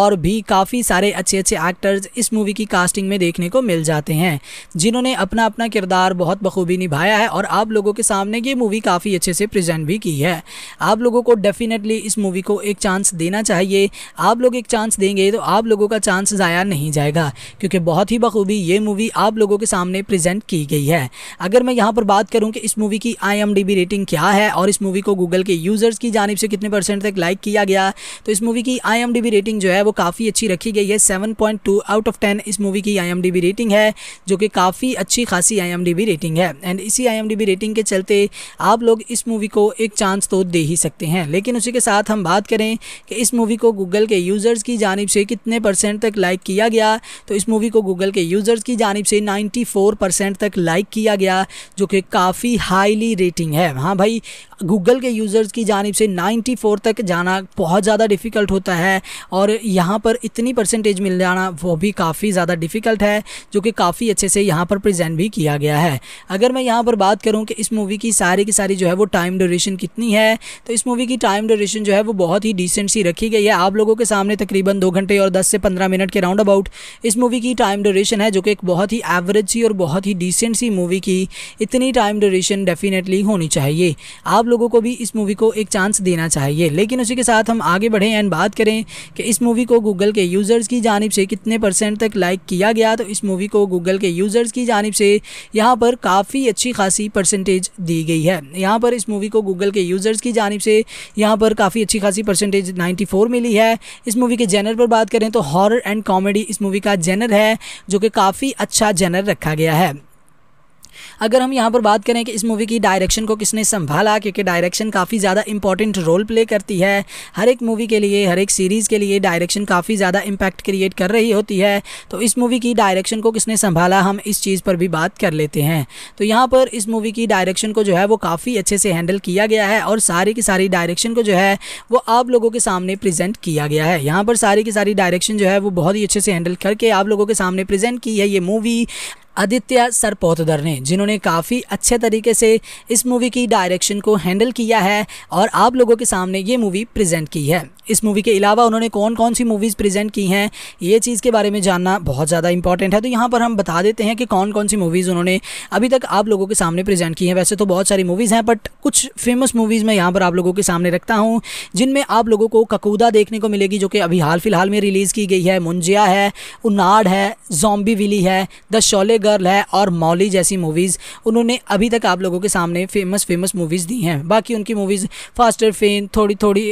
और भी काफ़ी सारे अच्छे अच्छे एक्टर्स इस मूवी की कास्टिंग में देखने को मिल जाते हैं जिन्होंने अपना अपना किरदार बहुत बखूबी निभाया है और और आप लोगों के सामने ये मूवी काफ़ी अच्छे से प्रेजेंट भी की है आप लोगों को डेफिनेटली इस मूवी को एक चांस देना चाहिए आप लोग एक चांस देंगे तो आप लोगों का चांस ज़ाया नहीं जाएगा क्योंकि बहुत ही बखूबी ये मूवी आप लोगों के सामने प्रेजेंट की गई है अगर मैं यहाँ पर बात करूँ कि इस मूवी की आई रेटिंग क्या है और इस मूवी को गूगल के यूज़र्स की जानब से कितने परसेंट तक लाइक किया गया तो इस मूवी की आई रेटिंग जो है वो काफ़ी अच्छी रखी गई है सेवन आउट ऑफ टेन इस मूवी की आई रेटिंग है जो कि काफ़ी अच्छी खासी आई रेटिंग है एंड इसी आई आईएमडीबी रेटिंग के चलते आप लोग इस मूवी को एक चांस तो दे ही सकते हैं लेकिन उसी के साथ हम बात करें कि इस मूवी को गूगल के यूज़र्स की जानब से कितने परसेंट तक लाइक किया गया तो इस मूवी को गूगल के यूज़र्स की जानब से नाइन्टी परसेंट तक लाइक किया गया जो कि काफ़ी हाईली रेटिंग है हाँ भाई गूगल के यूज़र्स की जानब से 94 तक जाना बहुत ज़्यादा डिफ़िकल्ट होता है और यहाँ पर इतनी परसेंटेज मिल जाना वो भी काफ़ी ज़्यादा डिफ़िकल्ट है जो कि काफ़ी अच्छे से यहाँ पर प्रेजेंट भी किया गया है अगर मैं यहाँ पर बात करूँ कि इस मूवी की सारी की सारी जो है वो टाइम ड्यूरेशन कितनी है तो इस मूवी की टाइम ड्यूरेशन जो है वो बहुत ही डिसेंट सी रखी गई है आप लोगों के सामने तकरीबन दो घंटे और दस से पंद्रह मिनट के राउंड अबाउट इस मूवी की टाइम ड्यूरेशन है जो कि एक बहुत ही एवरेज सी और बहुत ही डिसेंट सी मूवी की इतनी टाइम ड्यूरेशन डेफिनेटली होनी चाहिए आप लोगों को भी इस मूवी को एक चांस देना चाहिए लेकिन उसी के साथ हम आगे बढ़ें एंड बात करें कि इस मूवी को गूगल के यूज़र्स की जानब से कितने परसेंट तक लाइक किया गया तो इस मूवी को गूगल के यूज़र्स की जानब से यहाँ पर काफ़ी अच्छी खासी परसेंटेज दी गई है यहाँ पर इस मूवी को गूगल के यूज़र्स की जानब से यहाँ पर काफ़ी अच्छी खासी परसेंटेज नाइन्टी मिली है इस मूवी के जेनर पर बात करें तो हॉर एंड कॉमेडी इस मूवी का जेनर है जो कि काफ़ी अच्छा जेनर रखा गया है अगर हम यहाँ पर बात करें कि इस मूवी की डायरेक्शन को किसने संभाला क्योंकि डायरेक्शन काफ़ी ज़्यादा इंपॉर्टेंट रोल प्ले करती है हर एक मूवी के लिए हर एक सीरीज़ के लिए डायरेक्शन काफ़ी ज़्यादा इम्पैक्ट क्रिएट कर रही होती है तो इस मूवी की डायरेक्शन को किसने संभाला हम इस चीज़ पर भी बात कर लेते हैं तो यहाँ पर इस मूवी की डायरेक्शन को जो है वो काफ़ी अच्छे से हैंडल किया गया है और सारी की सारी डायरेक्शन को जो है वो आप लोगों के सामने प्रेजेंट किया गया है यहाँ पर सारी की सारी डायरेक्शन जो है वो बहुत ही अच्छे से हैंडल करके आप लोगों के सामने प्रेजेंट की है ये मूवी आदित्य सरपोतदर ने जिन्होंने काफ़ी अच्छे तरीके से इस मूवी की डायरेक्शन को हैंडल किया है और आप लोगों के सामने ये मूवी प्रेजेंट की है इस मूवी के अलावा उन्होंने कौन कौन सी मूवीज़ प्रेजेंट की हैं ये चीज़ के बारे में जानना बहुत ज़्यादा इंपॉर्टेंट है तो यहाँ पर हम बता देते हैं कि कौन कौन सी मूवीज़ उन्होंने अभी तक आप लोगों के सामने प्रेजेंट की हैं वैसे तो बहुत सारी मूवीज़ हैं बट कुछ फेमस मूवीज़ मैं यहाँ पर आप लोगों के सामने रखता हूँ जिनमें आप लोगों को ककूदा देखने को मिलेगी जो कि अभी हाल फिलहाल में रिलीज़ की गई है मुंजिया है उन्नाड है जॉम्बी विली है द शोले गर्ल है और मौली जैसी मूवीज़ उन्होंने अभी तक आप लोगों के सामने फेमस फेमस मूवीज़ दी हैं बाकी उनकी मूवीज़ फास्टर फेन थोड़ी थोड़ी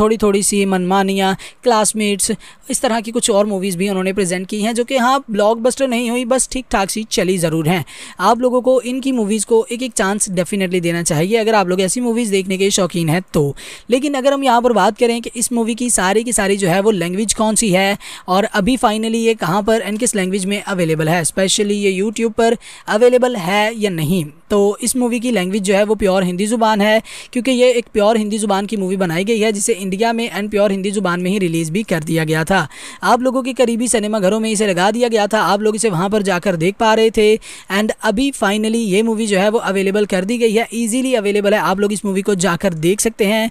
थोड़ी थोड़ी सी मनमानिया क्लासमेट्स इस तरह की कुछ और मूवीज़ भी उन्होंने प्रेजेंट की हैं जो कि हाँ ब्लॉकबस्टर नहीं हुई बस ठीक ठाक सी चली ज़रूर हैं आप लोगों को इनकी मूवीज़ को एक एक चांस डेफिनेटली देना चाहिए अगर आप लोग ऐसी मूवीज़ देखने के शौकीन हैं तो लेकिन अगर हम यहाँ पर बात करें कि इस मूवी की सारी की सारी जो है वो लैंग्वेज कौन सी है और अभी फाइनली ये कहाँ पर एंड किस लैंग्वेज में अवेलेबल है स्पेशली ये यूट्यूब पर अवेलेबल है या नहीं तो इस मूवी की लैंग्वेज जो है वो प्योर हिंदी ज़ुबान है क्योंकि ये एक प्योर हिंदी ज़ुबान की मूवी बनाई गई है जिसे इंडिया में एंड प्योर हिंदी ज़ुबान में ही रिलीज़ भी कर दिया गया था आप लोगों के करीबी सिनेमाघरों में इसे लगा दिया गया था आप लोग इसे वहाँ पर जाकर देख पा रहे थे एंड अभी फाइनली ये मूवी जो है वो अवेलेबल कर दी गई है ईजिली अवेलेबल है आप लोग इस मूवी को जाकर देख सकते हैं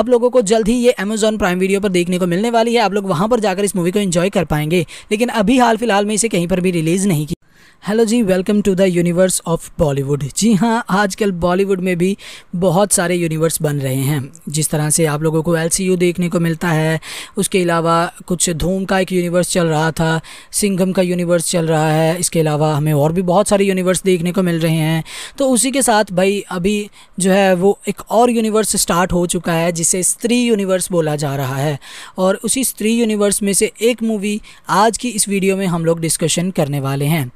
आप लोगों को जल्द ही ये अमेजॉन प्राइम वीडियो पर देखने को मिलने वाली है आप लोग वहाँ पर जाकर इस मूवी को इन्जॉय कर पाएंगे लेकिन अभी हाल फिलहाल में इसे कहीं पर भी रिलीज़ नहीं किया हेलो जी welcome to the universe of Bollywood जी हाँ आजकल बॉलीवुड में भी बहुत सारे यूनिवर्स बन रहे हैं जिस तरह से आप लोगों को एल देखने को मिलता है उसके अलावा कुछ धूम का एक यूनिवर्स चल रहा था सिंघम का यूनिवर्स चल रहा है इसके अलावा हमें और भी बहुत सारे यूनिवर्स देखने को मिल रहे हैं तो उसी के साथ भाई अभी जो है वो एक और यूनिवर्स स्टार्ट हो चुका है जिसे स्त्री यूनिवर्स बोला जा रहा है और उसी स्त्री यूनिवर्स में से एक मूवी आज की इस वीडियो में हम लोग डिस्कशन करने वाले हैं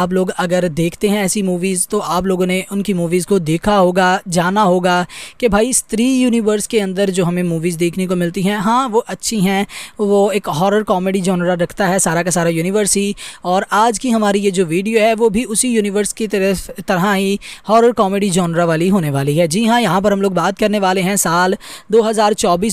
आप लोग अगर देखते हैं ऐसी मूवीज़ तो आप लोगों ने उनकी मूवीज़ को देखा होगा जाना होगा कि भाई स्त्री यूनिवर्स के अंदर जो हमें मूवीज़ देखने को मिलती हैं हाँ वो अच्छी हैं वो एक हॉरर कॉमेडी जॉनरा रखता है सारा का सारा यूनिवर्स ही और आज की हमारी ये जो वीडियो है वो भी उसी यूनिवर्स की तरफ तरह ही हॉरर कॉमेडी जॉनरा वाली होने वाली है जी हाँ यहाँ पर हम लोग बात करने वाले हैं साल दो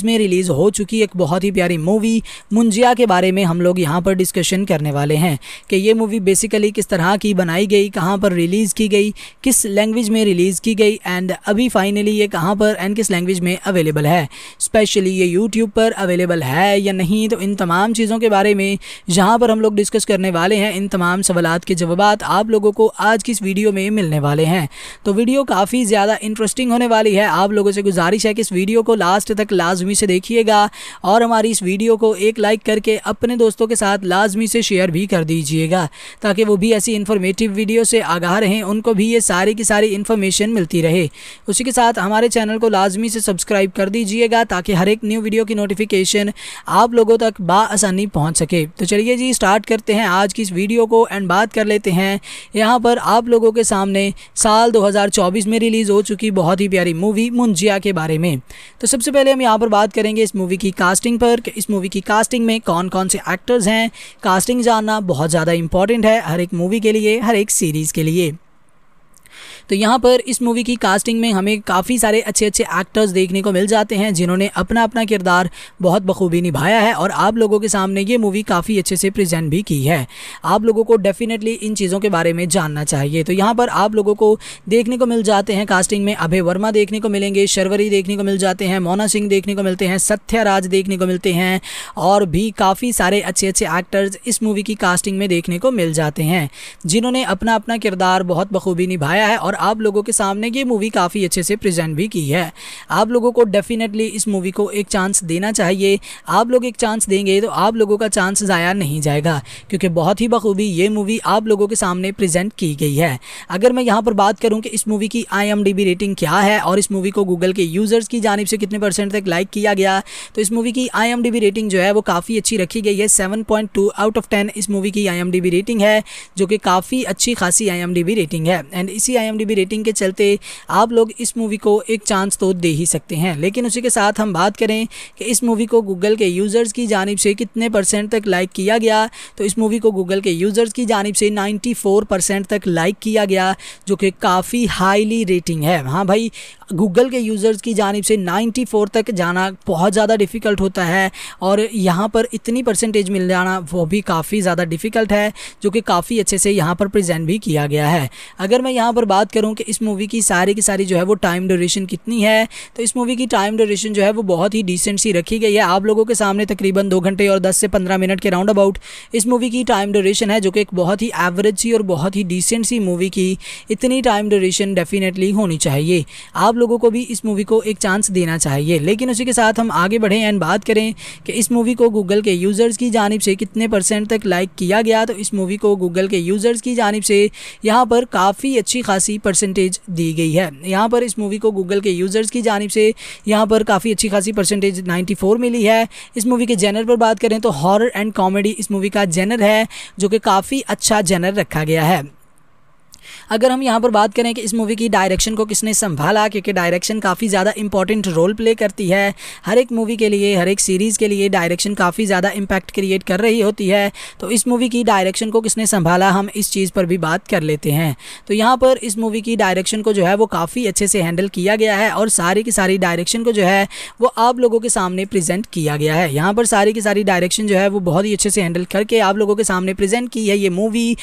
में रिलीज़ हो चुकी एक बहुत ही प्यारी मूवी मुंजिया के बारे में हम लोग यहाँ पर डिस्कशन करने वाले हैं कि ये मूवी बेसिकली किस तरह कहाँ की बनाई गई कहाँ पर रिलीज़ की गई किस लैंग्वेज में रिलीज़ की गई एंड अभी फाइनली ये कहाँ पर एंड किस लैंग्वेज में अवेलेबल है स्पेशली ये यूट्यूब पर अवेलेबल है या नहीं तो इन तमाम चीज़ों के बारे में जहाँ पर हम लोग डिस्कस करने वाले हैं इन तमाम सवालत के जवाब आप लोगों को आज की इस वीडियो में मिलने वाले हैं तो वीडियो काफ़ी ज़्यादा इंटरेस्टिंग होने वाली है आप लोगों से गुजारिश है कि इस वीडियो को लास्ट तक लाजमी से देखिएगा और हमारी इस वीडियो को एक लाइक करके अपने दोस्तों के साथ लाजमी से शेयर भी कर दीजिएगा ताकि वो भी ऐसी इन्फॉर्मेटिव वीडियो से आगाह रहें उनको भी ये सारी की सारी इन्फॉर्मेशन मिलती रहे उसी के साथ हमारे चैनल को लाजमी से सब्सक्राइब कर दीजिएगा ताकि हर एक न्यू वीडियो की नोटिफिकेशन आप लोगों तक बासानी पहुँच सके तो चलिए जी स्टार्ट करते हैं आज की इस वीडियो को एंड बात कर लेते हैं यहाँ पर आप लोगों के सामने साल चौबीस में रिलीज़ हो चुकी बहुत ही प्यारी मूवी मुंजिया के बारे में तो सबसे पहले हम यहाँ पर बात करेंगे इस मूवी की कास्टिंग पर इस मूवी की कास्टिंग में कौन कौन से एक्टर्स हैं कास्टिंग जानना बहुत ज़्यादा इंपॉर्टेंट है हर एक मूवी के लिए हर एक सीरीज़ के लिए तो यहाँ पर इस मूवी की कास्टिंग में हमें काफ़ी सारे अच्छे अच्छे एक्टर्स देखने को मिल जाते हैं जिन्होंने अपना अपना किरदार बहुत बखूबी निभाया है और आप लोगों के सामने ये मूवी काफ़ी अच्छे से प्रजेंट भी की है आप लोगों को डेफिनेटली इन चीज़ों के बारे में जानना चाहिए तो यहाँ पर आप लोगों को देखने को मिल जाते हैं कास्टिंग में अभय वर्मा देखने को मिलेंगे शर्वरी देखने को मिल जाते हैं मोना सिंह देखने को मिलते हैं सत्याराज देखने को मिलते हैं और भी काफ़ी सारे अच्छे अच्छे एक्टर्स इस मूवी की कास्टिंग में देखने को मिल जाते हैं जिन्होंने अपना अपना किरदार बहुत बखूबी निभाया है और आप लोगों के सामने ये मूवी काफ़ी अच्छे से प्रेजेंट भी की है आप लोगों को डेफिनेटली इस मूवी को एक चांस देना चाहिए आप लोग एक चांस देंगे तो आप लोगों का चांस ज़ाया नहीं जाएगा क्योंकि बहुत ही बखूबी ये मूवी आप लोगों के सामने प्रेजेंट की गई है अगर मैं यहाँ पर बात करूँ कि इस मूवी की आई रेटिंग क्या है और इस मूवी को गूगल के यूज़र्स की जानब से कितने परसेंट तक लाइक किया गया तो इस मूवी की आई रेटिंग जो है वो काफ़ी अच्छी रखी गई है सेवन आउट ऑफ टेन इस मूवी की आई रेटिंग है जो कि काफ़ी अच्छी खासी आई रेटिंग है एंड इसी आई बी रेटिंग के चलते आप लोग इस मूवी को एक चांस तो दे ही सकते हैं लेकिन उसी के साथ हम बात करें कि इस मूवी को गूगल के यूज़र्स की जानब से कितने परसेंट तक लाइक किया गया तो इस मूवी को गूगल के यूज़र्स की जानब से नाइन्टी परसेंट तक लाइक किया गया जो कि काफ़ी हाईली रेटिंग है हाँ भाई गूगल के यूज़र्स की जानब से 94 तक जाना बहुत ज़्यादा डिफ़िकल्ट होता है और यहाँ पर इतनी परसेंटेज मिल जाना वो भी काफ़ी ज़्यादा डिफ़िकल्ट है जो कि काफ़ी अच्छे से यहाँ पर प्रेजेंट भी किया गया है अगर मैं यहाँ पर बात करूँ कि इस मूवी की सारी की सारी जो है वो टाइम ड्यूरेशन कितनी है तो इस मूवी की टाइम ड्यूरेशन जो है वो बहुत ही डिसेंट सी रखी गई है आप लोगों के सामने तकरीबन दो घंटे और दस से पंद्रह मिनट के राउंड अबाउट इस मूवी की टाइम ड्यूरेशन है जो कि एक बहुत ही एवरेज सी और बहुत ही डिसेंट सी मूवी की इतनी टाइम ड्यूरेशन डेफिनेटली होनी चाहिए आप लोगों को भी इस मूवी को एक चांस देना चाहिए लेकिन उसी के साथ हम आगे बढ़ें एंड बात करें कि इस मूवी को गूगल के यूज़र्स की जानब से कितने परसेंट तक लाइक किया गया तो इस मूवी को गूगल के यूज़र्स की जानब से यहाँ पर काफ़ी अच्छी खासी परसेंटेज दी गई है यहाँ पर इस मूवी को गूगल के यूज़र्स की जानब से यहाँ पर काफ़ी अच्छी खासी परसेंटेज फोर मिली है इस मूवी के जेनर पर बात करें तो हॉर एंड कॉमेडी इस मूवी का जेनर है जो कि काफ़ी अच्छा जेनर रखा गया है अगर हम यहाँ पर बात करें कि इस मूवी की डायरेक्शन को किसने संभाला क्योंकि डायरेक्शन काफ़ी ज़्यादा इंपॉर्टेंट रोल प्ले करती है हर एक मूवी के लिए हर एक सीरीज़ के लिए डायरेक्शन काफ़ी ज़्यादा इम्पैक्ट क्रिएट कर रही होती है तो इस मूवी की डायरेक्शन को किसने संभाला हम इस चीज़ पर भी बात कर लेते हैं तो यहाँ पर इस मूवी की डायरेक्शन को जो है वो काफ़ी अच्छे से हैंडल किया गया है और सारी की सारी डायरेक्शन को जो है वो आप लोगों के सामने प्रेजेंट किया गया है यहाँ पर सारी की सारी डायरेक्शन जो है वो बहुत ही अच्छे से हैंडल करके आप लोगों के सामने प्रेजेंट की है ये मूवी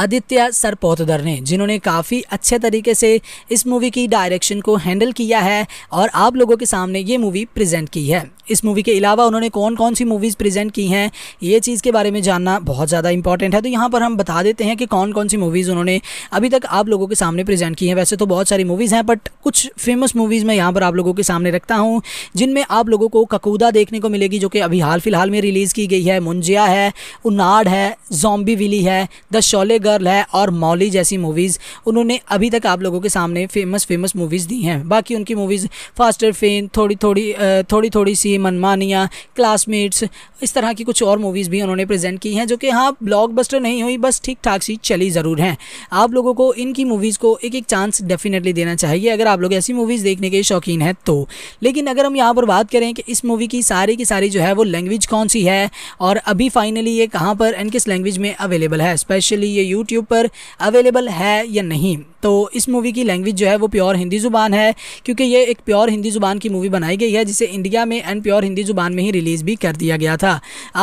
आदित्य सरपोतदर ने जिन्होंने काफ़ी अच्छे तरीके से इस मूवी की डायरेक्शन को हैंडल किया है और आप लोगों के सामने ये मूवी प्रेजेंट की है इस मूवी के अलावा उन्होंने कौन कौन सी मूवीज़ प्रेजेंट की हैं ये चीज़ के बारे में जानना बहुत ज़्यादा इंपॉर्टेंट है तो यहाँ पर हम बता देते हैं कि कौन कौन सी मूवीज़ उन्होंने अभी तक आप लोगों के सामने प्रेजेंट की हैं वैसे तो बहुत सारी मूवीज़ हैं बट कुछ फेमस मूवीज़ मैं यहाँ पर आप लोगों के सामने रखता हूँ जिनमें आप लोगों को ककूदा देखने को मिलेगी जो कि अभी हाल फिलहाल में रिलीज़ की गई है मुंजिया है उनाड है जोम्बी विली है द शोलेगर गर्ल है और मौली जैसी मूवीज़ उन्होंने अभी तक आप लोगों के सामने फेमस फेमस मूवीज़ दी हैं बाकी उनकी मूवीज़ फास्टर फेन थोड़ी थोड़ी थोड़ी थोड़ी सी मनमानिया क्लासमेट्स इस तरह की कुछ और मूवीज़ भी उन्होंने प्रेजेंट की हैं जो कि हाँ ब्लॉक नहीं हुई बस ठीक ठाक सी चली ज़रूर हैं आप लोगों को इनकी मूवीज़ को एक एक चांस डेफिनेटली देना चाहिए अगर आप लोग ऐसी मूवीज़ देखने के शौकीन हैं तो लेकिन अगर हम यहाँ पर बात करें कि इस मूवी की सारी की सारी जो है वो लैंग्वेज कौन सी है और अभी फाइनली ये कहाँ पर एंड किस लैंग्वेज में अवेलेबल है स्पेशली ये यू यूट्यूब पर अवेलेबल है या नहीं तो इस मूवी की लैंग्वेज जो है वो प्योर हिंदी ज़ुबान है क्योंकि ये एक प्योर हिंदी ज़ुबान की मूवी बनाई गई है जिसे इंडिया में एंड प्योर हिंदी ज़ुबान में ही रिलीज़ भी कर दिया गया था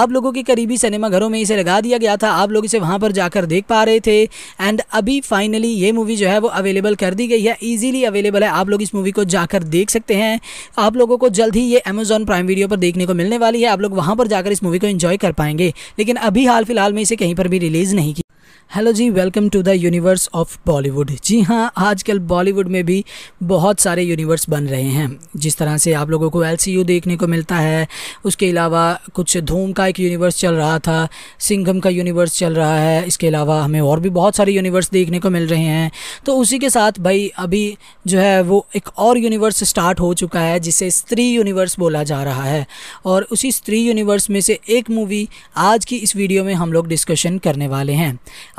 आप लोगों के करीबी सिनेमा घरों में इसे लगा दिया गया था आप लोग इसे वहाँ पर जाकर देख पा रहे थे एंड अभी फाइनली ये मूवी जो है वो अवेलेबल कर दी गई है ईजिली अवेलेबल है आप लोग इस मूवी को जाकर देख सकते हैं आप लोगों को जल्द ही ये अमेजोन प्राइम वीडियो पर देखने को मिलने वाली है आप लोग वहाँ पर जाकर इस मूवी को इन्जॉय कर पाएंगे लेकिन अभी हाल फिलहाल में इसे कहीं पर भी रिलीज़ नहीं किया हेलो जी welcome to the universe of Bollywood जी हाँ आजकल बॉलीवुड में भी बहुत सारे यूनिवर्स बन रहे हैं जिस तरह से आप लोगों को एल देखने को मिलता है उसके अलावा कुछ धूम का एक यूनिवर्स चल रहा था सिंघम का यूनिवर्स चल रहा है इसके अलावा हमें और भी बहुत सारे यूनिवर्स देखने को मिल रहे हैं तो उसी के साथ भाई अभी जो है वो एक और यूनिवर्स स्टार्ट हो चुका है जिसे स्त्री यूनिवर्स बोला जा रहा है और उसी स्त्री यूनिवर्स में से एक मूवी आज की इस वीडियो में हम लोग डिस्कशन करने वाले हैं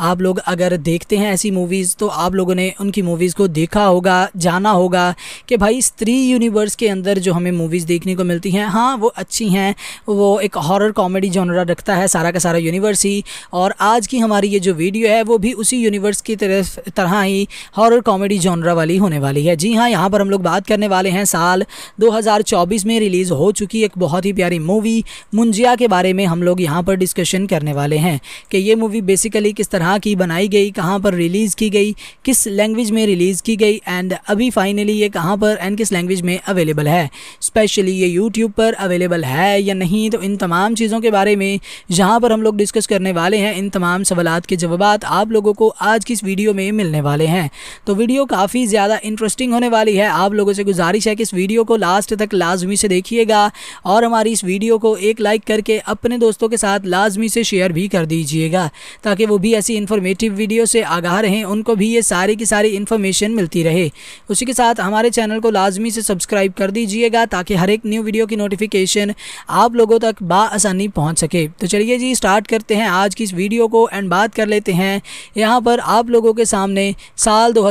आप लोग अगर देखते हैं ऐसी मूवीज़ तो आप लोगों ने उनकी मूवीज़ को देखा होगा जाना होगा कि भाई स्त्री यूनिवर्स के अंदर जो हमें मूवीज़ देखने को मिलती हैं हाँ वो अच्छी हैं वो एक हॉरर कॉमेडी जॉनरा रखता है सारा का सारा यूनिवर्स ही और आज की हमारी ये जो वीडियो है वो भी उसी यूनिवर्स की तरफ तरह ही हॉरर कॉमेडी जॉनरा वाली होने वाली है जी हाँ यहाँ पर हम लोग बात करने वाले हैं साल 2024 में रिलीज़ हो चुकी एक बहुत ही प्यारी मूवी मुंजिया के बारे में हम लोग यहाँ पर डिस्कशन करने वाले हैं कि ये मूवी बेसिकली किस तरह कहाँ की बनाई गई कहाँ पर रिलीज़ की गई किस लैंग्वेज में रिलीज़ की गई एंड अभी फाइनली ये कहाँ पर एंड किस लैंग्वेज में अवेलेबल है स्पेशली ये यूट्यूब पर अवेलेबल है या नहीं तो इन तमाम चीज़ों के बारे में जहाँ पर हम लोग डिस्कस करने वाले हैं इन तमाम सवाल के जवाब आप लोगों को आज की इस वीडियो में मिलने वाले हैं तो वीडियो काफ़ी ज़्यादा इंटरेस्टिंग होने वाली है आप लोगों से गुजारिश है कि इस वीडियो को लास्ट तक लाजमी से देखिएगा और हमारी इस वीडियो को एक लाइक करके अपने दोस्तों के साथ लाजमी से शेयर भी कर दीजिएगा ताकि वो भी ऐसी इन्फॉर्मेटिव वीडियो से आगाह रहें उनको भी ये सारी की सारी इन्फॉर्मेशन मिलती रहे उसी के साथ हमारे चैनल को लाजमी से सब्सक्राइब कर दीजिएगा ताकि हर एक न्यू वीडियो की नोटिफिकेशन आप लोगों तक बासानी पहुँच सके तो चलिए जी स्टार्ट करते हैं आज की इस वीडियो को एंड बात कर लेते हैं यहाँ पर आप लोगों के सामने साल दो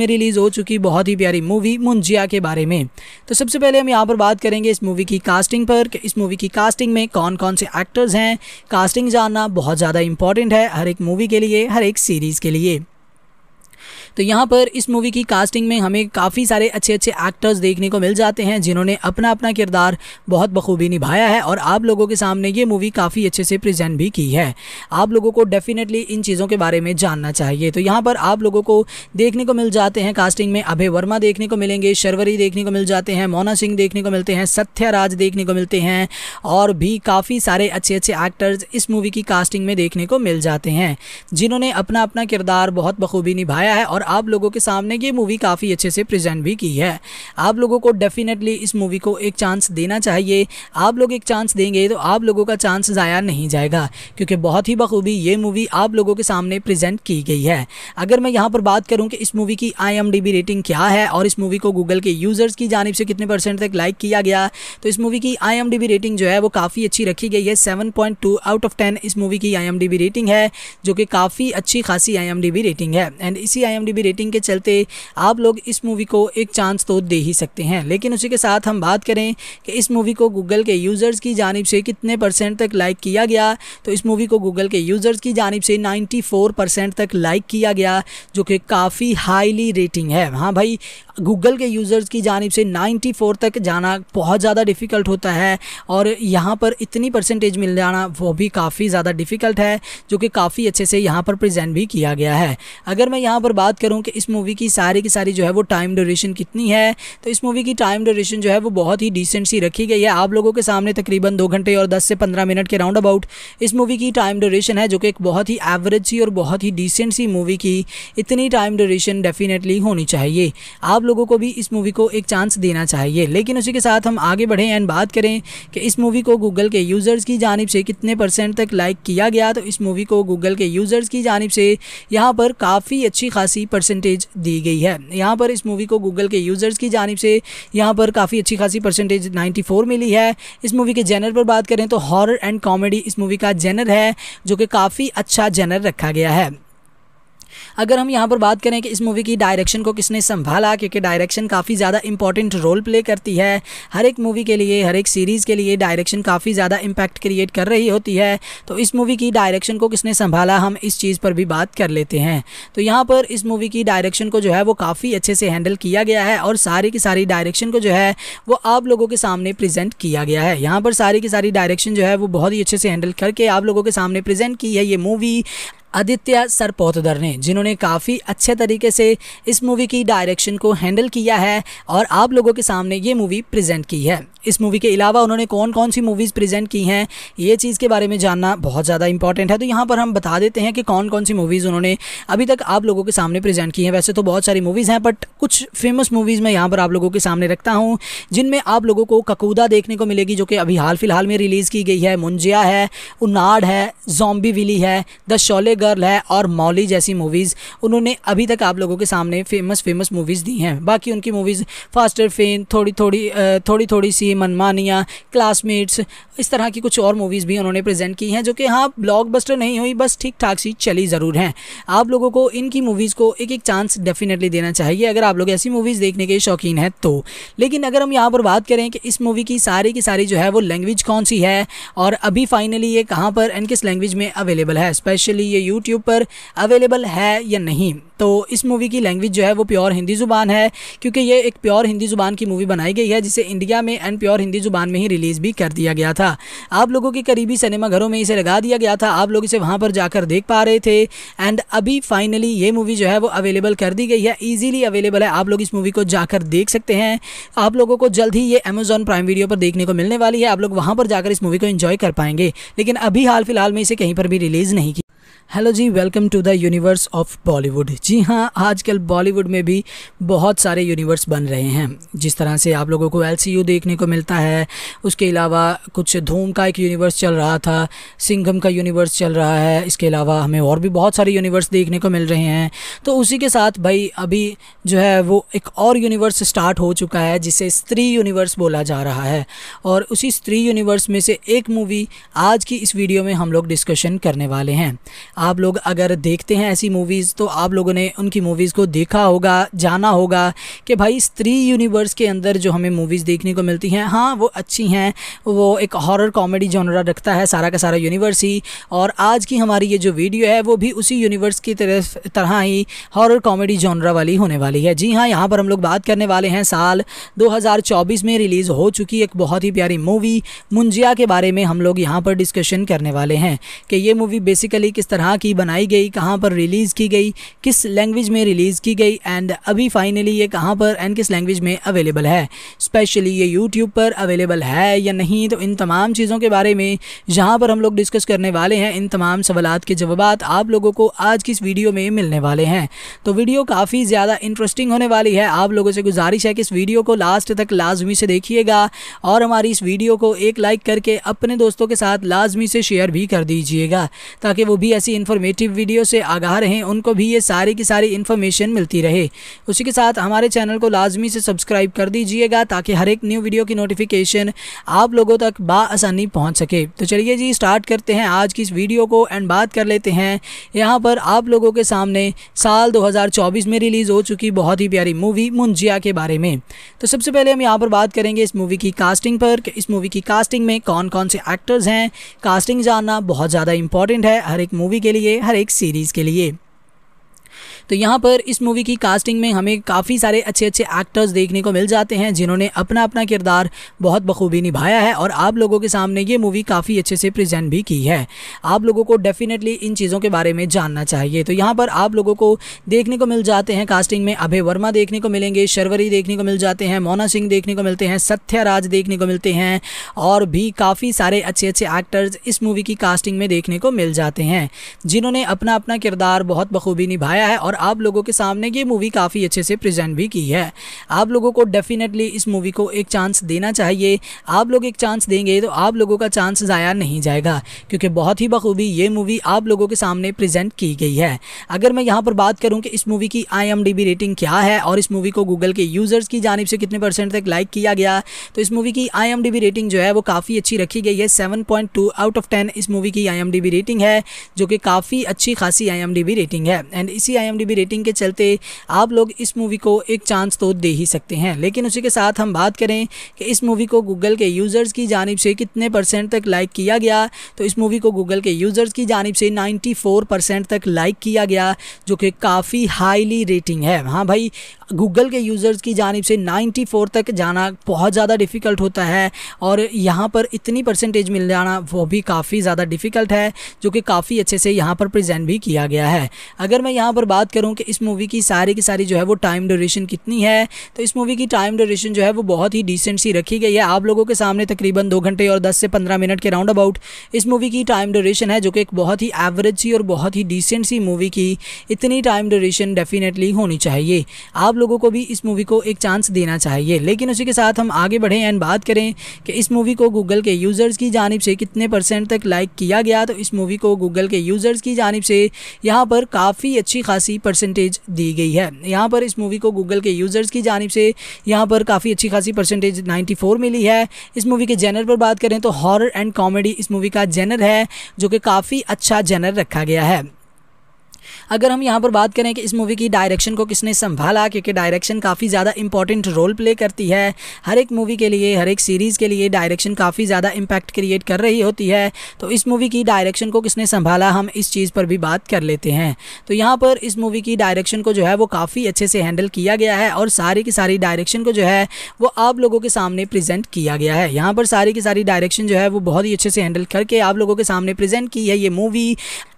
में रिलीज़ हो चुकी बहुत ही प्यारी मूवी मुंजिया के बारे में तो सबसे पहले हम यहाँ पर बात करेंगे इस मूवी की कास्टिंग पर इस मूवी की कास्टिंग में कौन कौन से एक्टर्स हैं कास्टिंग जानना बहुत ज़्यादा इंपॉर्टेंट है हर एक मूवी के लिए हर एक सीरीज़ के लिए तो यहाँ पर इस मूवी की कास्टिंग में हमें काफ़ी सारे अच्छे अच्छे एक्टर्स देखने को मिल जाते हैं जिन्होंने अपना अपना किरदार बहुत बखूबी निभाया है और आप लोगों के सामने ये मूवी काफ़ी अच्छे से प्रजेंट भी की है आप लोगों को डेफिनेटली इन चीज़ों के बारे में जानना चाहिए तो यहाँ पर आप लोगों को देखने को मिल जाते हैं कास्टिंग में अभय वर्मा देखने को मिलेंगे शर्वरी देखने को मिल जाते हैं मोना सिंह देखने को मिलते हैं सत्याराज देखने को मिलते हैं और भी काफ़ी सारे अच्छे अच्छे एक्टर्स इस मूवी की कास्टिंग में देखने को मिल जाते हैं जिन्होंने अपना अपना किरदार बहुत बखूबी निभाया है और आप लोगों के सामने ये मूवी काफ़ी अच्छे से प्रेजेंट भी की है आप लोगों को डेफिनेटली इस मूवी को एक चांस देना चाहिए आप लोग एक चांस देंगे तो आप लोगों का चांस ज़ाया नहीं जाएगा क्योंकि बहुत ही बखूबी ये मूवी आप लोगों के सामने प्रेजेंट की गई है अगर मैं यहाँ पर बात करूँ कि इस मूवी की आई रेटिंग क्या है और इस मूवी को गूगल के यूज़र्स की जानब से कितने परसेंट तक लाइक किया गया तो इस मूवी की आई रेटिंग जो है वो काफ़ी अच्छी रखी गई है सेवन आउट ऑफ टेन इस मूवी की आई रेटिंग है जो कि काफ़ी अच्छी खासी आई रेटिंग है एंड इसी आई भी रेटिंग के चलते आप लोग इस मूवी को एक चांस तो दे ही सकते हैं लेकिन उसी के साथ हम बात करें कि इस मूवी को गूगल के यूज़र्स की जानब से कितने परसेंट तक लाइक किया गया तो इस मूवी को गूगल के यूज़र्स की जानब से नाइन्टी परसेंट तक लाइक किया गया जो कि काफ़ी हाईली रेटिंग है हाँ भाई गूगल के यूज़र्स की जानब से 94 तक जाना बहुत ज़्यादा डिफ़िकल्ट होता है और यहाँ पर इतनी परसेंटेज मिल जाना वो भी काफ़ी ज़्यादा डिफ़िकल्ट है जो कि काफ़ी अच्छे से यहाँ पर प्रेजेंट भी किया गया है अगर मैं यहाँ पर बात करूँ कि इस मूवी की सारी की सारी जो है वो टाइम ड्यूरेशन कितनी है तो इस मूवी की टाइम ड्यूरेशन जो है वो बहुत ही डिसेंट सी रखी गई है आप लोगों के सामने तकरीबन दो घंटे और दस से पंद्रह मिनट के राउंड अबाउट इस मूवी की टाइम ड्यूरेशन है जो कि एक बहुत ही एवरेज सी और बहुत ही डिसेंट सी मूवी की इतनी टाइम ड्यूरेशन डेफिनेटली होनी चाहिए आप लोगों को भी इस मूवी को एक चांस देना चाहिए लेकिन उसी के साथ हम आगे बढ़ें एंड बात करें कि इस मूवी को गूगल के यूज़र्स की जानब से कितने परसेंट तक लाइक किया गया तो इस मूवी को गूगल के यूज़र्स की जानब से यहाँ पर काफ़ी अच्छी खासी परसेंटेज दी गई है यहाँ पर इस मूवी को गूगल के यूज़र्स की जानब से यहाँ पर काफ़ी अच्छी खासी परसेंटेज नाइन्टी मिली है इस मूवी के जेनर पर बात करें तो हॉर एंड कॉमेडी इस मूवी का जेनर है जो कि काफ़ी अच्छा जेनर रखा गया है अगर हम यहाँ पर बात करें कि इस मूवी की डायरेक्शन को किसने संभाला क्योंकि डायरेक्शन काफ़ी ज़्यादा इंपॉर्टेंट रोल प्ले करती है हर एक मूवी के लिए हर एक सीरीज़ के लिए डायरेक्शन काफ़ी ज़्यादा इम्पैक्ट क्रिएट कर रही होती है तो इस मूवी की डायरेक्शन को किसने संभाला हम इस चीज़ पर भी बात कर लेते हैं तो यहाँ पर इस मूवी की डायरेक्शन को जो है वो काफ़ी अच्छे से हैंडल किया गया है और सारी की सारी डायरेक्शन को जो है वो आप लोगों के सामने प्रेजेंट किया गया है यहाँ पर सारी की सारी डायरेक्शन जो है वो बहुत ही अच्छे से हैंडल करके आप लोगों के सामने प्रेजेंट की है ये मूवी आदित्य सरपोतदर ने जिन्होंने काफ़ी अच्छे तरीके से इस मूवी की डायरेक्शन को हैंडल किया है और आप लोगों के सामने ये मूवी प्रेजेंट की है इस मूवी के अलावा उन्होंने कौन कौन सी मूवीज़ प्रेजेंट की हैं ये चीज़ के बारे में जानना बहुत ज़्यादा इंपॉर्टेंट है तो यहाँ पर हम बता देते हैं कि कौन कौन सी मूवीज़ उन्होंने अभी तक आप लोगों के सामने प्रेजेंट की हैं वैसे तो बहुत सारी मूवीज़ हैं बट कुछ फेमस मूवीज़ मैं यहाँ पर आप लोगों के सामने रखता हूँ जिनमें आप लोगों को ककूदा देखने को मिलेगी जो कि अभी हाल फिलहाल में रिलीज़ की गई है मुंजिया है उन्नाड है जॉम्बी विली है द शोले गर्ल है और मौली जैसी मूवीज़ उन्होंने अभी तक आप लोगों के सामने फेमस फेमस मूवीज़ दी हैं बाकी उनकी मूवीज़ फास्टर फेन थोड़ी थोड़ी थोड़ी थोड़ी सी की मनमानिया क्लासमेट्स इस तरह की कुछ और मूवीज़ भी उन्होंने प्रेजेंट की हैं जो कि हाँ ब्लॉकबस्टर नहीं हुई बस ठीक ठाक सी चली ज़रूर हैं आप लोगों को इनकी मूवीज़ को एक एक चांस डेफिनेटली देना चाहिए अगर आप लोग ऐसी मूवीज़ देखने के शौकीन हैं तो लेकिन अगर हम यहाँ पर बात करें कि इस मूवी की सारी की सारी जो है वो लैंग्वेज कौन सी है और अभी फाइनली ये कहाँ पर एंड किस लैंग्वेज में अवेलेबल है स्पेशली ये यूट्यूब पर अवेलेबल है या नहीं तो इस मूवी की लैंग्वेज जो है वो प्योर हिंदी ज़ुबान है क्योंकि ये एक प्योर हिंदी ज़ुबान की मूवी बनाई गई है जिसे इंडिया में एंड प्योर हिंदी ज़ुबान में ही रिलीज़ भी कर दिया गया था आप लोगों के करीबी सिनेमाघरों में इसे लगा दिया गया था आप लोग इसे वहाँ पर जाकर देख पा रहे थे एंड अभी फाइनली ये मूवी जो है वो अवेलेबल कर दी गई है ईजिली अवेलेबल है आप लोग इस मूवी को जाकर देख सकते हैं आप लोगों को जल्द ही ये अमेजोन प्राइम वीडियो पर देखने को मिलने वाली है आप लोग वहाँ पर जाकर इस मूवी को इन्जॉय कर पाएंगे लेकिन अभी हाल फिलहाल में इसे कहीं पर भी रिलीज़ नहीं हेलो जी welcome to the universe of Bollywood जी हाँ आजकल बॉलीवुड में भी बहुत सारे यूनिवर्स बन रहे हैं जिस तरह से आप लोगों को एल देखने को मिलता है उसके अलावा कुछ धूम का एक यूनिवर्स चल रहा था सिंघम का यूनिवर्स चल रहा है इसके अलावा हमें और भी बहुत सारे यूनिवर्स देखने को मिल रहे हैं तो उसी के साथ भाई अभी जो है वो एक और यूनिवर्स स्टार्ट हो चुका है जिसे स्त्री यूनिवर्स बोला जा रहा है और उसी स्त्री यूनिवर्स में से एक मूवी आज की इस वीडियो में हम लोग डिस्कशन करने वाले हैं आप लोग अगर देखते हैं ऐसी मूवीज़ तो आप लोगों ने उनकी मूवीज़ को देखा होगा जाना होगा कि भाई स्त्री यूनिवर्स के अंदर जो हमें मूवीज़ देखने को मिलती हैं हाँ वो अच्छी हैं वो एक हॉरर कॉमेडी जॉनरा रखता है सारा का सारा यूनिवर्स ही और आज की हमारी ये जो वीडियो है वो भी उसी यूनिवर्स की तरफ तरह ही हॉरर कॉमेडी जॉनरा वाली होने वाली है जी हाँ यहाँ पर हम लोग बात करने वाले हैं साल 2024 में रिलीज़ हो चुकी एक बहुत ही प्यारी मूवी मुंजिया के बारे में हम लोग यहाँ पर डिस्कशन करने वाले हैं कि ये मूवी बेसिकली किस तरह तरह की बनाई गई कहाँ पर रिलीज़ की गई किस लैंग्वेज में रिलीज़ की गई एंड अभी फाइनली ये कहाँ पर एंड किस लैंग्वेज में अवेलेबल है स्पेशली ये यूट्यूब पर अवेलेबल है या नहीं तो इन तमाम चीज़ों के बारे में जहाँ पर हम लोग डिस्कस करने वाले हैं इन तमाम सवाल के जवाब आप लोगों को आज की इस वीडियो में मिलने वाले हैं तो वीडियो काफ़ी ज़्यादा इंटरेस्टिंग होने वाली है आप लोगों से गुजारिश है कि इस वीडियो को लास्ट तक लाजमी से देखिएगा और हमारी इस वीडियो को एक लाइक करके अपने दोस्तों के साथ लाजमी से शेयर भी कर दीजिएगा ताकि वो भी ऐसी ऐसी इन्फॉर्मेटिव वीडियो से आगाह रहें उनको भी ये सारी की सारी इन्फॉर्मेशन मिलती रहे उसी के साथ हमारे चैनल को लाजमी से सब्सक्राइब कर दीजिएगा ताकि हर एक न्यू वीडियो की नोटिफिकेशन आप लोगों तक बासानी पहुँच सके तो चलिए जी स्टार्ट करते हैं आज की इस वीडियो को एंड बात कर लेते हैं यहाँ पर आप लोगों के सामने साल चौबीस में रिलीज़ हो चुकी बहुत ही प्यारी मूवी मुंजिया के बारे में तो सबसे पहले हम यहाँ पर बात करेंगे इस मूवी की कास्टिंग पर इस मूवी की कास्टिंग में कौन कौन से एक्टर्स हैं कास्टिंग जानना बहुत ज़्यादा इंपॉर्टेंट है हर एक मूवी के लिए हर एक सीरीज़ के लिए तो यहाँ पर इस मूवी की कास्टिंग में हमें काफ़ी सारे अच्छे अच्छे एक्टर्स देखने को मिल जाते हैं जिन्होंने अपना अपना किरदार बहुत बखूबी निभाया है और आप लोगों के सामने ये मूवी काफ़ी अच्छे से प्रजेंट भी की है आप लोगों को डेफिनेटली इन चीज़ों के बारे में जानना चाहिए तो यहाँ पर आप लोगों को देखने को मिल जाते हैं कास्टिंग में अभय वर्मा देखने को मिलेंगे शर्वरी देखने को मिल जाते हैं मोना सिंह देखने को मिलते हैं सत्याराज देखने को मिलते हैं और भी काफ़ी सारे अच्छे अच्छे एक्टर्स इस मूवी की कास्टिंग में देखने को मिल जाते हैं जिन्होंने अपना अपना किरदार बहुत बखूबी निभाया है और और आप लोगों के सामने ये मूवी काफ़ी अच्छे से प्रेजेंट भी की है आप लोगों को डेफिनेटली इस मूवी को एक चांस देना चाहिए आप लोग एक चांस देंगे तो आप लोगों का चांस ज़ाया नहीं जाएगा क्योंकि बहुत ही बखूबी ये मूवी आप लोगों के सामने प्रेजेंट की गई है अगर मैं यहाँ पर बात करूँ कि इस मूवी की आई रेटिंग क्या है और इस मूवी को गूगल के यूज़र्स की जानब से कितने परसेंट तक लाइक किया गया तो इस मूवी की आई रेटिंग जो है वो काफ़ी अच्छी रखी गई है सेवन आउट ऑफ टेन इस मूवी की आई रेटिंग है जो कि काफ़ी अच्छी खासी आई रेटिंग है एंड इसी आई आईएमडीबी रेटिंग के चलते आप लोग इस मूवी को एक चांस तो दे ही सकते हैं लेकिन उसी के साथ हम बात करें कि इस मूवी को गूगल के यूज़र्स की जानब से कितने परसेंट तक लाइक किया गया तो इस मूवी को गूगल के यूज़र्स की जानब से नाइन्टी परसेंट तक लाइक किया गया जो कि काफ़ी हाईली रेटिंग है हाँ भाई गूगल के यूज़र्स की जानब से 94 तक जाना बहुत ज़्यादा डिफ़िकल्ट होता है और यहाँ पर इतनी परसेंटेज मिल जाना वो भी काफ़ी ज़्यादा डिफ़िकल्ट है जो कि काफ़ी अच्छे से यहाँ पर प्रेजेंट भी किया गया है अगर मैं यहाँ पर बात करूँ कि इस मूवी की सारी की सारी जो है वो टाइम ड्यूरेशन कितनी है तो इस मूवी की टाइम ड्यूरेशन जो है वो बहुत ही डिसेंट सी रखी गई है आप लोगों के सामने तकरीबन दो घंटे और दस से पंद्रह मिनट के राउंड अबाउट इस मूवी की टाइम ड्यूरेशन है जो कि एक बहुत ही एवरेज सी और बहुत ही डिसेंट सी मूवी की इतनी टाइम ड्यूरेशन डेफिनेटली होनी चाहिए आप लोगों को भी इस मूवी को एक चांस देना चाहिए लेकिन उसी के साथ हम आगे बढ़ें एंड बात करें कि इस मूवी को गूगल के यूज़र्स की जानब से कितने परसेंट तक लाइक किया गया तो इस मूवी को गूगल के यूज़र्स की जानब से यहाँ पर काफ़ी अच्छी खासी परसेंटेज दी गई है यहाँ पर इस मूवी को गूगल के यूज़र्स की जानब से यहाँ पर काफ़ी अच्छी खासी परसेंटेज 94 मिली है इस मूवी के जेनर पर बात करें तो हॉरर एंड कॉमेडी इस मूवी का जेनर है जो कि काफ़ी अच्छा जेनर रखा गया है अगर हम यहाँ पर बात करें कि इस मूवी की डायरेक्शन को किसने संभाला क्योंकि डायरेक्शन काफ़ी ज़्यादा इंपॉर्टेंट रोल प्ले करती है हर एक मूवी के लिए हर एक सीरीज़ के लिए डायरेक्शन काफ़ी ज़्यादा इम्पैक्ट क्रिएट कर रही होती है तो इस मूवी की डायरेक्शन को किसने संभाला हम इस चीज़ पर भी बात कर लेते हैं तो यहाँ पर इस मूवी की डायरेक्शन को जो है वो काफ़ी अच्छे से हैंडल किया गया है और सारी की सारी डायरेक्शन को जो है वो आप लोगों के सामने प्रेजेंट किया गया है यहाँ पर सारी की सारी डायरेक्शन जो है वो बहुत ही अच्छे से हैंडल करके आप लोगों के सामने प्रेजेंट की है ये मूवी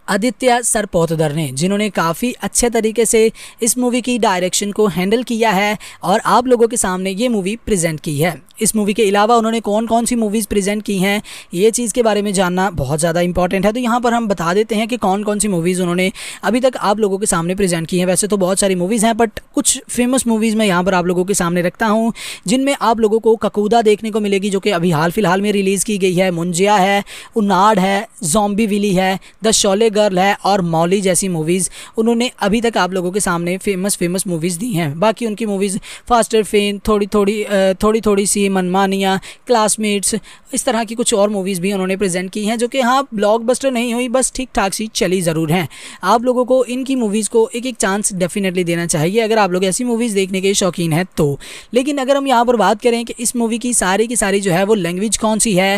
आदित्य सरपोतदर ने जिन्होंने काफ़ी अच्छे तरीके से इस मूवी की डायरेक्शन को हैंडल किया है और आप लोगों के सामने ये मूवी प्रेजेंट की है इस मूवी के अलावा उन्होंने कौन कौन सी मूवीज़ प्रेजेंट की हैं ये चीज़ के बारे में जानना बहुत ज़्यादा इंपॉर्टेंट है तो यहाँ पर हम बता देते हैं कि कौन कौन सी मूवीज़ उन्होंने अभी तक आप लोगों के सामने प्रेजेंट की हैं वैसे तो बहुत सारी मूवीज़ हैं बट कुछ फेमस मूवीज़ मैं यहाँ पर आप लोगों के सामने रखता हूँ जिनमें आप लोगों को ककूदा देखने को मिलेगी जो कि अभी हाल फिलहाल में रिलीज़ की गई है मुंजिया है उन्नाड है जॉम्बी विली है द शोले गर्ल है और मौली जैसी मूवीज़ उन्होंने अभी तक आप लोगों के सामने फेमस फेमस मूवीज़ दी हैं बाकी उनकी मूवीज़ फास्टर फेन थोड़ी थोड़ी थोड़ी थोड़ी सी मनमानिया क्लासमेट्स इस तरह की कुछ और मूवीज़ भी उन्होंने प्रेजेंट की हैं जो कि हाँ ब्लॉकबस्टर नहीं हुई बस ठीक ठाक सी चली ज़रूर हैं आप लोगों को इनकी मूवीज़ को एक एक चांस डेफिनेटली देना चाहिए अगर आप लोग ऐसी मूवीज़ देखने के शौकीन हैं तो लेकिन अगर हम यहाँ पर बात करें कि इस मूवी की सारी की सारी जो है वो लैंग्वेज कौन सी है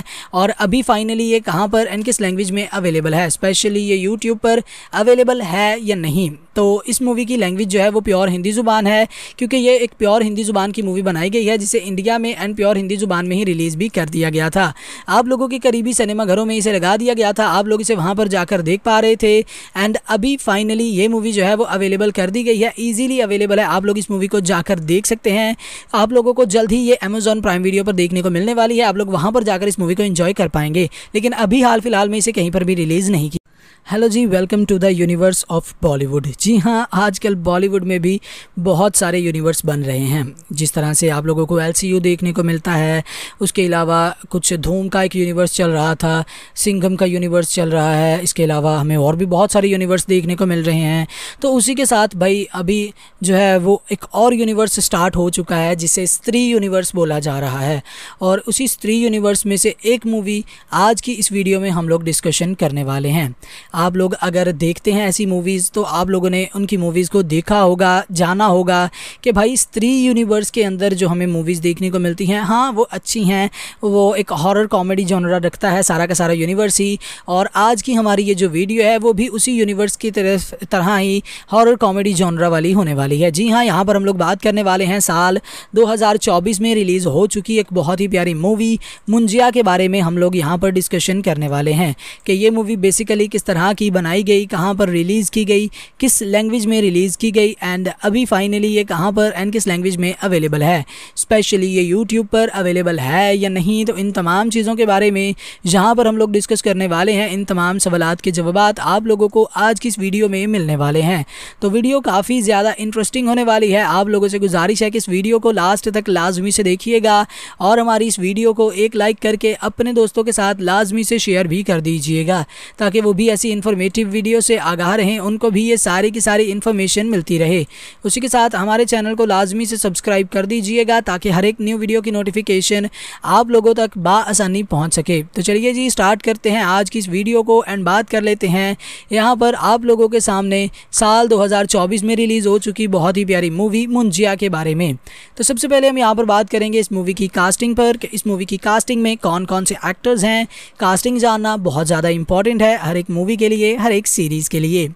और अभी फाइनली ये कहाँ पर एंड किस लैंग्वेज में अवेलेबल है स्पेशली ये यूट्यूब पर अवेलेबल है या नहीं तो इस मूवी की लैंग्वेज जो है वो प्योर हिंदी ज़ुबान है क्योंकि ये एक प्योर हिंदी ज़ुबान की मूवी बनाई गई है जिसे इंडिया में एंड प्योर हिंदी ज़ुबान में ही रिलीज़ भी कर दिया गया था आप लोगों के करीबी सिनेमाघरों में इसे लगा दिया गया था आप लोग इसे वहाँ पर जाकर देख पा रहे थे एंड अभी फाइनली ये मूवी जो है वो अवेलेबल कर दी गई है ईजिली अवेलेबल है आप लोग इस मूवी को जाकर देख सकते हैं आप लोगों को जल्द ही ये अमेजॉन प्राइम वीडियो पर देखने को मिलने वाली है आप लोग वहाँ पर जाकर इस मूवी को इन्जॉय कर पाएंगे लेकिन अभी हाल फिलहाल में इसे कहीं पर भी रिलीज़ नहीं की हेलो जी welcome to the universe of Bollywood जी जी हाँ आजकल बॉलीवुड में भी बहुत सारे यूनिवर्स बन रहे हैं जिस तरह से आप लोगों को एल देखने को मिलता है उसके अलावा कुछ धूम का एक यूनिवर्स चल रहा था सिंघम का यूनिवर्स चल रहा है इसके अलावा हमें और भी बहुत सारे यूनिवर्स देखने को मिल रहे हैं तो उसी के साथ भाई अभी जो है वो एक और यूनिवर्स स्टार्ट हो चुका है जिसे स्त्री यूनिवर्स बोला जा रहा है और उसी स्त्री यूनिवर्स में से एक मूवी आज की इस वीडियो में हम लोग डिस्कशन करने वाले हैं आप लोग अगर देखते हैं ऐसी मूवीज़ तो आप लोगों ने आपने उनकी मूवीज़ को देखा होगा जाना होगा कि भाई स्त्री यूनिवर्स के अंदर जो हमें मूवीज़ देखने को मिलती हैं हाँ वो अच्छी हैं वो एक हॉरर कॉमेडी जॉनरा रखता है सारा का सारा यूनिवर्स ही और आज की हमारी ये जो वीडियो है वो भी उसी यूनिवर्स की तरफ तरह ही हॉरर कॉमेडी जॉनरा वाली होने वाली है जी हाँ यहाँ पर हम लोग बात करने वाले हैं साल दो में रिलीज़ हो चुकी एक बहुत ही प्यारी मूवी मुंजिया के बारे में हम लोग यहाँ पर डिस्कशन करने वाले हैं कि ये मूवी बेसिकली किस तरह की बनाई गई कहाँ पर रिलीज़ की गई किस किस लैंग्वेज में रिलीज़ की गई एंड अभी फाइनली ये कहाँ पर एंड किस लैंग्वेज में अवेलेबल है स्पेशली ये यूट्यूब पर अवेलेबल है या नहीं तो इन तमाम चीज़ों के बारे में जहां पर हम लोग डिस्कस करने वाले हैं इन तमाम सवालत के जवाब आप लोगों को आज की इस वीडियो में मिलने वाले हैं तो वीडियो काफ़ी ज़्यादा इंटरेस्टिंग होने वाली है आप लोगों से गुजारिश है कि इस वीडियो को लास्ट तक लाजमी से देखिएगा और हमारी इस वीडियो को एक लाइक करके अपने दोस्तों के साथ लाजमी से शेयर भी कर दीजिएगा ताकि वो भी ऐसी इंफॉर्मेटिव वीडियो से आगाह रहें उनको भी ये सारी सारी की सारी इन्फॉर्मेशन मिलती रहे उसी के साथ हमारे चैनल को लाजमी से सब्सक्राइब कर दीजिएगा ताकि हर एक न्यू वीडियो की नोटिफिकेशन आप लोगों तक बासानी पहुँच सके तो चलिए जी स्टार्ट करते हैं आज की इस वीडियो को एंड बात कर लेते हैं यहाँ पर आप लोगों के सामने साल चौबीस में रिलीज़ हो चुकी बहुत ही प्यारी मूवी मुंजिया के बारे में तो सबसे पहले हम यहाँ पर बात करेंगे इस मूवी की कास्टिंग पर कि इस मूवी की कास्टिंग में कौन कौन से एक्टर्स हैं कास्टिंग जानना बहुत ज़्यादा इंपॉर्टेंट है हर एक मूवी के लिए हर एक सीरीज़ के लिए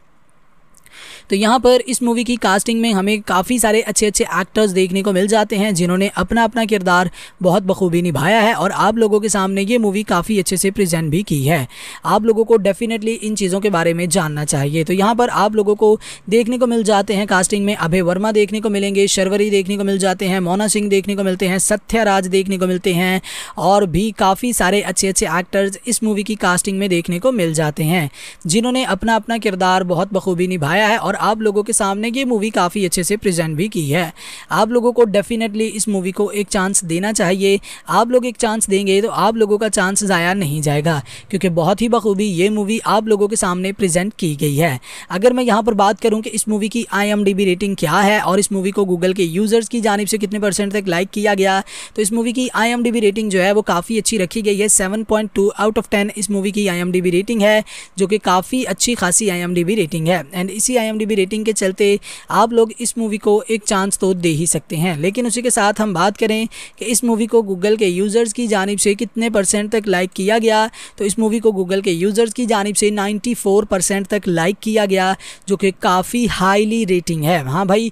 तो यहाँ पर इस मूवी की कास्टिंग में हमें काफ़ी सारे अच्छे अच्छे एक्टर्स देखने को मिल जाते हैं जिन्होंने अपना अपना किरदार बहुत बखूबी निभाया है और आप लोगों के सामने ये मूवी काफ़ी अच्छे से प्रजेंट भी की है आप लोगों को डेफिनेटली इन चीज़ों के बारे में जानना चाहिए तो यहाँ पर आप लोगों को देखने को मिल जाते हैं कास्टिंग में अभय वर्मा देखने को मिलेंगे शर्वरी देखने को मिल जाते हैं मोना सिंह देखने को मिलते हैं सत्याराज देखने को मिलते हैं और भी काफ़ी सारे अच्छे अच्छे एक्टर्स इस मूवी की कास्टिंग में देखने को मिल जाते हैं जिन्होंने अपना अपना किरदार बहुत बखूबी निभाया है और आप लोगों के सामने ये मूवी काफ़ी अच्छे से प्रेजेंट भी की है आप लोगों को डेफिनेटली इस मूवी को एक चांस देना चाहिए आप लोग एक चांस देंगे तो आप लोगों का चांस ज़ाया नहीं जाएगा क्योंकि बहुत ही बखूबी ये मूवी आप लोगों के सामने प्रेजेंट की गई है अगर मैं यहाँ पर बात करूँ कि इस मूवी की आई रेटिंग क्या है और इस मूवी को गूगल के यूज़र्स की जानब से कितने परसेंट तक लाइक किया गया तो इस मूवी की आई रेटिंग जो है वो काफ़ी अच्छी रखी गई है सेवन आउट ऑफ टेन इस मूवी की आई रेटिंग है जो कि काफ़ी अच्छी खासी आई रेटिंग है एंड इसी आई आई रेटिंग के चलते आप लोग इस मूवी को एक चांस तो दे ही सकते हैं लेकिन उसी के साथ हम बात करें कि इस मूवी को गूगल के यूज़र्स की जानब से कितने परसेंट तक लाइक किया गया तो इस मूवी को गूगल के यूज़र्स की जानब से फोर परसेंट तक लाइक किया गया जो कि काफ़ी हाईली रेटिंग है हाँ भाई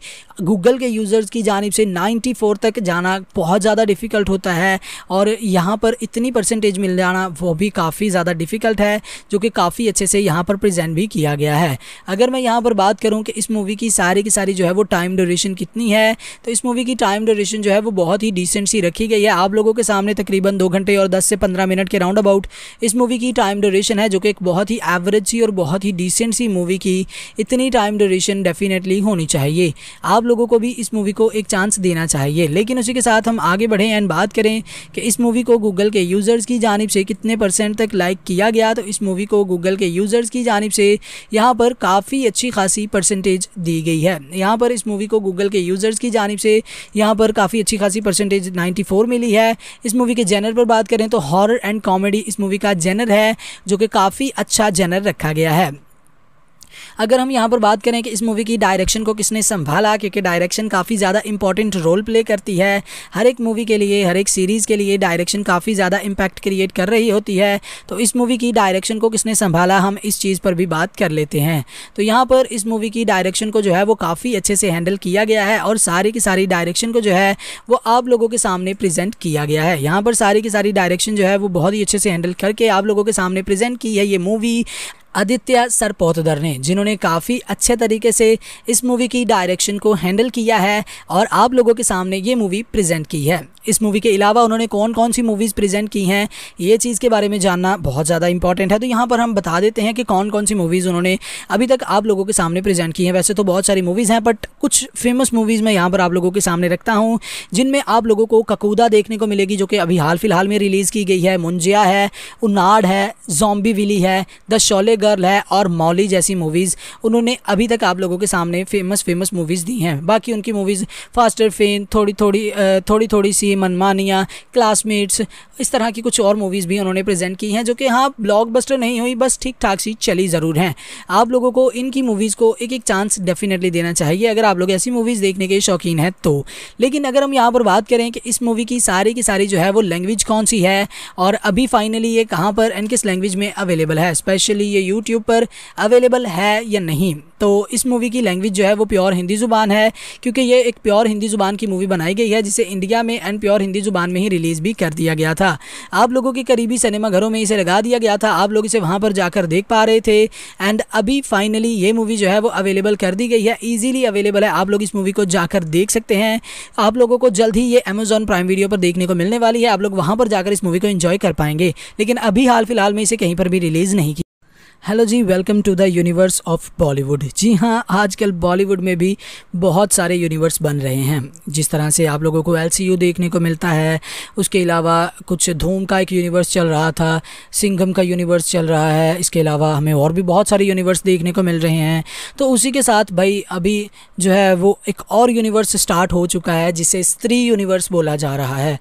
गूगल के यूज़र्स की जानब से फोर तक जाना बहुत ज़्यादा डिफ़िकल्ट होता है और यहाँ पर इतनी परसेंटेज मिल जाना वो भी काफ़ी ज़्यादा डिफ़िकल्ट है जो कि काफ़ी अच्छे से यहाँ पर प्रेजेंट भी किया गया है अगर मैं यहाँ पर बात करूँ कि इस मूवी की सारी की सारी जो है वो टाइम ड्यूरेशन कितनी है तो इस मूवी की टाइम ड्यूरेशन जो है वो बहुत ही डिसेंट सी रखी गई है आप लोगों के सामने तकरीबन दो घंटे और दस से पंद्रह मिनट के राउंड अबाउट इस मूवी की टाइम ड्यूरेशन है जो कि एक बहुत ही एवरेज सी और बहुत ही डिसेंट सी मूवी की इतनी टाइम ड्यूरेशन डेफिनेटली होनी चाहिए आप लोगों को भी इस मूवी को एक चांस देना चाहिए लेकिन उसी के साथ हम आगे बढ़ें एंड बात करें कि इस मूवी को गूगल के यूज़र्स की जानब से कितने परसेंट तक लाइक किया गया तो इस मूवी को गूगल के यूज़र्स की जानब से यहाँ पर काफ़ी अच्छी खासी परसेंटेज दी गई है यहाँ पर इस मूवी को गूगल के यूज़र्स की जानब से यहाँ पर काफ़ी अच्छी खासी परसेंटेज नाइन्टी मिली है इस मूवी के जेनर पर बात करें तो हॉरर एंड कॉमेडी इस मूवी का जेनर है जो कि काफ़ी अच्छा जेनर रखा गया है अगर हम यहाँ पर बात करें कि इस मूवी की डायरेक्शन को किसने संभाला क्योंकि डायरेक्शन काफ़ी ज़्यादा इंपॉर्टेंट रोल प्ले करती है हर एक मूवी के लिए हर एक सीरीज़ के लिए डायरेक्शन काफ़ी ज़्यादा इम्पैक्ट क्रिएट कर रही होती है तो इस मूवी की डायरेक्शन को किसने संभाला हम इस चीज़ पर भी बात कर लेते हैं तो यहाँ पर इस मूवी की डायरेक्शन को जो है वो काफ़ी अच्छे से हैंडल किया गया है और सारी की सारी डायरेक्शन को जो है वो आप लोगों के सामने प्रेजेंट किया गया है यहाँ पर सारी की सारी डायरेक्शन जो है वो बहुत ही अच्छे से हैंडल करके आप लोगों के सामने प्रेजेंट की है ये मूवी आदित्य सरपोतदर ने जिन्होंने काफ़ी अच्छे तरीके से इस मूवी की डायरेक्शन को हैंडल किया है और आप लोगों के सामने ये मूवी प्रेजेंट की है इस मूवी के अलावा उन्होंने कौन कौन सी मूवीज़ प्रेजेंट की हैं ये चीज़ के बारे में जानना बहुत ज़्यादा इंपॉर्टेंट है तो यहाँ पर हम बता देते हैं कि कौन कौन सी मूवीज़ उन्होंने अभी तक आप लोगों के सामने प्रेजेंट की हैं वैसे तो बहुत सारी मूवीज़ हैं बट कुछ फेमस मूवीज़ मैं यहाँ पर आप लोगों के सामने रखता हूँ जिनमें आप लोगों को ककूदा देखने को मिलेगी जो कि अभी हाल फिलहाल में रिलीज़ की गई है मुंजिया है उन्नाड है जॉम्बी विली है द शोले गर्ल है और मौली जैसी मूवीज़ उन्होंने अभी तक आप लोगों के सामने फेमस फेमस मूवीज़ दी हैं बाकी उनकी मूवीज़ फास्टर फेन थोड़ी थोड़ी थोड़ी थोड़ी सी मनमानिया क्लासमेट्स इस तरह की कुछ और मूवीज़ भी उन्होंने प्रेजेंट की हैं जो कि हाँ ब्लॉकबस्टर नहीं हुई बस ठीक ठाक सी चली ज़रूर हैं आप लोगों को इनकी मूवीज़ को एक एक चांस डेफिनेटली देना चाहिए अगर आप लोग ऐसी मूवीज़ देखने के शौकीन हैं तो लेकिन अगर हम यहाँ पर बात करें कि इस मूवी की सारी की सारी जो है वो लैंग्वेज कौन सी है और अभी फाइनली ये कहाँ पर एंड किस लैंग्वेज में अवेलेबल है स्पेशली ये यूट्यूब पर अवेलेबल है या नहीं तो इस मूवी की लैंग्वेज जो है वो प्योर हिंदी ज़ुबान है क्योंकि ये एक प्योर हिंदी ज़ुबान की मूवी बनाई गई है जिसे इंडिया में एंड प्योर हिंदी ज़ुबान में ही रिलीज़ भी कर दिया गया था आप लोगों के करीबी सिनेमाघरों में इसे लगा दिया गया था आप लोग इसे वहाँ पर जाकर देख पा रहे थे एंड अभी फाइनली ये मूवी जो है वो अवेलेबल कर दी गई है ईजिली अवेलेबल है आप लोग इस मूवी को जाकर देख सकते हैं आप लोगों को जल्द ही ये अमेजॉन प्राइम वीडियो पर देखने को मिलने वाली है आप लोग वहाँ पर जाकर इस मूवी को इन्जॉय कर पाएंगे लेकिन अभी हाल फिलहाल में इसे कहीं पर भी रिलीज़ नहीं किया हेलो जी welcome to the universe of Bollywood जी हाँ आजकल बॉलीवुड में भी बहुत सारे यूनिवर्स बन रहे हैं जिस तरह से आप लोगों को एल देखने को मिलता है उसके अलावा कुछ धूम का एक यूनिवर्स चल रहा था सिंघम का यूनिवर्स चल रहा है इसके अलावा हमें और भी बहुत सारे यूनिवर्स देखने को मिल रहे हैं तो उसी के साथ भाई अभी जो है वो एक और यूनिवर्स स्टार्ट हो चुका है जिसे स्त्री यूनिवर्स बोला जा रहा है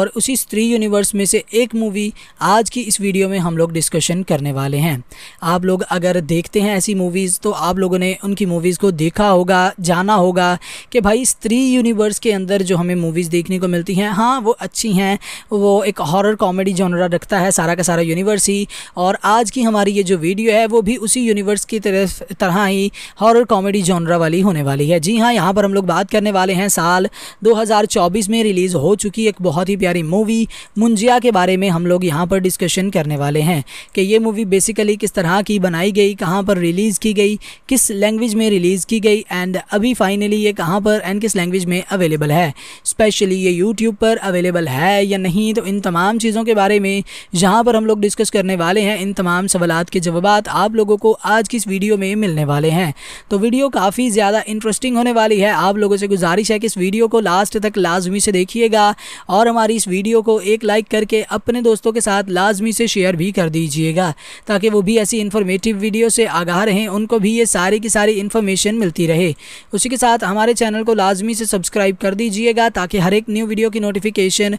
और उसी स्त्री यूनिवर्स में से एक मूवी आज की इस वीडियो में हम लोग डिस्कशन करने वाले हैं आप लोग अगर देखते हैं ऐसी मूवीज़ तो आप लोगों ने उनकी मूवीज़ को देखा होगा जाना होगा कि भाई स्त्री यूनिवर्स के अंदर जो हमें मूवीज़ देखने को मिलती हैं हाँ वो अच्छी हैं वो एक हॉरर कॉमेडी जॉनरा रखता है सारा का सारा यूनिवर्स ही और आज की हमारी ये जो वीडियो है वो भी उसी यूनिवर्स की तरफ तरह ही हॉरर कॉमेडी जॉनरा वाली होने वाली है जी हाँ यहाँ पर हम लोग बात करने वाले हैं साल 2024 में रिलीज़ हो चुकी एक बहुत ही प्यारी मूवी मुंजिया के बारे में हम लोग यहाँ पर डिस्कशन करने वाले हैं कि ये मूवी बेसिकली किस तरह कहाँ की बनाई गई कहाँ पर रिलीज़ की गई किस लैंग्वेज में रिलीज़ की गई एंड अभी फाइनली ये कहाँ पर एंड किस लैंग्वेज में अवेलेबल है स्पेशली ये यूट्यूब पर अवेलेबल है या नहीं तो इन तमाम चीज़ों के बारे में जहाँ पर हम लोग डिस्कस करने वाले हैं इन तमाम सवाल के जवाब आप लोगों को आज की इस वीडियो में मिलने वाले हैं तो वीडियो काफ़ी ज़्यादा इंटरेस्टिंग होने वाली है आप लोगों से गुजारिश है कि इस वीडियो को लास्ट तक लाजमी से देखिएगा और हमारी इस वीडियो को एक लाइक करके अपने दोस्तों के साथ लाजमी से शेयर भी कर दीजिएगा ताकि वो भी ऐसी इन्फॉर्मेटिव वीडियो से आगाह रहें उनको भी ये सारी की सारी इन्फॉर्मेशन मिलती रहे उसी के साथ हमारे चैनल को लाजमी से सब्सक्राइब कर दीजिएगा ताकि हर एक न्यू वीडियो की नोटिफिकेशन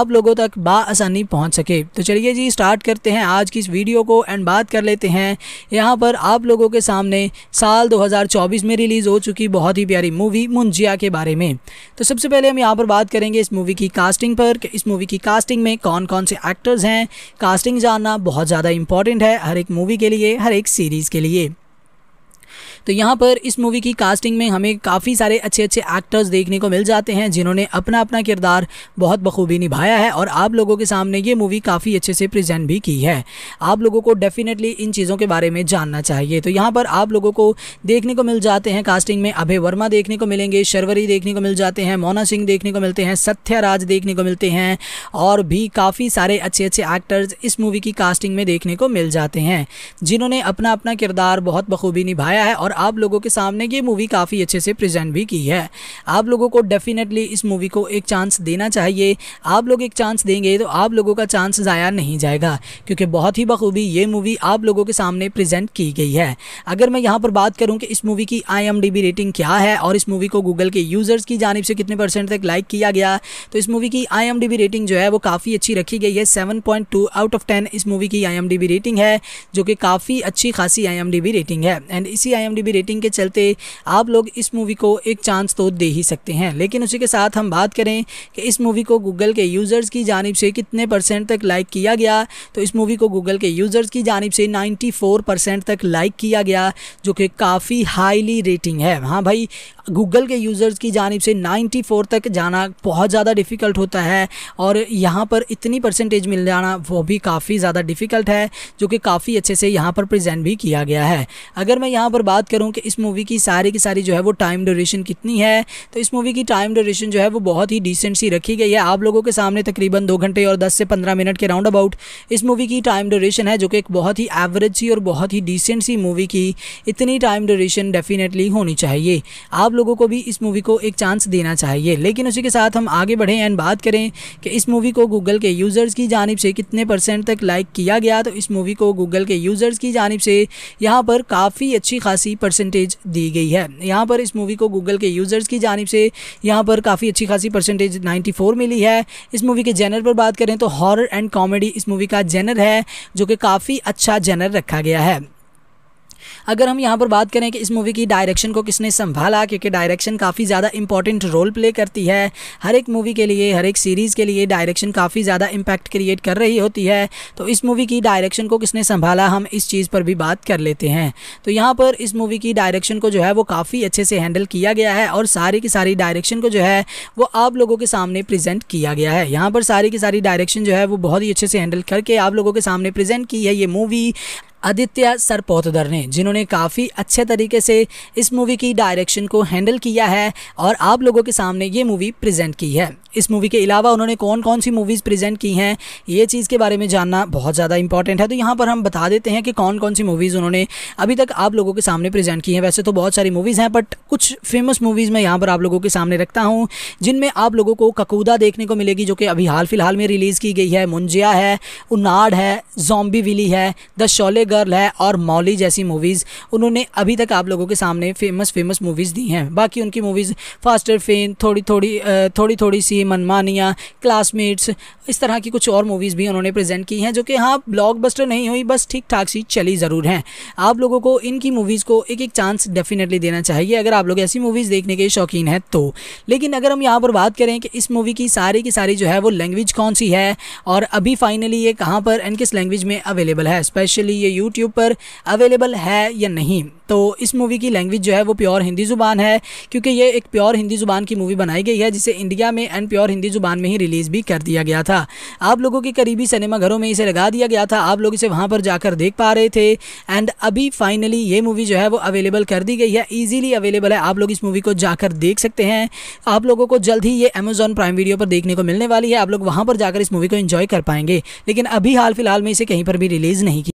आप लोगों तक बासानी पहुँच सके तो चलिए जी स्टार्ट करते हैं आज की इस वीडियो को एंड बात कर लेते हैं यहाँ पर आप लोगों के सामने साल दो में रिलीज़ हो चुकी बहुत ही प्यारी मूवी मुंजिया के बारे में तो सबसे पहले हम यहाँ पर बात करेंगे इस मूवी की कास्टिंग पर इस मूवी की कास्टिंग में कौन कौन से एक्टर्स हैं कास्टिंग जानना बहुत ज़्यादा इंपॉर्टेंट है हर एक मूवी के लिए हर एक सीरीज़ के लिए तो यहाँ पर इस मूवी की कास्टिंग में हमें काफ़ी सारे अच्छे अच्छे एक्टर्स देखने को मिल जाते हैं जिन्होंने अपना अपना किरदार बहुत बखूबी निभाया है और आप लोगों के सामने ये मूवी काफ़ी अच्छे से प्रजेंट भी की है आप लोगों को डेफिनेटली इन चीज़ों के बारे में जानना चाहिए तो यहाँ पर आप लोगों को देखने को मिल जाते हैं कास्टिंग में अभय वर्मा देखने को मिलेंगे शर्वरी देखने को मिल जाते हैं मोना सिंह देखने को मिलते हैं सत्याराज देखने को मिलते हैं और भी काफ़ी सारे अच्छे अच्छे एक्टर्स इस मूवी की कास्टिंग में देखने को मिल जाते हैं जिन्होंने अपना अपना किरदार बहुत बखूबी निभाया है और आप लोगों के सामने ये मूवी काफ़ी अच्छे से प्रेजेंट भी की है आप लोगों को डेफिनेटली इस मूवी को एक चांस देना चाहिए आप लोग एक चांस देंगे तो आप लोगों का चांस ज़ाया नहीं जाएगा क्योंकि बहुत ही बखूबी ये मूवी आप लोगों के सामने प्रेजेंट की गई है अगर मैं यहाँ पर बात करूँ कि इस मूवी की आई रेटिंग क्या है और इस मूवी को गूगल के यूज़र्स की जानब से कितने परसेंट तक लाइक किया गया तो इस मूवी की आई रेटिंग जो है वो काफ़ी अच्छी रखी गई है सेवन आउट ऑफ टेन इस मूवी की आई रेटिंग है जो कि काफ़ी अच्छी खासी आई रेटिंग है एंड इसी आई भी रेटिंग के चलते आप लोग इस मूवी को एक चांस तो दे ही सकते हैं लेकिन उसी के साथ हम बात करें कि इस मूवी को गूगल के यूज़र्स की जानब से कितने परसेंट तक लाइक किया गया तो इस मूवी को गूगल के यूज़र्स की जानब से फोर परसेंट तक लाइक किया गया जो कि काफ़ी हाईली रेटिंग है हाँ भाई गूगल के यूज़र्स की जानब से 94 तक जाना बहुत ज़्यादा डिफ़िकल्ट होता है और यहाँ पर इतनी परसेंटेज मिल जाना वो भी काफ़ी ज़्यादा डिफ़िकल्ट है जो कि काफ़ी अच्छे से यहाँ पर प्रेजेंट भी किया गया है अगर मैं यहाँ पर बात करूँ कि इस मूवी की सारी की सारी जो है वो टाइम ड्यूरेशन कितनी है तो इस मूवी की टाइम ड्यूरेशन जो है वो बहुत ही डिसेंट सी रखी गई है आप लोगों के सामने तकरीबन दो घंटे और दस से पंद्रह मिनट के राउंड अबाउट इस मूवी की टाइम ड्यूरेशन है जो कि एक बहुत ही एवरेज सी और बहुत ही डिसेंट सी मूवी की इतनी टाइम ड्यूरेशन डेफिनेटली होनी चाहिए आप लोगों को भी इस मूवी को एक चांस देना चाहिए लेकिन उसी के साथ हम आगे बढ़ें एंड बात करें कि इस मूवी को गूगल के यूज़र्स की जानब से कितने परसेंट तक लाइक किया गया तो इस मूवी को गूगल के यूज़र्स की जानब से यहाँ पर काफ़ी अच्छी खासी की परसेंटेज दी गई है यहाँ पर इस मूवी को गूगल के यूज़र्स की जानब से यहाँ पर काफ़ी अच्छी खासी परसेंटेज नाइन्टी मिली है इस मूवी के जेनर पर बात करें तो हॉर एंड कॉमेडी इस मूवी का जेनर है जो कि काफ़ी अच्छा जेनर रखा गया है अगर हम यहाँ पर बात करें कि इस मूवी की डायरेक्शन को किसने संभाला क्योंकि डायरेक्शन काफ़ी ज़्यादा इंपॉर्टेंट रोल प्ले करती है हर एक मूवी के लिए हर एक सीरीज़ के लिए डायरेक्शन काफ़ी ज़्यादा इम्पैक्ट क्रिएट कर रही होती है तो इस मूवी की डायरेक्शन को किसने संभाला हम इस चीज़ पर भी बात कर लेते हैं तो यहाँ पर इस मूवी की डायरेक्शन को जो है वो काफ़ी अच्छे से हैंडल किया गया है और सारी की सारी डायरेक्शन को जो है वो आप लोगों के सामने प्रेजेंट किया गया है यहाँ पर सारी की सारी डायरेक्शन जो है वो बहुत ही अच्छे से हैंडल करके आप लोगों के सामने प्रेजेंट की है ये मूवी आदित्य सरपोतदर ने जिन्होंने काफ़ी अच्छे तरीके से इस मूवी की डायरेक्शन को हैंडल किया है और आप लोगों के सामने ये मूवी प्रेजेंट की है इस मूवी के अलावा उन्होंने कौन कौन सी मूवीज़ प्रेजेंट की हैं ये चीज़ के बारे में जानना बहुत ज़्यादा इंपॉर्टेंट है तो यहाँ पर हम बता देते हैं कि कौन कौन सी मूवीज़ उन्होंने अभी तक आप लोगों के सामने प्रेजेंट की हैं वैसे तो बहुत सारी मूवीज़ हैं बट कुछ फेमस मूवीज़ मैं यहाँ पर आप लोगों के सामने रखता हूँ जिनमें आप लोगों को ककूदा देखने को मिलेगी जो कि अभी हाल फिलहाल में रिलीज़ की गई है मुंजिया है उन्नाड है जॉम्बी विली है द शोले गर्ल है और मौली जैसी मूवीज़ उन्होंने अभी तक आप लोगों के सामने फेमस फेमस मूवीज़ दी हैं बाकी उनकी मूवीज़ फास्टर फेन थोड़ी थोड़ी थोड़ी थोड़ी सी की मनमानिया क्लासमेट्स इस तरह की कुछ और मूवीज़ भी उन्होंने प्रेजेंट की हैं जो कि हाँ ब्लॉकबस्टर नहीं हुई बस ठीक ठाक सी चली ज़रूर हैं आप लोगों को इनकी मूवीज़ को एक एक चांस डेफिनेटली देना चाहिए अगर आप लोग ऐसी मूवीज़ देखने के शौकीन हैं तो लेकिन अगर हम यहाँ पर बात करें कि इस मूवी की सारी की सारी जो है वो लैंग्वेज कौन सी है और अभी फाइनली ये कहाँ पर एंड किस लैंग्वेज में अवेलेबल है स्पेशली ये यूट्यूब पर अवेलेबल है या नहीं तो इस मूवी की लैंग्वेज जो है वो प्योर हिंदी ज़ुबान है क्योंकि ये एक प्योर हिंदी ज़ुबान की मूवी बनाई गई है जिसे इंडिया में एंड प्योर हिंदी ज़ुबान में ही रिलीज़ भी कर दिया गया था आप लोगों के करीबी सिनेमाघरों में इसे लगा दिया गया था आप लोग इसे वहाँ पर जाकर देख पा रहे थे एंड अभी फाइनली ये मूवी जो है वो अवेलेबल कर दी गई है ईजिली अवेलेबल है आप लोग इस मूवी को जाकर देख सकते हैं आप लोगों को जल्द ही ये अमेजॉन प्राइम वीडियो पर देखने को मिलने वाली है आप लोग वहाँ पर जाकर इस मूवी को इन्जॉय कर पाएंगे लेकिन अभी हाल फिलहाल में इसे कहीं पर भी रिलीज़ नहीं की